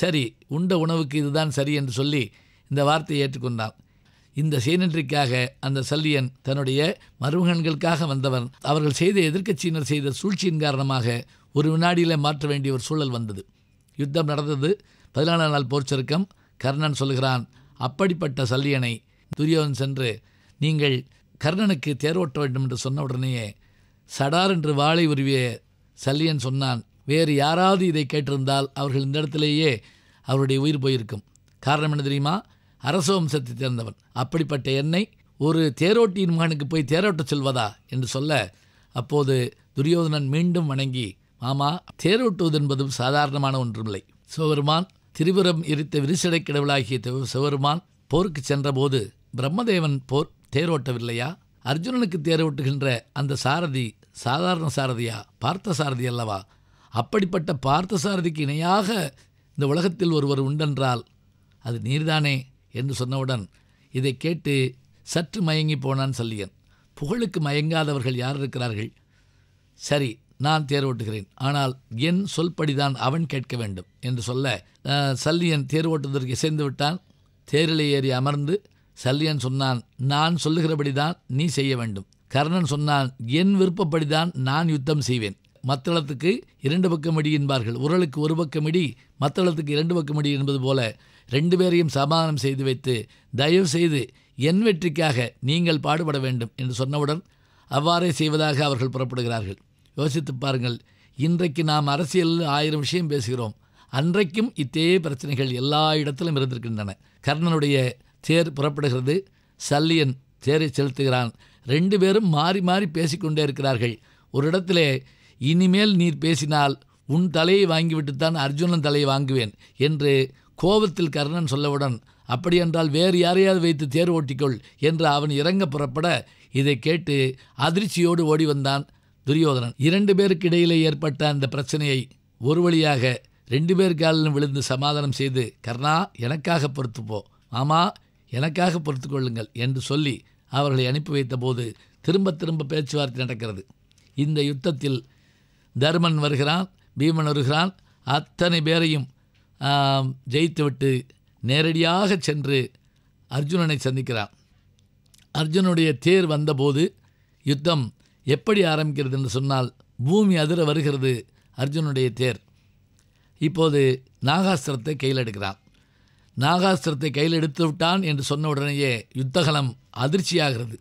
சரி உண்ட உணவுக்கு இதுதான் சரி என்று சொல்லி இந்த வார்த்தையை ஏற்றுக்கொண்டான் இந்த சேனன்றிக்காக அந்த சல்லியன் தன்னுடைய மருமகன்களுக்காக வந்தவன் அவர்கள் செய்த எதிர்க்கட்சியினர் செய்த சூழ்ச்சியின் காரணமாக ஒரு வினாடியில் மாற்ற வேண்டிய ஒரு சூழல் வந்தது யுத்தம் நடந்தது பதினாலாம் நாள் போர் கர்ணன் சொல்கிறான் அப்படிப்பட்ட சல்லியனை துரியோன் சென்று நீங்கள் கர்ணனுக்கு தேரோட்ட வேண்டும் என்று சொன்ன உடனேயே சடார் என்று வாளை உருவிய சல்லியன் சொன்னான் வேறு யாராவது இதை கேட்டிருந்தால் அவர்கள் இந்த இடத்திலேயே அவருடைய உயிர் போயிருக்கும் காரணம் என்ன தெரியுமா அரசவம்சத்தை சேர்ந்தவன் அப்படிப்பட்ட என்னை ஒரு தேரோட்டியின் மகனுக்கு போய் தேரோட்டச் செல்வதா என்று சொல்ல அப்போது துரியோதனன் மீண்டும் வணங்கி மாமா தேரோட்டுவது என்பதும் சாதாரணமான ஒன்றுமில்லை சிவபெருமான் திரிபுரம் எரித்த விரிசடை கிடவுளாகிய சிவபெருமான் போருக்கு சென்றபோது பிரம்மதேவன் போர் தேரோட்டவில்லையா அர்ஜுனனுக்கு தேரோட்டுகின்ற அந்த சாரதி சாதாரண சாரதியா பார்த்த சாரதி அல்லவா அப்படிப்பட்ட பார்த்த சாரதிக்கு இணையாக இந்த உலகத்தில் ஒருவர் உண்டென்றால் அது நீர்தானே என்று சொன்னவுடன் இதை கேட்டு சற்று மயங்கி போனான் சல்லியன் புகழுக்கு மயங்காதவர்கள் யார் இருக்கிறார்கள் சரி நான் தேர்வோட்டுகிறேன் ஆனால் என் சொல்படிதான் அவன் கேட்க வேண்டும் என்று சொல்ல சல்லியன் தேர்வோட்டுவதற்கு இசைந்து விட்டான் தேரிலே ஏறி அமர்ந்து சல்லியன் சொன்னான் நான் சொல்லுகிறபடிதான் நீ செய்ய வேண்டும் கர்ணன் சொன்னான் என் விருப்பப்படிதான் நான் யுத்தம் செய்வேன் மத்தளத்துக்கு இரண்டு பக்கம் இடி என்பார்கள் உரலுக்கு ஒரு பக்கம் இடி மத்தளத்துக்கு இரண்டு பக்கம் இடி என்பது போல ரெண்டு பேரையும் சமாதானம் செய்து வைத்து தயவு செய்து என் வெற்றிக்காக நீங்கள் பாடுபட வேண்டும் என்று சொன்னவுடன் அவ்வாறே செய்வதாக அவர்கள் புறப்படுகிறார்கள் யோசித்து பாருங்கள் இன்றைக்கு நாம் அரசியலில் ஆயிரம் விஷயம் பேசுகிறோம் அன்றைக்கும் இத்தே பிரச்சனைகள் எல்லா இடத்திலும் இருந்திருக்கின்றன கர்ணனுடைய தேர் புறப்படுகிறது சல்லியன் தேரை செலுத்துகிறான் ரெண்டு பேரும் மாறி மாறி பேசிக்கொண்டே இருக்கிறார்கள் ஒரு இடத்திலே இனிமேல் நீர் பேசினால் உன் தலையை வாங்கிவிட்டுத்தான் அர்ஜுனன் தலையை வாங்குவேன் என்று கோபத்தில் கர்ணன் சொல்லவுடன் அப்படியென்றால் வேறு யாரையாவது வைத்து தேர் ஓட்டிக்கொள் என்று அவன் இறங்க புறப்பட இதை கேட்டு அதிர்ச்சியோடு ஓடி வந்தான் துரியோதனன் இரண்டு பேருக்கு இடையிலே ஏற்பட்ட அந்த பிரச்சனையை ஒரு வழியாக ரெண்டு பேர் காலிலும் விழுந்து சமாதானம் செய்து கர்ணா எனக்காக பொறுத்துப்போ மாமா எனக்காக பொறுத்து கொள்ளுங்கள் என்று சொல்லி அவர்களை அனுப்பி வைத்தபோது திரும்ப திரும்ப பேச்சுவார்த்தை நடக்கிறது இந்த யுத்தத்தில் தர்மன் வருகிறான் பீமன் வருகிறான் அத்தனை பேரையும் ஜெயித்துவிட்டு நேரடியாக சென்று அர்ஜுனனை சந்திக்கிறார் அர்ஜுனுடைய தேர் வந்தபோது யுத்தம் எப்படி ஆரம்பிக்கிறது என்று சொன்னால் பூமி அதிர வருகிறது அர்ஜுனுடைய தேர் இப்போது நாகாஸ்திரத்தை கையில் எடுக்கிறான் நாகாஸ்திரத்தை கையில் எடுத்து விட்டான் என்று சொன்ன உடனேயே யுத்தகலம் அதிர்ச்சியாகிறது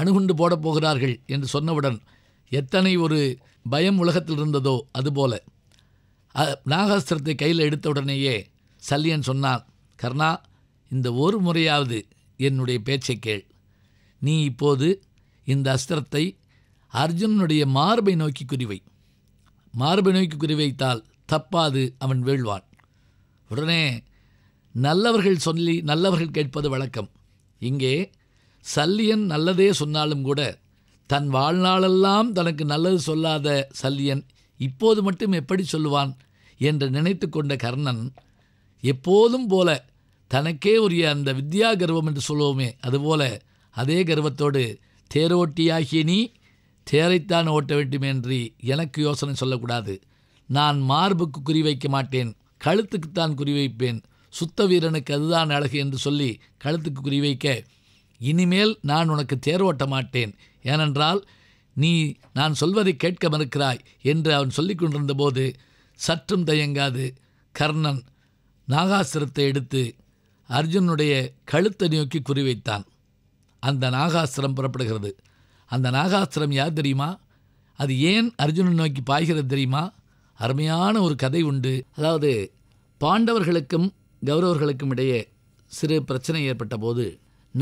அணுகுண்டு போடப் போகிறார்கள் என்று சொன்னவுடன் எத்தனை ஒரு பயம் உலகத்தில் இருந்ததோ அதுபோல நாகாஸ்திரத்தை கையில் எடுத்த உடனேயே சல்லியன் சொன்னான் கர்ணா இந்த ஒரு முறையாவது என்னுடைய பேச்சை கேள் நீ இப்போது இந்த அஸ்திரத்தை அர்ஜுனனுடைய மார்பை நோக்கி குறிவை மார்பை நோக்கி குறிவைத்தால் தப்பாது அவன் வீழ்வான் உடனே நல்லவர்கள் சொல்லி நல்லவர்கள் கேட்பது வழக்கம் இங்கே சல்லியன் நல்லதே சொன்னாலும் கூட தன் வாழ்நாளெல்லாம் தனக்கு நல்லது சொல்லாத சல்லியன் இப்போது மட்டும் எப்படி சொல்லுவான் என்று நினைத்து கொண்ட கர்ணன் எப்போதும் போல தனக்கே உரிய அந்த வித்யா கர்வம் என்று சொல்லுவோமே அதுபோல அதே கர்வத்தோடு தேரோட்டியாகிய நீ தேரைத்தான் ஓட்ட வேண்டுமென்றி எனக்கு யோசனை சொல்லக்கூடாது நான் மார்புக்கு குறிவைக்க மாட்டேன் கழுத்துக்குத்தான் குறிவைப்பேன் சுத்த வீரனுக்கு அதுதான் அழகு என்று சொல்லி கழுத்துக்கு குறிவைக்க இனிமேல் நான் உனக்கு தேரோட்ட மாட்டேன் ஏனென்றால் நீ நான் சொல்வதை கேட்க மறுக்கிறாய் என்று அவன் சொல்லிக் கொண்டிருந்தபோது சற்றும் தயங்காது கர்ணன் நாகாசிரத்தை எடுத்து அர்ஜுனுடைய கழுத்தை நோக்கி குறிவைத்தான் அந்த நாகாஸ்திரம் புறப்படுகிறது அந்த நாகாஸ்திரம் யார் தெரியுமா அது ஏன் அர்ஜுனன் நோக்கி பாய்கிறது தெரியுமா அருமையான ஒரு கதை உண்டு அதாவது பாண்டவர்களுக்கும் கௌரவர்களுக்கும் இடையே சிறு பிரச்சனை ஏற்பட்ட போது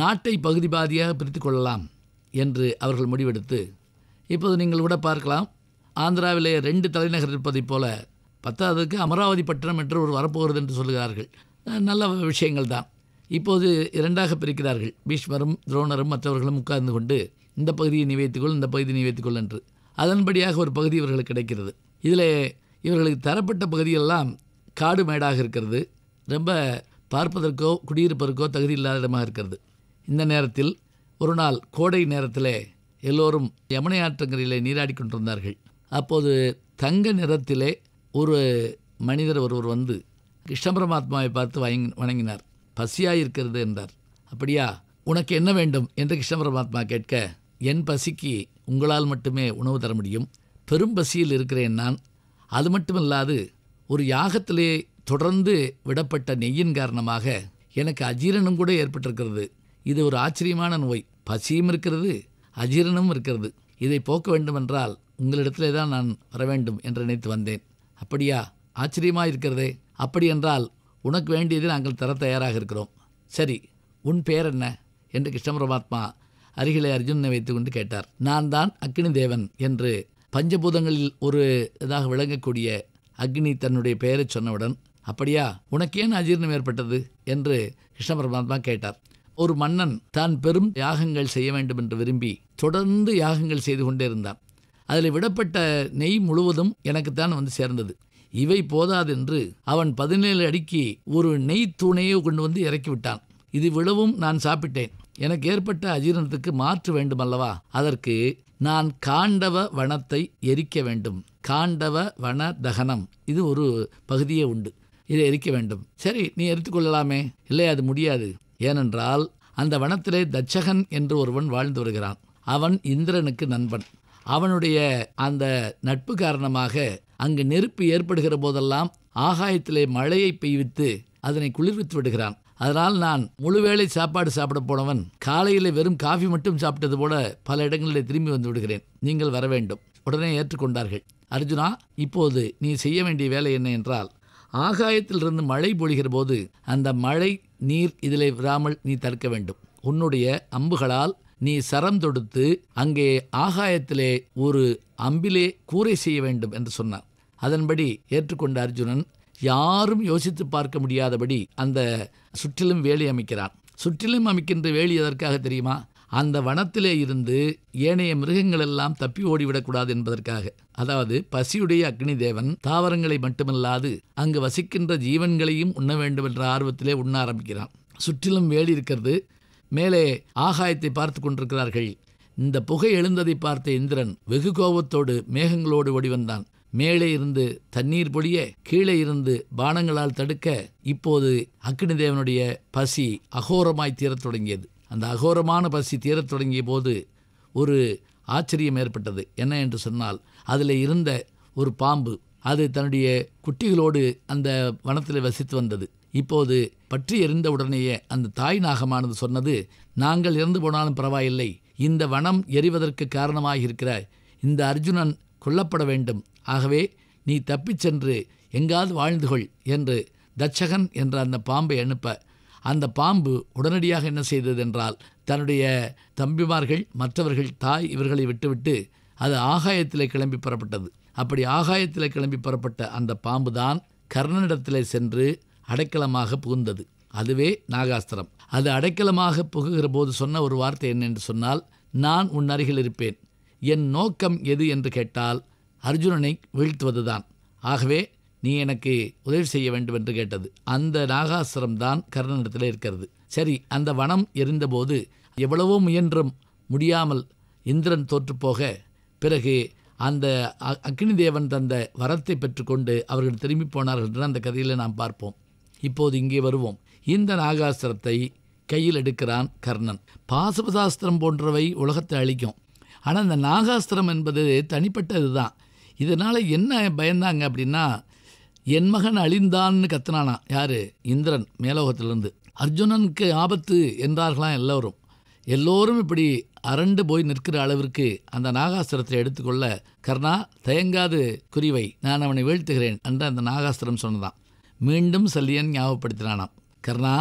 நாட்டை பகுதி பாதியாக பிரித்து கொள்ளலாம் என்று அவர்கள் முடிவெடுத்து இப்போது நீங்கள் கூட பார்க்கலாம் ஆந்திராவிலே ரெண்டு தலைநகர் இருப்பதைப் போல பத்தாவதுக்கு அமராவதி பட்டணம் என்று ஒரு வரப்போகிறது என்று சொல்கிறார்கள் நல்ல விஷயங்கள் தான் இப்போது இரண்டாக பிரிக்கிறார்கள் பீஷ்மரும் துரோணரும் மற்றவர்களும் உட்கார்ந்து கொண்டு இந்த பகுதியை நிவைத்துக்கொள் இந்த பகுதியை நிவைத்துக்கொள் என்று அதன்படியாக ஒரு பகுதி இவர்களுக்கு கிடைக்கிறது இதில் இவர்களுக்கு தரப்பட்ட பகுதியெல்லாம் காடு மேடாக இருக்கிறது ரொம்ப பார்ப்பதற்கோ குடியிருப்பதற்கோ தகுதி இல்லாத இடமாக இருக்கிறது இந்த நேரத்தில் ஒரு நாள் கோடை நேரத்தில் எல்லோரும் யமுனை ஆற்றங்கரையில் நீராடி கொண்டிருந்தார்கள் அப்போது தங்க நிறத்திலே ஒரு மனிதர் ஒருவர் வந்து கிருஷ்ண பரமாத்மாவை பார்த்து வயங் வணங்கினார் பசியாக இருக்கிறது என்றார் அப்படியா உனக்கு என்ன வேண்டும் என்று கிருஷ்ண பரமாத்மா கேட்க என் பசிக்கு உங்களால் மட்டுமே உணவு தர முடியும் பெரும் பசியில் இருக்கிறேன் நான் அது மட்டுமில்லாது ஒரு யாகத்திலே தொடர்ந்து விடப்பட்ட நெய்யின் காரணமாக எனக்கு அஜீரணம் கூட ஏற்பட்டிருக்கிறது இது ஒரு ஆச்சரியமான நோய் பசியும் இருக்கிறது அஜீரணமும் இருக்கிறது இதை போக்க வேண்டுமென்றால் உங்களிடத்திலே தான் நான் வர வேண்டும் என்று நினைத்து வந்தேன் அப்படியா ஆச்சரியமாக இருக்கிறதே அப்படி என்றால் உனக்கு வேண்டியது நாங்கள் தர தயாராக இருக்கிறோம் சரி உன் பெயர் என்ன என்று கிருஷ்ண பரமாத்மா அருகிலே அர்ஜுனனை வைத்துக்கொண்டு கேட்டார் நான் தான் அக்னி தேவன் என்று பஞ்சபூதங்களில் ஒரு இதாக விளங்கக்கூடிய அக்னி தன்னுடைய பெயரை சொன்னவுடன் அப்படியா உனக்கேன் அஜீர்ணம் ஏற்பட்டது என்று கிருஷ்ண பரமாத்மா கேட்டார் ஒரு மன்னன் தான் பெரும் யாகங்கள் செய்ய வேண்டும் என்று விரும்பி தொடர்ந்து யாகங்கள் செய்து கொண்டே இருந்தான் அதில் விடப்பட்ட நெய் முழுவதும் எனக்குத்தான் வந்து சேர்ந்தது இவை போதாதென்று அவன் பதினேழு அடிக்கு ஒரு நெய் தூணையோ கொண்டு வந்து இறக்கிவிட்டான் இது விழவும் நான் சாப்பிட்டேன் எனக்கு ஏற்பட்ட அஜீரணத்துக்கு மாற்று வேண்டுமல்லவா அதற்கு நான் காண்டவ வனத்தை எரிக்க வேண்டும் காண்டவ வன தகனம் இது ஒரு பகுதியே உண்டு இதை எரிக்க வேண்டும் சரி நீ எரித்துக்கொள்ளலாமே இல்லை அது முடியாது ஏனென்றால் அந்த வனத்திலே தட்சகன் என்று ஒருவன் வாழ்ந்து வருகிறான் அவன் இந்திரனுக்கு நண்பன் அவனுடைய அந்த நட்பு காரணமாக அங்கு நெருப்பு ஏற்படுகிற போதெல்லாம் ஆகாயத்திலே மழையை பெய்வித்து அதனை குளிர்வித்து விடுகிறான் அதனால் நான் முழு வேளை சாப்பாடு சாப்பிட போனவன் காலையில் வெறும் காஃபி மட்டும் சாப்பிட்டது போல பல இடங்களில் திரும்பி வந்து விடுகிறேன் நீங்கள் வர வேண்டும் உடனே ஏற்றுக்கொண்டார்கள் அர்ஜுனா இப்போது நீ செய்ய வேண்டிய வேலை என்ன என்றால் ஆகாயத்திலிருந்து மழை பொழிகிற போது அந்த மழை நீர் இதில் விடாமல் நீ தடுக்க வேண்டும் உன்னுடைய அம்புகளால் நீ சரம் தொடுத்து அங்கே ஆகாயத்திலே ஒரு அம்பிலே கூரை செய்ய வேண்டும் என்று சொன்னார் அதன்படி ஏற்றுக்கொண்ட அர்ஜுனன் யாரும் யோசித்து பார்க்க முடியாதபடி அந்த சுற்றிலும் வேலி அமைக்கிறான் சுற்றிலும் அமைக்கின்ற வேலி எதற்காக தெரியுமா அந்த வனத்திலே இருந்து ஏனைய மிருகங்கள் எல்லாம் தப்பி ஓடிவிடக்கூடாது என்பதற்காக அதாவது பசியுடைய அக்னி தேவன் தாவரங்களை மட்டுமல்லாது அங்கு வசிக்கின்ற ஜீவன்களையும் உண்ண வேண்டும் என்ற ஆர்வத்திலே உண்ண ஆரம்பிக்கிறான் சுற்றிலும் வேலி இருக்கிறது மேலே ஆகாயத்தை பார்த்து கொண்டிருக்கிறார்கள் இந்த புகை எழுந்ததை பார்த்த இந்திரன் வெகு கோபத்தோடு மேகங்களோடு ஓடிவந்தான் மேலே இருந்து தண்ணீர் பொழிய கீழே இருந்து பானங்களால் தடுக்க இப்போது அக்னி தேவனுடைய பசி அகோரமாய் தீரத் தொடங்கியது அந்த அகோரமான பசி தீரத் தொடங்கிய போது ஒரு ஆச்சரியம் ஏற்பட்டது என்ன என்று சொன்னால் அதில் இருந்த ஒரு பாம்பு அது தன்னுடைய குட்டிகளோடு அந்த வனத்தில் வசித்து வந்தது இப்போது பற்றி உடனேயே அந்த தாய் நாகமானது சொன்னது நாங்கள் இறந்து போனாலும் பரவாயில்லை இந்த வனம் எரிவதற்கு காரணமாக இருக்கிற இந்த அர்ஜுனன் கொல்லப்பட வேண்டும் ஆகவே நீ தப்பிச் சென்று எங்காவது வாழ்ந்து கொள் என்று தட்சகன் என்ற அந்த பாம்பை அனுப்ப அந்த பாம்பு உடனடியாக என்ன செய்தது என்றால் தன்னுடைய தம்பிமார்கள் மற்றவர்கள் தாய் இவர்களை விட்டுவிட்டு அது ஆகாயத்தில் கிளம்பி புறப்பட்டது அப்படி ஆகாயத்தில் கிளம்பி புறப்பட்ட அந்த பாம்பு தான் கர்ணனிடத்தில் சென்று அடைக்கலமாக புகுந்தது அதுவே நாகாஸ்திரம் அது அடைக்கலமாக புகுகிற போது சொன்ன ஒரு வார்த்தை என்னென்று சொன்னால் நான் உன் அருகில் இருப்பேன் என் நோக்கம் எது என்று கேட்டால் அர்ஜுனனை வீழ்த்துவதுதான் ஆகவே நீ எனக்கு உதவி செய்ய வேண்டும் என்று கேட்டது அந்த நாகாசுரம் தான் கர்ணனிடத்தில் இருக்கிறது சரி அந்த வனம் எரிந்தபோது எவ்வளவோ முயன்றும் முடியாமல் இந்திரன் தோற்றுப்போக பிறகு அந்த அக்னி தேவன் தந்த வரத்தை பெற்றுக்கொண்டு அவர்கள் திரும்பி போனார்கள் என்று அந்த கதையில் நாம் பார்ப்போம் இப்போது இங்கே வருவோம் இந்த நாகாஸ்திரத்தை கையில் எடுக்கிறான் கர்ணன் பாசபதாஸ்திரம் போன்றவை உலகத்தை அழிக்கும் ஆனால் இந்த நாகாஸ்திரம் என்பது தனிப்பட்டது தான் இதனால் என்ன பயந்தாங்க அப்படின்னா என் மகன் அழிந்தான்னு கத்துனானா யார் இந்திரன் மேலோகத்திலிருந்து அர்ஜுனனுக்கு ஆபத்து என்றார்களாம் எல்லோரும் எல்லோரும் இப்படி அரண்டு போய் நிற்கிற அளவிற்கு அந்த நாகாஸ்திரத்தை எடுத்துக்கொள்ள கர்ணா தயங்காது குறிவை நான் அவனை வீழ்த்துகிறேன் என்று அந்த நாகாஸ்திரம் சொன்னதான் மீண்டும் சல்லியன் ஞாபகப்படுத்தினானாம் கர்ணா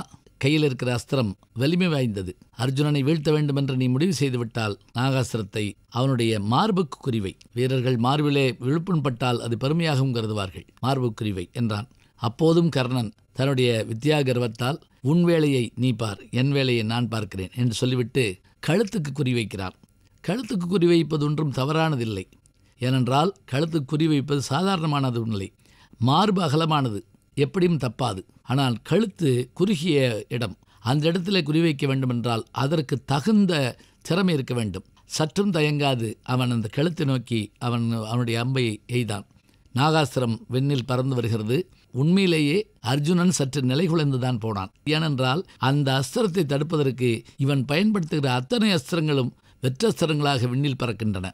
கையில் இருக்கிற அஸ்திரம் வலிமை வாய்ந்தது அர்ஜுனனை வீழ்த்த வேண்டுமென்று நீ முடிவு செய்துவிட்டால் நாகாஸ்திரத்தை அவனுடைய மார்புக்கு குறிவை வீரர்கள் மார்பிலே விழுப்புண்பட்டால் அது பெருமையாகவும் கருதுவார்கள் மார்பு குறிவை என்றான் அப்போதும் கர்ணன் தன்னுடைய வித்யா கர்வத்தால் உன் வேலையை நீ பார் என் வேலையை நான் பார்க்கிறேன் என்று சொல்லிவிட்டு கழுத்துக்கு குறிவைக்கிறார் கழுத்துக்கு குறிவைப்பது ஒன்றும் தவறானதில்லை ஏனென்றால் கழுத்துக்கு குறிவைப்பது சாதாரணமானது இல்லை மார்பு அகலமானது எப்படியும் தப்பாது ஆனால் கழுத்து குறுகிய இடம் அந்த இடத்துல குறிவைக்க வேண்டுமென்றால் அதற்கு தகுந்த திறமை இருக்க வேண்டும் சற்றும் தயங்காது அவன் அந்த கழுத்தை நோக்கி அவன் அவனுடைய அம்பை எய்தான் நாகாஸ்திரம் வெண்ணில் பறந்து வருகிறது உண்மையிலேயே அர்ஜுனன் சற்று நிலை குலைந்துதான் போனான் ஏனென்றால் அந்த அஸ்திரத்தை தடுப்பதற்கு இவன் பயன்படுத்துகிற அத்தனை அஸ்திரங்களும் வெற்றஸ்திரங்களாக விண்ணில் பறக்கின்றன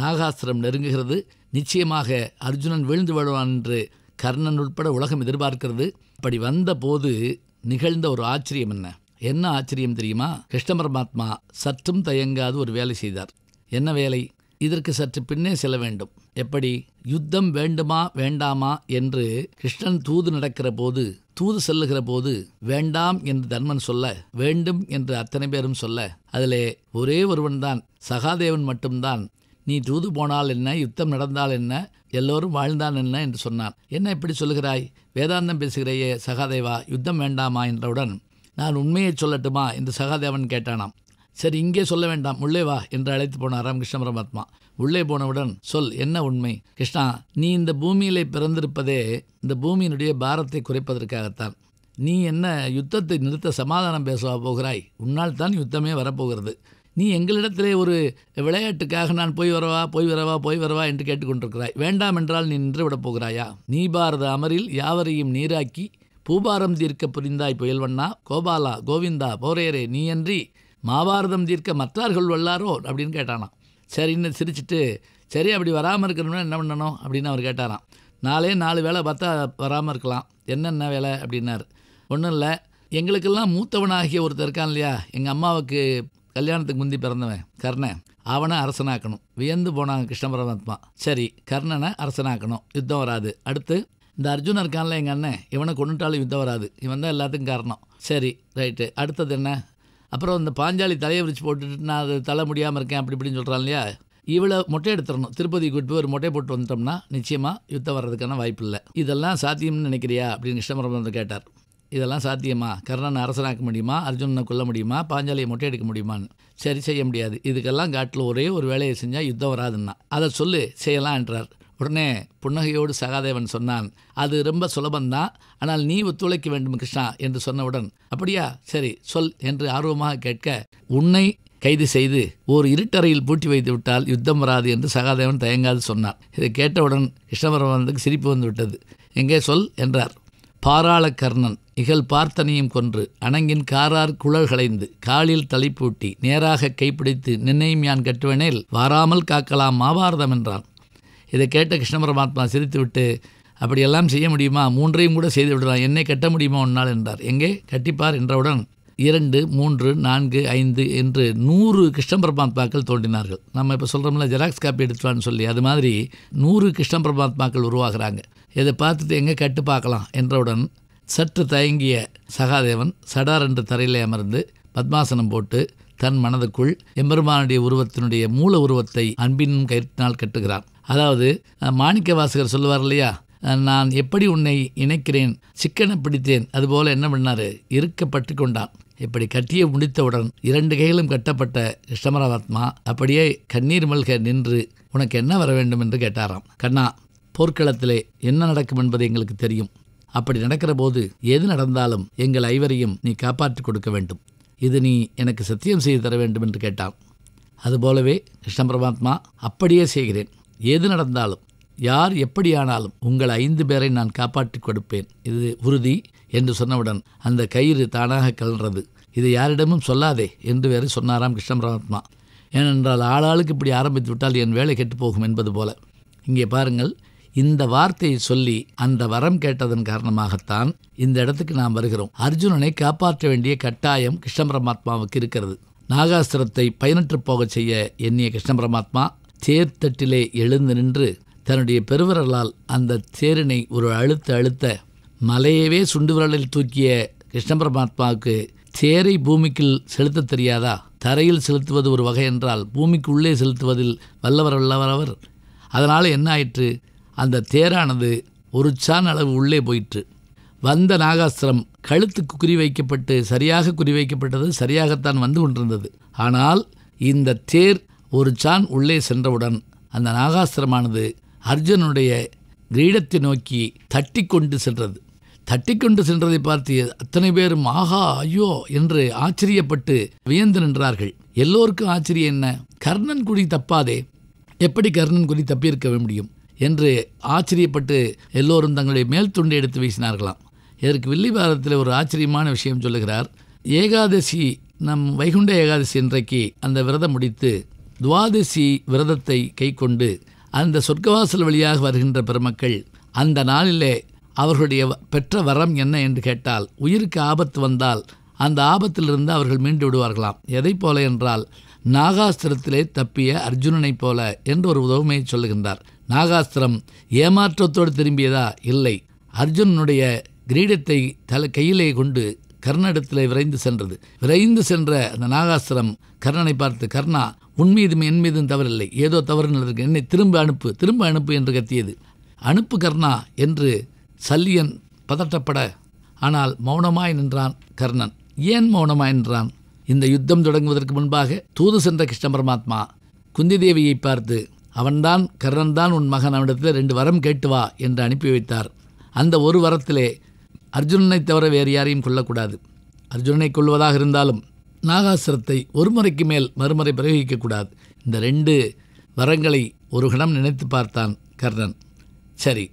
நாகாஸ்திரம் நெருங்குகிறது நிச்சயமாக அர்ஜுனன் வீழ்ந்து விடுவான் என்று கர்ணன் உட்பட உலகம் எதிர்பார்க்கிறது இப்படி வந்தபோது நிகழ்ந்த ஒரு ஆச்சரியம் என்ன என்ன ஆச்சரியம் தெரியுமா கிருஷ்ண பரமாத்மா சற்றும் தயங்காது ஒரு வேலை செய்தார் என்ன வேலை இதற்கு சற்று பின்னே செல்ல வேண்டும் எப்படி யுத்தம் வேண்டுமா வேண்டாமா என்று கிருஷ்ணன் தூது நடக்கிற போது தூது செல்லுகிற போது வேண்டாம் என்று தர்மன் சொல்ல வேண்டும் என்று அத்தனை பேரும் சொல்ல அதிலே ஒரே ஒருவன்தான் சகாதேவன் மட்டும்தான் நீ தூது போனால் என்ன யுத்தம் நடந்தால் என்ன எல்லோரும் வாழ்ந்தான் என்ன என்று சொன்னார் என்ன இப்படி சொல்லுகிறாய் வேதாந்தம் பேசுகிறையே சகாதேவா யுத்தம் வேண்டாமா என்றவுடன் நான் உண்மையை சொல்லட்டுமா என்று சகாதேவன் கேட்டானாம் சரி இங்கே சொல்ல வேண்டாம் உள்ளே வா என்று அழைத்து போனாராம் கிருஷ்ண பரமாத்மா உள்ளே போனவுடன் சொல் என்ன உண்மை கிருஷ்ணா நீ இந்த பூமியிலே பிறந்திருப்பதே இந்த பூமியினுடைய பாரத்தை குறைப்பதற்காகத்தான் நீ என்ன யுத்தத்தை நிறுத்த சமாதானம் பேசவா போகிறாய் உன்னால் தான் யுத்தமே வரப்போகிறது நீ எங்களிடத்திலே ஒரு விளையாட்டுக்காக நான் போய் வரவா போய் வரவா போய் வரவா என்று கேட்டுக்கொண்டிருக்கிறாய் வேண்டாம் என்றால் நீ நின்று விட போகிறாயா நீ பாரத அமரில் யாவரையும் நீராக்கி பூபாரம் தீர்க்க புரிந்தாய் புயல்வண்ணா கோபாலா கோவிந்தா போரேரே நீயன்றி மாபாரதம் தீர்க்க மற்றார்கள் வல்லாரோ அப்படின்னு கேட்டானாம் சரின்னு சிரிச்சுட்டு சரி அப்படி வராமல் இருக்கணும்னா என்ன பண்ணணும் அப்படின்னு அவர் கேட்டாராம் நாலே நாலு வேலை பார்த்தா வராமல் இருக்கலாம் என்னென்ன வேலை அப்படின்னார் ஒன்றும் இல்லை எங்களுக்கெல்லாம் மூத்தவனாகிய ஒருத்தர் இருக்கான் இல்லையா எங்கள் அம்மாவுக்கு கல்யாணத்துக்கு முந்தி பிறந்தவன் கர்ணன் அவனை அரசனாக்கணும் வியந்து போனாங்க கிருஷ்ண பரமாத்மா சரி கர்ணனை அரசனாக்கணும் யுத்தம் வராது அடுத்து இந்த அர்ஜுன் இருக்கான்ல எங்கள் அண்ணன் இவனை கொண்டுட்டாலும் யுத்தம் வராது இவன் தான் எல்லாத்துக்கும் காரணம் சரி ரைட்டு அடுத்தது என்ன அப்புறம் இந்த பாஞ்சாலி தலையை விரிச்சு போட்டுட்டு நான் அது தலை முடியாமல் இருக்கேன் அப்படி இப்படின்னு சொல்கிறான் இல்லையா இவ்வளோ மொட்டை எடுத்துடணும் திருப்பதி கூட்டு ஒரு மொட்டை போட்டு வந்துட்டோம்னா நிச்சயமாக யுத்தம் வர்றதுக்கான வாய்ப்பு இல்லை இதெல்லாம் சாத்தியம்னு நினைக்கிறியா அப்படின்னு வந்து கேட்டார் இதெல்லாம் சாத்தியமா கர்ணனை அரசனாக்க முடியுமா அர்ஜுனனை கொல்ல முடியுமா பாஞ்சாலியை மொட்டையடிக்க முடியுமான்னு சரி செய்ய முடியாது இதுக்கெல்லாம் காட்டில் ஒரே ஒரு வேலையை செஞ்சால் யுத்தம் வராதுன்னா அதை சொல்லு செய்யலாம் என்றார் உடனே புன்னகையோடு சகாதேவன் சொன்னான் அது ரொம்ப சுலபந்தான் ஆனால் நீ ஒத்துழைக்க வேண்டும் கிருஷ்ணா என்று சொன்னவுடன் அப்படியா சரி சொல் என்று ஆர்வமாக கேட்க உன்னை கைது செய்து ஓர் இருட்டறையில் பூட்டி வைத்து விட்டால் யுத்தம் வராது என்று சகாதேவன் தயங்காது சொன்னார் இதை கேட்டவுடன் கிருஷ்ணபரமானந்துக்கு சிரிப்பு வந்து விட்டது எங்கே சொல் என்றார் பாராள கர்ணன் இகழ் பார்த்தனையும் கொன்று அணங்கின் காரார் குழல் களைந்து காலில் தலைப்பூட்டி நேராக கைப்பிடித்து நின்னையும் யான் கட்டுவனேல் வாராமல் காக்கலாம் மாபாரதம் என்றான் இதை கேட்ட கிருஷ்ண பரமாத்மா சிரித்துவிட்டு அப்படியெல்லாம் செய்ய முடியுமா மூன்றையும் கூட செய்து விடலாம் என்னை கட்ட முடியுமா உன்னால் என்றார் எங்கே கட்டிப்பார் என்றவுடன் இரண்டு மூன்று நான்கு ஐந்து என்று நூறு கிருஷ்ண பரமாத்மாக்கள் தோன்றினார்கள் நம்ம இப்போ சொல்கிறோம்ல ஜெராக்ஸ் காப்பி எடுத்துவான்னு சொல்லி அது மாதிரி நூறு கிருஷ்ண பரமாத்மாக்கள் உருவாகிறாங்க இதை பார்த்துட்டு எங்கே கட்டு பார்க்கலாம் என்றவுடன் சற்று தயங்கிய சகாதேவன் சடார் என்று தரையிலே அமர்ந்து பத்மாசனம் போட்டு தன் மனதுக்குள் எம்பெருமானுடைய உருவத்தினுடைய மூல உருவத்தை அன்பின் கயிற்றினால் கட்டுகிறான் அதாவது மாணிக்க வாசகர் சொல்லுவார் இல்லையா நான் எப்படி உன்னை இணைக்கிறேன் சிக்கனை பிடித்தேன் அதுபோல் என்ன பண்ணார் இருக்க பட்டு கொண்டான் இப்படி கட்டிய முடித்தவுடன் இரண்டு கையிலும் கட்டப்பட்ட கிருஷ்ணமராவாத்மா அப்படியே கண்ணீர் மல்க நின்று உனக்கு என்ன வர வேண்டும் என்று கேட்டாராம் கண்ணா போர்க்களத்திலே என்ன நடக்கும் என்பது எங்களுக்கு தெரியும் அப்படி நடக்கிற போது எது நடந்தாலும் எங்கள் ஐவரையும் நீ காப்பாற்றி கொடுக்க வேண்டும் இது நீ எனக்கு சத்தியம் செய்து தர வேண்டும் என்று கேட்டான் அதுபோலவே கிருஷ்ண பரமாத்மா அப்படியே செய்கிறேன் எது நடந்தாலும் யார் எப்படியானாலும் உங்கள் ஐந்து பேரை நான் காப்பாற்றி கொடுப்பேன் இது உறுதி என்று சொன்னவுடன் அந்த கயிறு தானாக கலன்றது இதை யாரிடமும் சொல்லாதே என்று வேறு சொன்னாராம் கிருஷ்ண பரமாத்மா ஏனென்றால் ஆளாளுக்கு இப்படி ஆரம்பித்து விட்டால் என் வேலை கெட்டு போகும் என்பது போல இங்கே பாருங்கள் இந்த வார்த்தையை சொல்லி அந்த வரம் கேட்டதன் காரணமாகத்தான் இந்த இடத்துக்கு நாம் வருகிறோம் அர்ஜுனனை காப்பாற்ற வேண்டிய கட்டாயம் கிருஷ்ண பரமாத்மாவுக்கு இருக்கிறது நாகாஸ்திரத்தை பயனற்று போகச் செய்ய எண்ணிய கிருஷ்ண பரமாத்மா தேர்த்தட்டிலே எழுந்து நின்று தன்னுடைய பெருவிரலால் அந்த தேரினை ஒரு அழுத்த அழுத்த மலையவே சுண்டு விரலில் தூக்கிய கிருஷ்ண பரமாத்மாவுக்கு தேரை பூமிக்குள் செலுத்த தெரியாதா தரையில் செலுத்துவது ஒரு வகை என்றால் பூமிக்கு உள்ளே செலுத்துவதில் வல்லவர் வல்லவரவர் அதனால் என்ன ஆயிற்று அந்த தேரானது ஒரு சான் அளவு உள்ளே போயிற்று வந்த நாகாஸ்திரம் கழுத்துக்கு குறிவைக்கப்பட்டு சரியாக குறிவைக்கப்பட்டது சரியாகத்தான் வந்து கொண்டிருந்தது ஆனால் இந்த தேர் ஒரு சான் உள்ளே சென்றவுடன் அந்த நாகாஸ்திரமானது அர்ஜுனுடைய கிரீடத்தை நோக்கி தட்டி கொண்டு சென்றது தட்டி கொண்டு சென்றதை பார்த்து அத்தனை பேரும் ஆஹா ஐயோ என்று ஆச்சரியப்பட்டு வியந்து நின்றார்கள் எல்லோருக்கும் ஆச்சரியம் என்ன கர்ணன் குடி தப்பாதே எப்படி கர்ணன் குடி தப்பியிருக்க முடியும் என்று ஆச்சரியப்பட்டு எல்லோரும் தங்களுடைய மேல் துண்டை எடுத்து வீசினார்களாம் இதற்கு வில்லிபாரத்தில் ஒரு ஆச்சரியமான விஷயம் சொல்லுகிறார் ஏகாதசி நம் வைகுண்ட ஏகாதசி இன்றைக்கு அந்த விரதம் முடித்து துவாதசி விரதத்தை கைக்கொண்டு அந்த சொர்க்கவாசல் வழியாக வருகின்ற பெருமக்கள் அந்த நாளிலே அவர்களுடைய பெற்ற வரம் என்ன என்று கேட்டால் உயிருக்கு ஆபத்து வந்தால் அந்த ஆபத்திலிருந்து அவர்கள் மீண்டு விடுவார்களாம் எதை போல என்றால் நாகாஸ்திரத்திலே தப்பிய அர்ஜுனனைப் போல என்று ஒரு உதவுமையை சொல்லுகின்றார் நாகாஸ்திரம் ஏமாற்றத்தோடு திரும்பியதா இல்லை அர்ஜுனனுடைய கிரீடத்தை தலை கையிலே கொண்டு கர்ணடத்தில் விரைந்து சென்றது விரைந்து சென்ற அந்த நாகாஸ்திரம் கர்ணனை பார்த்து கர்ணா உன் மீதும் என் மீதும் தவறில்லை ஏதோ தவறு நடந்திருக்கு என்னை திரும்ப அனுப்பு திரும்ப அனுப்பு என்று கத்தியது அனுப்பு கர்ணா என்று சல்லியன் பதட்டப்பட ஆனால் மௌனமாய் நின்றான் கர்ணன் ஏன் மௌனமாய் நின்றான் இந்த யுத்தம் தொடங்குவதற்கு முன்பாக தூது சென்ற கிருஷ்ண பரமாத்மா குந்தி தேவியை பார்த்து அவன்தான் கர்ணன் தான் உன் மகன் அவனிடத்தில் ரெண்டு வரம் கேட்டு வா என்று அனுப்பி வைத்தார் அந்த ஒரு வரத்திலே அர்ஜுனனை தவிர வேறு யாரையும் கொள்ளக்கூடாது அர்ஜுனனை கொள்வதாக இருந்தாலும் நாகாசுரத்தை ஒரு முறைக்கு மேல் மறுமுறை பிரயோகிக்கக்கூடாது இந்த ரெண்டு வரங்களை ஒரு கணம் நினைத்து பார்த்தான் கர்ணன் சரி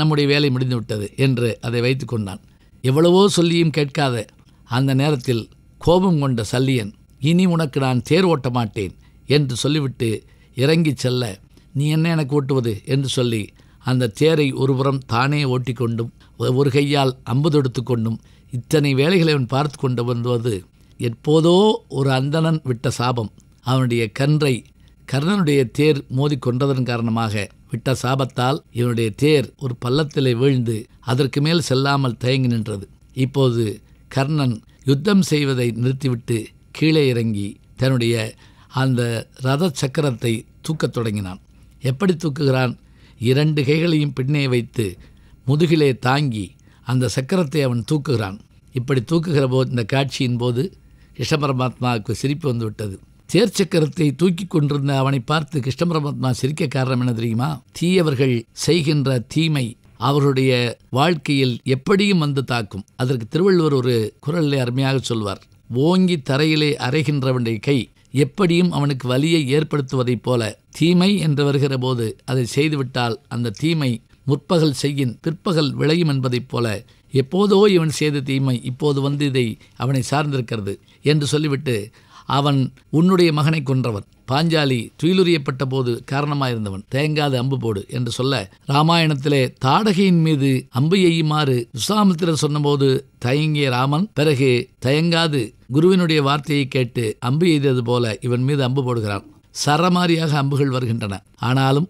நம்முடைய வேலை முடிந்து விட்டது என்று அதை வைத்து கொண்டான் எவ்வளவோ சொல்லியும் கேட்காத அந்த நேரத்தில் கோபம் கொண்ட சல்லியன் இனி உனக்கு நான் தேர் ஓட்ட மாட்டேன் என்று சொல்லிவிட்டு இறங்கி செல்ல நீ என்ன எனக்கு ஓட்டுவது என்று சொல்லி அந்த தேரை ஒருபுறம் தானே ஓட்டிக்கொண்டும் ஒரு கையால் அம்பு தொடுத்து கொண்டும் இத்தனை வேலைகளை அவன் பார்த்து கொண்டு வந்தது எப்போதோ ஒரு அந்தணன் விட்ட சாபம் அவனுடைய கன்றை கர்ணனுடைய தேர் மோதி கொன்றதன் காரணமாக விட்ட சாபத்தால் இவனுடைய தேர் ஒரு பள்ளத்திலே வீழ்ந்து அதற்கு மேல் செல்லாமல் தயங்கி நின்றது இப்போது கர்ணன் யுத்தம் செய்வதை நிறுத்திவிட்டு கீழே இறங்கி தன்னுடைய அந்த ரத சக்கரத்தை தூக்கத் தொடங்கினான் எப்படி தூக்குகிறான் இரண்டு கைகளையும் பின்னே வைத்து முதுகிலே தாங்கி அந்த சக்கரத்தை அவன் தூக்குகிறான் இப்படி தூக்குகிற போது இந்த காட்சியின் போது கிருஷ்ணபரமாத்மாவுக்கு சிரிப்பு வந்துவிட்டது தேர் சக்கரத்தை தூக்கி கொண்டிருந்த அவனை பார்த்து கிருஷ்ணபரமாத்மா சிரிக்க காரணம் என்ன தெரியுமா தீயவர்கள் செய்கின்ற தீமை அவருடைய வாழ்க்கையில் எப்படியும் வந்து தாக்கும் அதற்கு திருவள்ளுவர் ஒரு குரலை அருமையாக சொல்வார் ஓங்கி தரையிலே அறைகின்றவனுடைய கை எப்படியும் அவனுக்கு வலியை ஏற்படுத்துவதைப் போல தீமை என்று வருகிற போது அதை செய்துவிட்டால் அந்த தீமை முற்பகல் செய்யின் பிற்பகல் விளையும் என்பதைப் போல எப்போதோ இவன் செய்த தீமை இப்போது வந்து இதை அவனை சார்ந்திருக்கிறது என்று சொல்லிவிட்டு அவன் உன்னுடைய மகனை கொன்றவன் பாஞ்சாலி துயிலுரியப்பட்ட போது காரணமாயிருந்தவன் தேங்காத அம்பு போடு என்று சொல்ல ராமாயணத்திலே தாடகையின் மீது அம்பு எய்யுமாறு துசாமித்திரர் சொன்னபோது தயங்கிய ராமன் பிறகு தயங்காது குருவினுடைய வார்த்தையை கேட்டு அம்பு எய்தது போல இவன் மீது அம்பு போடுகிறான் சரமாரியாக அம்புகள் வருகின்றன ஆனாலும்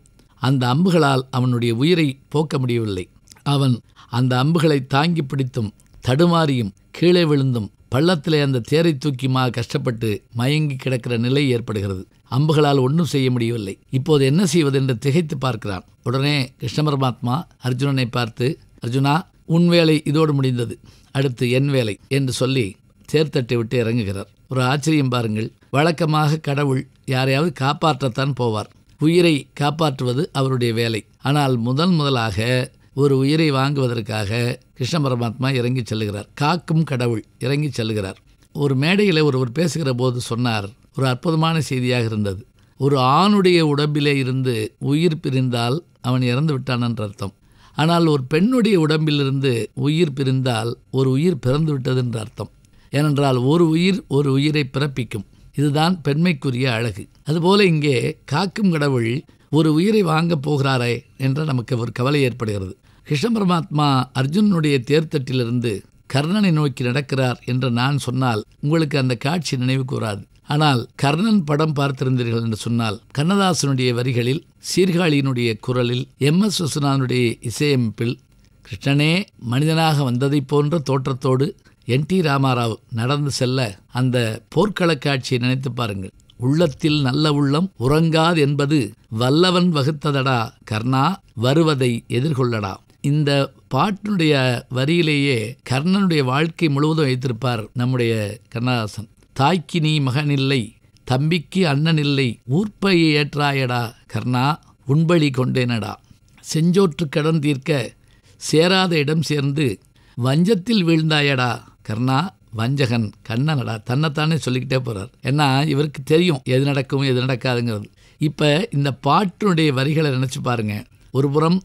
அந்த அம்புகளால் அவனுடைய உயிரை போக்க முடியவில்லை அவன் அந்த அம்புகளை தாங்கி பிடித்தும் தடுமாறியும் கீழே விழுந்தும் பள்ளத்திலே அந்த தேரை தூக்கியுமாக கஷ்டப்பட்டு மயங்கி கிடக்கிற நிலை ஏற்படுகிறது அம்புகளால் ஒன்றும் செய்ய முடியவில்லை இப்போது என்ன செய்வது என்று திகைத்து பார்க்கிறான் உடனே கிருஷ்ண பரமாத்மா அர்ஜுனனை பார்த்து அர்ஜுனா உன் வேலை இதோடு முடிந்தது அடுத்து என் வேலை என்று சொல்லி சேர்த்தட்டை விட்டு இறங்குகிறார் ஒரு ஆச்சரியம் பாருங்கள் வழக்கமாக கடவுள் யாரையாவது காப்பாற்றத்தான் போவார் உயிரை காப்பாற்றுவது அவருடைய வேலை ஆனால் முதன் முதலாக ஒரு உயிரை வாங்குவதற்காக கிருஷ்ண பரமாத்மா இறங்கி செல்லுகிறார் காக்கும் கடவுள் இறங்கி செல்கிறார் ஒரு மேடையில் ஒருவர் பேசுகிற போது சொன்னார் ஒரு அற்புதமான செய்தியாக இருந்தது ஒரு ஆணுடைய உடம்பிலே இருந்து உயிர் பிரிந்தால் அவன் இறந்து விட்டான் என்ற அர்த்தம் ஆனால் ஒரு பெண்ணுடைய உடம்பிலிருந்து உயிர் பிரிந்தால் ஒரு உயிர் பிறந்து விட்டது என்ற அர்த்தம் ஏனென்றால் ஒரு உயிர் ஒரு உயிரை பிறப்பிக்கும் இதுதான் பெண்மைக்குரிய அழகு அதுபோல இங்கே காக்கும் கடவுள் ஒரு உயிரை வாங்கப் போகிறாரே என்ற நமக்கு ஒரு கவலை ஏற்படுகிறது கிருஷ்ண பரமாத்மா அர்ஜுனனுடைய தேர்தட்டிலிருந்து கர்ணனை நோக்கி நடக்கிறார் என்று நான் சொன்னால் உங்களுக்கு அந்த காட்சி நினைவு கூறாது ஆனால் கர்ணன் படம் பார்த்திருந்தீர்கள் என்று சொன்னால் கண்ணதாசனுடைய வரிகளில் சீர்காழியினுடைய குரலில் எம் எஸ் விஸ்வநாதனுடைய இசையமைப்பில் கிருஷ்ணனே மனிதனாக வந்ததைப் போன்ற தோற்றத்தோடு என் டி ராமாராவ் நடந்து செல்ல அந்த போர்க்கள காட்சியை நினைத்து பாருங்கள் உள்ளத்தில் நல்ல உள்ளம் உறங்காது என்பது வல்லவன் வகுத்ததடா கர்ணா வருவதை எதிர்கொள்ளடா இந்த பாட்டினுடைய வரியிலேயே கர்ணனுடைய வாழ்க்கை முழுவதும் வைத்திருப்பார் நம்முடைய கண்ணதாசன் தாய்க்கு நீ மகனில்லை தம்பிக்கு அண்ணனில்லை ஊர்ப்பையை ஏற்றாயடா கர்ணா உண்பழி கொண்டேனடா செஞ்சோற்று கடன் தீர்க்க சேராத இடம் சேர்ந்து வஞ்சத்தில் வீழ்ந்தாயடா கர்ணா வஞ்சகன் கண்ணனடா தன்னைத்தானே சொல்லிக்கிட்டே போகிறார் ஏன்னா இவருக்கு தெரியும் எது நடக்கும் எது நடக்காதுங்கிறது இப்போ இந்த பாட்டினுடைய வரிகளை நினச்சி பாருங்கள் ஒரு புறம்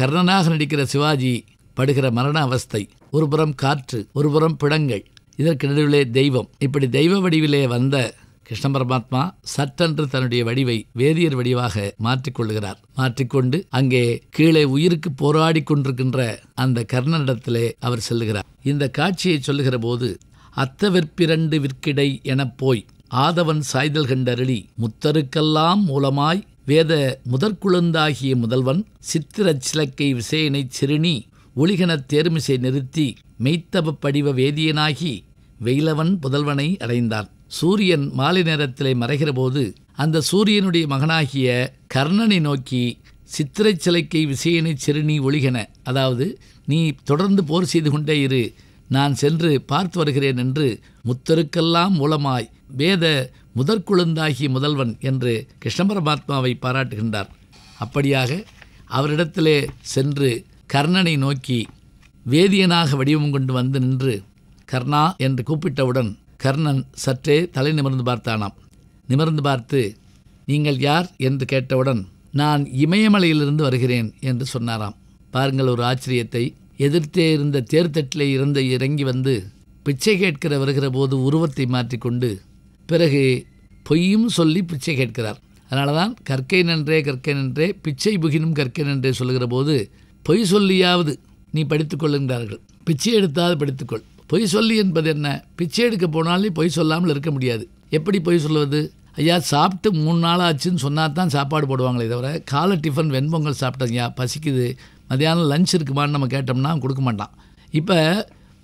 கர்ணனாக நடிக்கிற சிவாஜி படுகிற மரண அவஸ்தை ஒரு புறம் காற்று ஒரு புறம் பிடங்கள் இதற்கு நடுவிலே தெய்வம் இப்படி தெய்வ வடிவிலே வந்த கிருஷ்ண பரமாத்மா சற்றென்று தன்னுடைய வடிவை வேதியர் வடிவாக மாற்றிக்கொள்கிறார் மாற்றிக்கொண்டு அங்கே கீழே உயிருக்கு போராடி கொண்டிருக்கின்ற அந்த கர்ணனிடத்திலே அவர் செல்லுகிறார் இந்த காட்சியை சொல்லுகிற போது அத்தவிற்பிரண்டு விற்கிடை எனப் போய் ஆதவன் சாய்தல் கண்டருளி முத்தருக்கெல்லாம் மூலமாய் வேத முதற்குழுந்தாகிய முதல்வன் சித்திரச் சிலக்கை விசேனை சிறுணி ஒளிகன தேர்மிசை நிறுத்தி மெய்த்தப படிவ வேதியனாகி வெயிலவன் புதல்வனை அடைந்தான் சூரியன் மாலை நேரத்திலே மறைகிறபோது அந்த சூரியனுடைய மகனாகிய கர்ணனை நோக்கி சித்திரை சிலைக்கை விசயனை சிறுநி ஒழிகன அதாவது நீ தொடர்ந்து போர் செய்து கொண்டே இரு நான் சென்று பார்த்து வருகிறேன் என்று முத்தருக்கெல்லாம் மூலமாய் வேத முதற்குழுந்தாகிய முதல்வன் என்று கிருஷ்ண பரமாத்மாவை பாராட்டுகின்றார் அப்படியாக அவரிடத்திலே சென்று கர்ணனை நோக்கி வேதியனாக வடிவம் கொண்டு வந்து நின்று கர்ணா என்று கூப்பிட்டவுடன் கர்ணன் சற்றே தலை நிமிர்ந்து பார்த்தானாம் நிமிர்ந்து பார்த்து நீங்கள் யார் என்று கேட்டவுடன் நான் இமயமலையிலிருந்து வருகிறேன் என்று சொன்னாராம் பாருங்கள் ஒரு ஆச்சரியத்தை எதிர்த்தே இருந்த தேர்தட்டிலே இருந்த இறங்கி வந்து பிச்சை கேட்கிற வருகிற போது உருவத்தை மாற்றிக்கொண்டு பிறகு பொய்யும் சொல்லி பிச்சை கேட்கிறார் அதனால தான் கற்கை நன்றே கற்கை நன்றே பிச்சை புகினும் கற்கை நன்றே சொல்கிற போது பொய் சொல்லியாவது நீ படித்துக்கொள்ளுகிறார்கள் பிச்சை எடுத்தாவது படித்துக்கொள் பொய் சொல்லி என்பது என்ன பிச்சை எடுக்க போனாலும் பொய் சொல்லாமல் இருக்க முடியாது எப்படி பொய் சொல்லுவது ஐயா சாப்பிட்டு மூணு நாள் ஆச்சுன்னு சொன்னால் தான் சாப்பாடு போடுவாங்களே தவிர காலை டிஃபன் வெண்பொங்கல் சாப்பிட்டேன் ஐயா பசிக்குது மதியானம் லஞ்ச் இருக்குமான்னு நம்ம கேட்டோம்னா கொடுக்க மாட்டான் இப்போ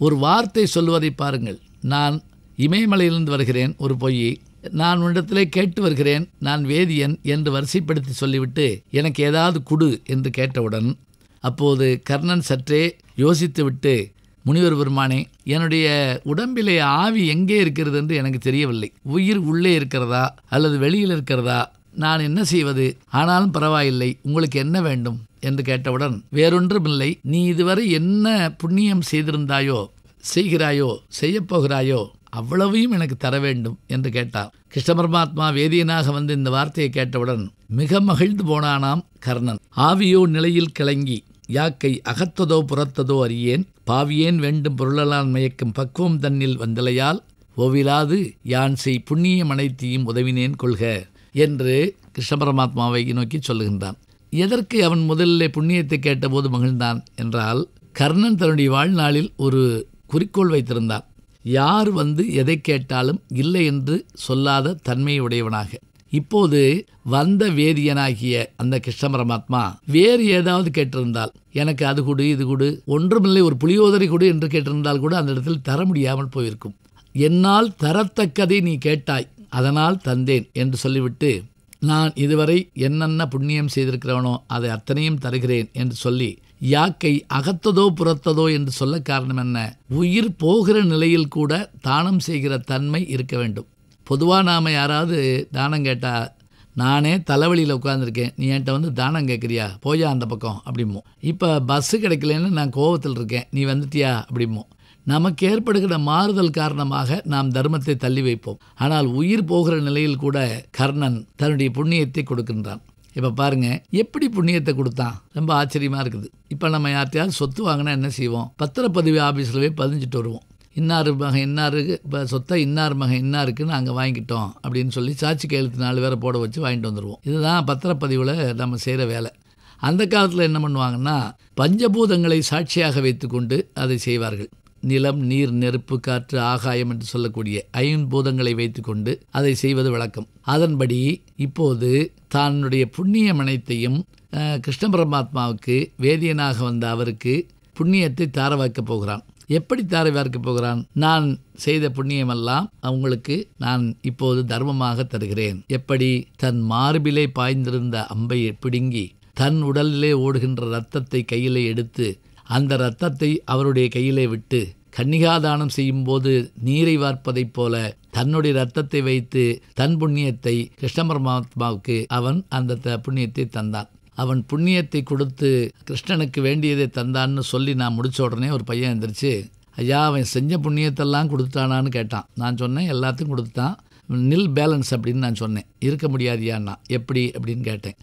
ஒரு வார்த்தை சொல்லுவதை பாருங்கள் நான் இமயமலையிலிருந்து வருகிறேன் ஒரு பொய் நான் உன்னிடத்திலே கேட்டு வருகிறேன் நான் வேதியன் என்று வரிசைப்படுத்தி சொல்லிவிட்டு எனக்கு ஏதாவது குடு என்று கேட்டவுடன் அப்போது கர்ணன் சற்றே யோசித்துவிட்டு முனிவர் பெருமானே என்னுடைய உடம்பிலே ஆவி எங்கே இருக்கிறது என்று எனக்கு தெரியவில்லை உயிர் உள்ளே இருக்கிறதா அல்லது வெளியில் இருக்கிறதா நான் என்ன செய்வது ஆனாலும் பரவாயில்லை உங்களுக்கு என்ன வேண்டும் என்று கேட்டவுடன் வேறொன்றுமில்லை நீ இதுவரை என்ன புண்ணியம் செய்திருந்தாயோ செய்கிறாயோ செய்யப்போகிறாயோ அவ்வளவையும் எனக்கு தர வேண்டும் என்று கேட்டார் கிருஷ்ண பரமாத்மா வேதியனாக வந்து இந்த வார்த்தையை கேட்டவுடன் மிக மகிழ்ந்து போனானாம் கர்ணன் ஆவியோ நிலையில் கிளங்கி யாக்கை அகத்ததோ புறத்ததோ அறியேன் பாவியேன் வேண்டும் பொருளலான் மயக்கும் பக்குவம் தன்னில் வந்தலையால் ஓவிலாது யான் செய் புண்ணியம் மனைத்தியும் உதவினேன் கொள்க என்று கிருஷ்ண பரமாத்மாவை நோக்கி சொல்லுகின்றான் எதற்கு அவன் முதலில் புண்ணியத்தை கேட்டபோது மகிழ்ந்தான் என்றால் கர்ணன் தன்னுடைய வாழ்நாளில் ஒரு குறிக்கோள் வைத்திருந்தான் யார் வந்து எதை கேட்டாலும் இல்லை என்று சொல்லாத தன்மையுடையவனாக இப்போது வந்த வேதியனாகிய அந்த கிருஷ்ண பரமாத்மா வேறு ஏதாவது கேட்டிருந்தால் எனக்கு அது கொடு இது கொடு ஒன்றுமில்லை ஒரு புளியோதரை கொடு என்று கேட்டிருந்தால் கூட அந்த இடத்தில் தர முடியாமல் போயிருக்கும் என்னால் தரத்தக்கதை நீ கேட்டாய் அதனால் தந்தேன் என்று சொல்லிவிட்டு நான் இதுவரை என்னென்ன புண்ணியம் செய்திருக்கிறவனோ அதை அத்தனையும் தருகிறேன் என்று சொல்லி யாக்கை அகத்ததோ புறத்ததோ என்று சொல்ல காரணம் என்ன உயிர் போகிற நிலையில் கூட தானம் செய்கிற தன்மை இருக்க வேண்டும் பொதுவாக நாம் யாராவது தானம் கேட்டால் நானே தலைவலியில் உட்காந்துருக்கேன் நீ என்கிட்ட வந்து தானம் கேட்குறியா போயா அந்த பக்கம் அப்படிமோ இப்போ பஸ்ஸு கிடைக்கலன்னு நான் கோவத்தில் இருக்கேன் நீ வந்துட்டியா அப்படிமோ நமக்கு ஏற்படுகிற மாறுதல் காரணமாக நாம் தர்மத்தை தள்ளி வைப்போம் ஆனால் உயிர் போகிற நிலையில் கூட கர்ணன் தன்னுடைய புண்ணியத்தை கொடுக்கின்றான் இப்போ பாருங்கள் எப்படி புண்ணியத்தை கொடுத்தான் ரொம்ப ஆச்சரியமாக இருக்குது இப்போ நம்ம யார்கிட்டயாவது சொத்து வாங்கினா என்ன செய்வோம் பத்திரப்பதிவு ஆஃபீஸில் போய் பதிஞ்சிட்டு வருவோம் இன்னார் மகன் இன்னாருக்கு இப்போ சொத்தை இன்னார் மகன் இன்னாருக்குன்னு நாங்கள் வாங்கிக்கிட்டோம் அப்படின்னு சொல்லி சாட்சி கையெழுத்து நாலு பேரை போட வச்சு வாங்கிட்டு வந்துடுவோம் இதுதான் பத்திரப்பதிவில் நம்ம செய்கிற வேலை அந்த காலத்தில் என்ன பண்ணுவாங்கன்னா பஞ்சபூதங்களை சாட்சியாக வைத்துக்கொண்டு அதை செய்வார்கள் நிலம் நீர் நெருப்பு காற்று ஆகாயம் என்று சொல்லக்கூடிய ஐம்பூதங்களை வைத்துக்கொண்டு அதை செய்வது வழக்கம் அதன்படி இப்போது தன்னுடைய புண்ணிய அனைத்தையும் கிருஷ்ண பரமாத்மாவுக்கு வேதியனாக வந்த அவருக்கு புண்ணியத்தை தாரவாக்கப் போகிறான் எப்படி தாரை பார்க்க போகிறான் நான் செய்த புண்ணியமெல்லாம் அவங்களுக்கு நான் இப்போது தர்மமாக தருகிறேன் எப்படி தன் மார்பிலே பாய்ந்திருந்த அம்பை பிடுங்கி தன் உடலிலே ஓடுகின்ற இரத்தத்தை கையிலே எடுத்து அந்த இரத்தத்தை அவருடைய கையிலே விட்டு கன்னிகாதானம் செய்யும்போது நீரை வார்ப்பதைப் போல தன்னுடைய ரத்தத்தை வைத்து தன் புண்ணியத்தை கிருஷ்ண பரமாத்மாவுக்கு அவன் அந்த புண்ணியத்தை தந்தான் அவன் புண்ணியத்தை கொடுத்து கிருஷ்ணனுக்கு வேண்டியதை தந்தான்னு சொல்லி நான் முடித்த உடனே ஒரு பையன் எழுந்திரிச்சு ஐயா அவன் செஞ்ச புண்ணியத்தெல்லாம் கொடுத்துட்டானான்னு கேட்டான் நான் சொன்னேன் எல்லாத்தையும் கொடுத்துட்டான் நில் பேலன்ஸ் அப்படின்னு நான் சொன்னேன் இருக்க முடியாதியான்னா எப்படி அப்படின்னு கேட்டேன்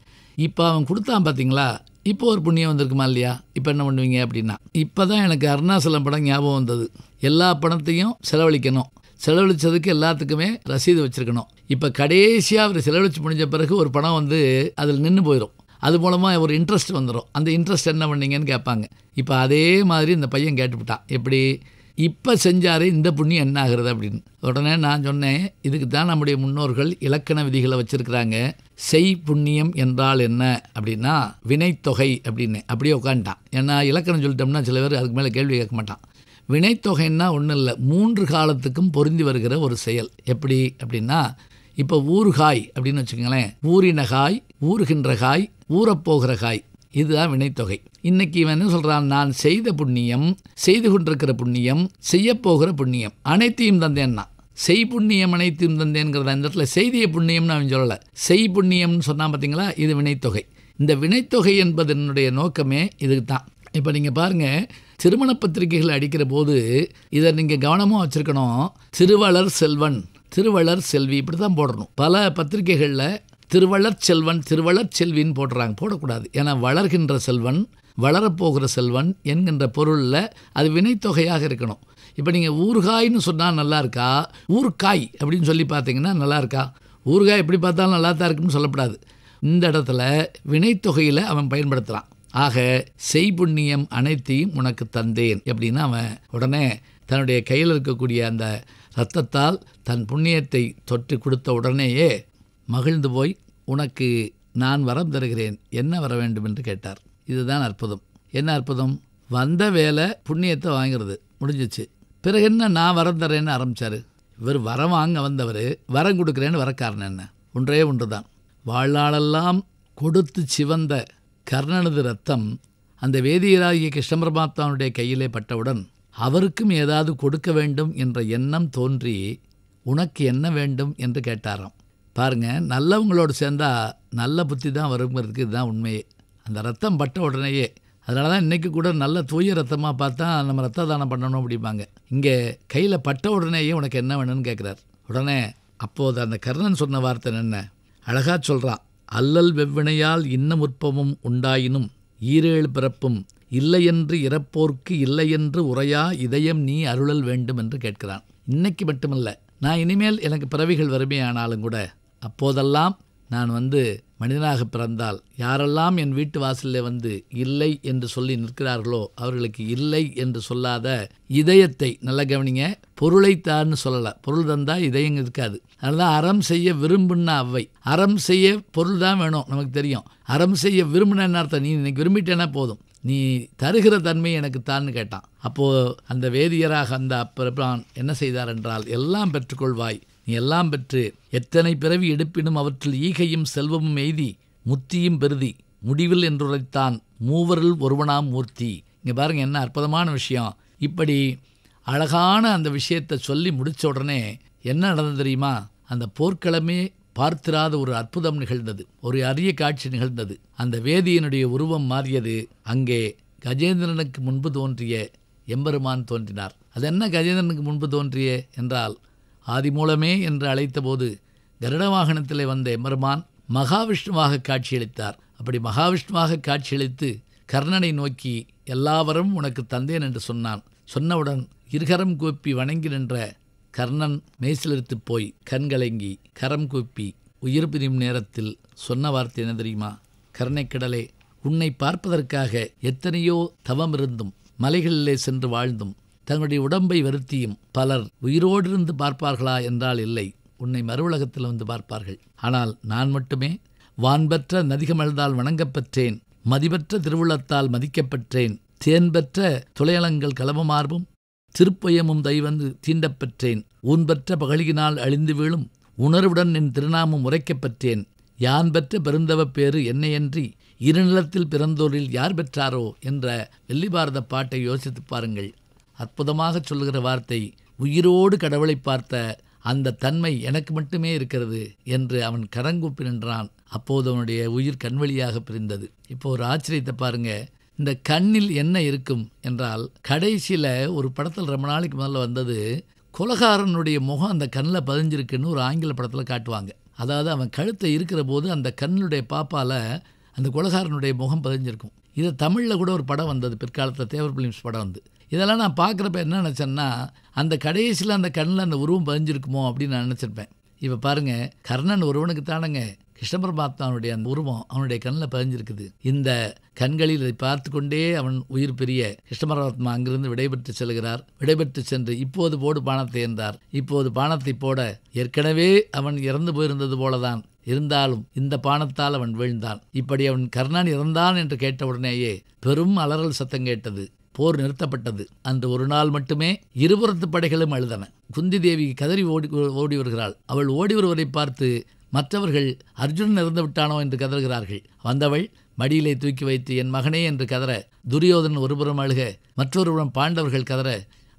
இப்போ அவன் கொடுத்தான் பார்த்தீங்களா இப்போ ஒரு புண்ணியம் வந்திருக்குமா இல்லையா இப்போ என்ன பண்ணுவீங்க அப்படின்னா இப்போ தான் எனக்கு அருணாசலம் படம் ஞாபகம் வந்தது எல்லா பணத்தையும் செலவழிக்கணும் செலவழித்ததுக்கு எல்லாத்துக்குமே ரசீது வச்சுருக்கணும் இப்போ கடைசியாக அவர் செலவழித்து முடிஞ்ச பிறகு ஒரு படம் வந்து அதில் நின்று போயிடும் அது மூலமாக ஒரு இன்ட்ரெஸ்ட் வந்துடும் அந்த இன்ட்ரெஸ்ட் என்ன பண்ணீங்கன்னு கேட்பாங்க இப்போ அதே மாதிரி இந்த பையன் கேட்டுவிட்டான் எப்படி இப்போ செஞ்சார் இந்த புண்ணியம் என்ன ஆகுறது அப்படின்னு உடனே நான் சொன்னேன் இதுக்கு தான் நம்முடைய முன்னோர்கள் இலக்கண விதிகளை வச்சுருக்கிறாங்க செய் புண்ணியம் என்றால் என்ன அப்படின்னா வினைத்தொகை அப்படின்னு அப்படியே உட்காந்துட்டான் ஏன்னா இலக்கணம் சொல்லிட்டோம்னா சில பேர் அதுக்கு மேலே கேள்வி கேட்க மாட்டான் வினைத்தொகைன்னா ஒன்றும் இல்லை மூன்று காலத்துக்கும் பொருந்தி வருகிற ஒரு செயல் எப்படி அப்படின்னா இப்போ ஊறுகாய் அப்படின்னு வச்சுக்கோங்களேன் காய் ஊறுகின்ற காய் ஊறப்போகிற காய் இதுதான் வினைத்தொகை இன்றைக்கி இவன் என்ன சொல்கிறான் நான் செய்த புண்ணியம் செய்து கொண்டிருக்கிற புண்ணியம் செய்யப்போகிற புண்ணியம் அனைத்தையும் தந்தேன் நான் செய் புண்ணியம் அனைத்தையும் தந்தேங்கிறத இந்த இடத்துல செய்திய புண்ணியம்னு அவன் சொல்லலை செய் புண்ணியம்னு சொன்னால் பார்த்தீங்களா இது வினைத்தொகை இந்த வினைத்தொகை என்பது என்னுடைய நோக்கமே இதுக்கு தான் இப்போ நீங்கள் பாருங்கள் திருமண பத்திரிகைகள் அடிக்கிற போது இதை நீங்கள் கவனமாக வச்சுருக்கணும் திருவளர் செல்வன் திருவளர் செல்வி இப்படி தான் போடணும் பல பத்திரிகைகளில் திருவளர் செல்வன் திருவளர் செல்வின்னு போடுறாங்க போடக்கூடாது ஏன்னா வளர்கின்ற செல்வன் வளரப்போகிற செல்வன் என்கின்ற பொருளில் அது வினைத்தொகையாக இருக்கணும் இப்போ நீங்கள் ஊறுகாய்னு சொன்னால் நல்லா இருக்கா ஊர்காய் அப்படின்னு சொல்லி பார்த்தீங்கன்னா நல்லா இருக்கா ஊறுகாய் எப்படி பார்த்தாலும் நல்லா தான் இருக்குன்னு சொல்லப்படாது இந்த இடத்துல வினைத்தொகையில் அவன் பயன்படுத்துகிறான் ஆக செய் புண்ணியம் அனைத்தையும் உனக்கு தந்தேன் அப்படின்னு அவன் உடனே தன்னுடைய கையில் இருக்கக்கூடிய அந்த இரத்தத்தால் தன் புண்ணியத்தை தொற்று கொடுத்த உடனேயே மகிழ்ந்து போய் உனக்கு நான் வரம் தருகிறேன் என்ன வர வேண்டும் என்று கேட்டார் இதுதான் அற்புதம் என்ன அற்புதம் வந்த வேலை புண்ணியத்தை வாங்கிறது முடிஞ்சிச்சு பிறகு என்ன நான் வரம் தரேன்னு ஆரம்பித்தார் இவர் வரம் வாங்க வந்தவர் வரம் கொடுக்குறேன்னு வரக்காரணம் என்ன ஒன்றே ஒன்று தான் வாழ்நாளெல்லாம் கொடுத்து சிவந்த கர்ணனது ரத்தம் அந்த வேதியராகிய கிருஷ்ணபிரமாத்தானுடைய கையிலே பட்டவுடன் அவருக்கும் ஏதாவது கொடுக்க வேண்டும் என்ற எண்ணம் தோன்றி உனக்கு என்ன வேண்டும் என்று கேட்டாராம் பாருங்கள் நல்லவங்களோடு சேர்ந்தால் நல்ல புத்தி தான் வருங்கிறதுக்கு இதுதான் உண்மையே அந்த ரத்தம் பட்ட உடனேயே அதனால தான் இன்றைக்கி கூட நல்ல தூய ரத்தமாக பார்த்தா நம்ம ரத்த தானம் பண்ணணும் அப்படிம்பாங்க இங்கே கையில் பட்ட உடனேயே உனக்கு என்ன வேணும்னு கேட்குறார் உடனே அப்போது அந்த கர்ணன் சொன்ன வார்த்தை என்ன அழகாக சொல்கிறான் அல்லல் வெவ்வினையால் இன்னமுற்பமும் உண்டாயினும் ஈரேழு பிறப்பும் இல்லையென்று இறப்போர்க்கு இல்லையென்று உரையா இதயம் நீ அருளல் வேண்டும் என்று கேட்கிறான் இன்னைக்கு மட்டுமல்ல நான் இனிமேல் எனக்கு பிறவிகள் வறுமையானாலும் கூட அப்போதெல்லாம் நான் வந்து மனிதனாக பிறந்தால் யாரெல்லாம் என் வீட்டு வாசலில் வந்து இல்லை என்று சொல்லி நிற்கிறார்களோ அவர்களுக்கு இல்லை என்று சொல்லாத இதயத்தை நல்லா கவனிங்க பொருளை தான்னு சொல்லலை பொருள் தந்தால் இதயம் இருக்காது அதனால் அறம் செய்ய விரும்புன்னா அவை அறம் செய்ய பொருள் தான் வேணும் நமக்கு தெரியும் அறம் செய்ய விரும்பினேன்னு அர்த்தம் நீ இன்னைக்கு விரும்பிட்டேனா போதும் நீ தருகிற தன்மை எனக்கு தான்னு கேட்டான் அப்போது அந்த வேதியராக அந்த அப்பிரான் என்ன செய்தார் என்றால் எல்லாம் பெற்றுக்கொள்வாய் நீ எல்லாம் பெற்று எத்தனை பிறவி எடுப்பினும் அவற்றில் ஈகையும் செல்வமும் எய்தி முத்தியும் பெருதி முடிவில் என்றுரைத்தான் மூவரில் ஒருவனாம் மூர்த்தி இங்கே பாருங்கள் என்ன அற்புதமான விஷயம் இப்படி அழகான அந்த விஷயத்தை சொல்லி முடித்த உடனே என்ன நடந்தது தெரியுமா அந்த போர்க்களமே பார்த்திராத ஒரு அற்புதம் நிகழ்ந்தது ஒரு அரிய காட்சி நிகழ்ந்தது அந்த வேதியினுடைய உருவம் மாறியது அங்கே கஜேந்திரனுக்கு முன்பு தோன்றிய எம்பெருமான் தோன்றினார் அது என்ன கஜேந்திரனுக்கு முன்பு தோன்றிய என்றால் ஆதிமூலமே என்று அழைத்தபோது கருடவாகனத்தில் வந்த எம்பெருமான் மகாவிஷ்ணுவாக காட்சியளித்தார் அப்படி மகாவிஷ்ணுவாக காட்சியளித்து கர்ணனை நோக்கி எல்லாவரும் உனக்கு தந்தேன் என்று சொன்னான் சொன்னவுடன் இருகரம் கூப்பி வணங்கி நின்ற கர்ணன் மேய்சிலிருத்து போய் கண்கலங்கி கரம் கூப்பி உயிர் பிரியும் நேரத்தில் சொன்ன வார்த்தை என்ன தெரியுமா கர்ணைக்கடலே உன்னை பார்ப்பதற்காக எத்தனையோ தவம் இருந்தும் மலைகளிலே சென்று வாழ்ந்தும் தங்களுடைய உடம்பை வருத்தியும் பலர் உயிரோடு இருந்து பார்ப்பார்களா என்றால் இல்லை உன்னை மறுவுலகத்தில் வந்து பார்ப்பார்கள் ஆனால் நான் மட்டுமே வான்பற்ற நதிகமழ்ந்தால் வணங்கப்பெற்றேன் மதிபற்ற திருவுள்ளத்தால் மதிக்கப்பெற்றேன் தேன்பற்ற துளையலங்கள் கலவமார்பும் திருப்பயமும் தைவந்து தீண்டப்பெற்றேன் ஊன்பற்ற பகலியினால் அழிந்து வீழும் உணர்வுடன் என் திருநாமம் உரைக்கப்பெற்றேன் யான் பெற்ற பெருந்தவ பேறு என்னையன்றி இருநிலத்தில் பிறந்தோரில் யார் பெற்றாரோ என்ற வெள்ளிபாரத பாட்டை யோசித்து பாருங்கள் அற்புதமாக சொல்லுகிற வார்த்தை உயிரோடு கடவுளை பார்த்த அந்த தன்மை எனக்கு மட்டுமே இருக்கிறது என்று அவன் கரங்குப்பி நின்றான் அப்போது அவனுடைய உயிர் கண்வழியாக பிரிந்தது இப்போ ஒரு ஆச்சரியத்தை பாருங்க இந்த கண்ணில் என்ன இருக்கும் என்றால் கடைசியில் ஒரு படத்தில் ரொம்ப நாளைக்கு முதல்ல வந்தது குலகாரனுடைய முகம் அந்த கண்ணில் பதிஞ்சிருக்குன்னு ஒரு ஆங்கில படத்தில் காட்டுவாங்க அதாவது அவன் கழுத்தை இருக்கிற போது அந்த கண்ணுடைய பாப்பால் அந்த குலகாரனுடைய முகம் பதிஞ்சிருக்கும் இது தமிழில் கூட ஒரு படம் வந்தது பிற்காலத்தில் தேவர் பிலிம்ஸ் படம் வந்து இதெல்லாம் நான் பார்க்குறப்ப என்ன நினச்சேன்னா அந்த கடைசியில் அந்த கண்ணில் அந்த உருவம் பதிஞ்சிருக்குமோ அப்படின்னு நான் நினச்சிருப்பேன் இப்போ பாருங்கள் கர்ணன் ஒருவனுக்கு தானங்க கிருஷ்ண பரமாத்மாவுடைய அந்த உருவம் அவனுடைய கண்ணில் பதிஞ்சிருக்குது இந்த கண்களில் இதை பார்த்து கொண்டே அவன் உயிர் பெரிய கிருஷ்ண பரமாத்மா அங்கிருந்து விடைபெற்று செல்கிறார் விடைபெற்று சென்று இப்போது போடு பானத்தை என்றார் இப்போது பானத்தை போட ஏற்கனவே அவன் இறந்து போயிருந்தது போலதான் இருந்தாலும் இந்த பானத்தால் அவன் வீழ்ந்தான் இப்படி அவன் கர்ணன் இறந்தான் என்று கேட்டவுடனேயே பெரும் அலறல் சத்தம் கேட்டது போர் நிறுத்தப்பட்டது அந்த ஒரு நாள் மட்டுமே இருபுறத்து படைகளும் அழுதன குந்தி தேவி கதறி ஓடி ஓடி வருகிறாள் அவள் ஓடி வருவதை பார்த்து மற்றவர்கள் அர்ஜுனன் இறந்து விட்டானோ என்று கதறுகிறார்கள் வந்தவள் மடியிலே தூக்கி வைத்து என் மகனே என்று கதற துரியோதன் ஒருபுறம் அழுக மற்றொருபுறம் பாண்டவர்கள் கதற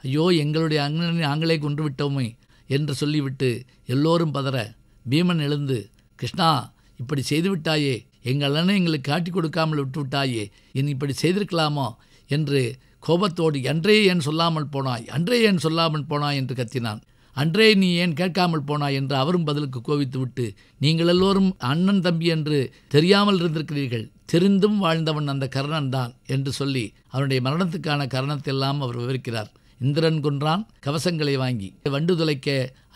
ஐயோ எங்களுடைய அங்கனை நாங்களே கொன்று விட்டோமே என்று சொல்லிவிட்டு எல்லோரும் பதற பீமன் எழுந்து கிருஷ்ணா இப்படி செய்துவிட்டாயே எங்கள் அண்ணன் எங்களுக்கு காட்டி கொடுக்காமல் விட்டுவிட்டாயே இனி இப்படி செய்திருக்கலாமோ என்று கோபத்தோடு அன்றே ஏன் சொல்லாமல் போனாய் அன்றே ஏன் சொல்லாமல் போனாய் என்று கத்தினான் அன்றே நீ ஏன் கேட்காமல் போனாய் என்று அவரும் பதிலுக்கு கோவித்து விட்டு நீங்கள் எல்லோரும் அண்ணன் தம்பி என்று தெரியாமல் இருந்திருக்கிறீர்கள் தெரிந்தும் வாழ்ந்தவன் அந்த கர்ணன் தான் என்று சொல்லி அவனுடைய மரணத்துக்கான கரணத்தை எல்லாம் அவர் விவரிக்கிறார் இந்திரன் கொன்றான் கவசங்களை வாங்கி வண்டு துளைக்க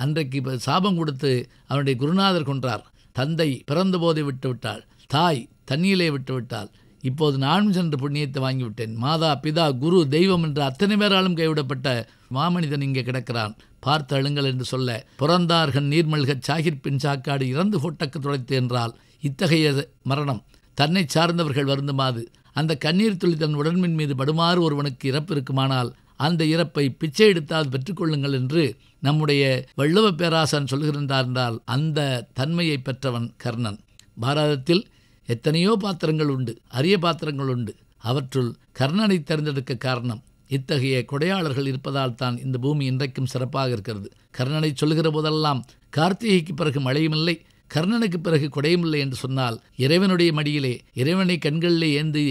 அன்றைக்கு சாபம் கொடுத்து அவனுடைய குருநாதர் கொன்றார் தந்தை பிறந்தபோதை விட்டுவிட்டாள் தாய் தண்ணியிலே விட்டுவிட்டாள் இப்போது நானும் சென்ற புண்ணியத்தை வாங்கிவிட்டேன் மாதா பிதா குரு தெய்வம் என்று அத்தனை பேராலும் கைவிடப்பட்ட மாமனிதன் இங்கே கிடக்கிறான் பார்த்து அழுங்கள் என்று சொல்ல புறந்தார்கள் நீர்மல்க சாகிர்பின் சாக்காடு இறந்து கொட்டக்கு துளைத்து என்றால் இத்தகைய மரணம் தன்னை சார்ந்தவர்கள் வருந்துமாது அந்த கண்ணீர் துளி தன் உடன்மின் மீது படுமாறு ஒருவனுக்கு இறப்பு இருக்குமானால் அந்த இறப்பை பிச்சை எடுத்தால் பெற்றுக்கொள்ளுங்கள் என்று நம்முடைய வள்ளுவ பேராசன் சொல்கின்றார் என்றால் அந்த தன்மையை பெற்றவன் கர்ணன் பாரதத்தில் எத்தனையோ பாத்திரங்கள் உண்டு அரிய பாத்திரங்கள் உண்டு அவற்றுள் கர்ணனை தேர்ந்தெடுக்க காரணம் இத்தகைய கொடையாளர்கள் இருப்பதால் தான் இந்த பூமி இன்றைக்கும் சிறப்பாக இருக்கிறது கர்ணனை சொல்லுகிற போதெல்லாம் கார்த்திகைக்கு பிறகு மழையுமில்லை கர்ணனுக்கு பிறகு இல்லை என்று சொன்னால் இறைவனுடைய மடியிலே இறைவனை கண்களிலே ஏந்தி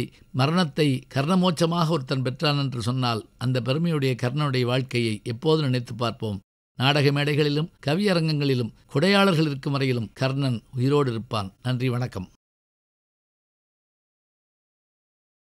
மரணத்தை கர்ணமோச்சமாக ஒருத்தன் பெற்றான் என்று சொன்னால் அந்த பெருமையுடைய கர்ணனுடைய வாழ்க்கையை எப்போது நினைத்து பார்ப்போம் நாடக மேடைகளிலும் கவியரங்கங்களிலும் கொடையாளர்கள் இருக்கும் வரையிலும் கர்ணன் உயிரோடு இருப்பான் நன்றி வணக்கம்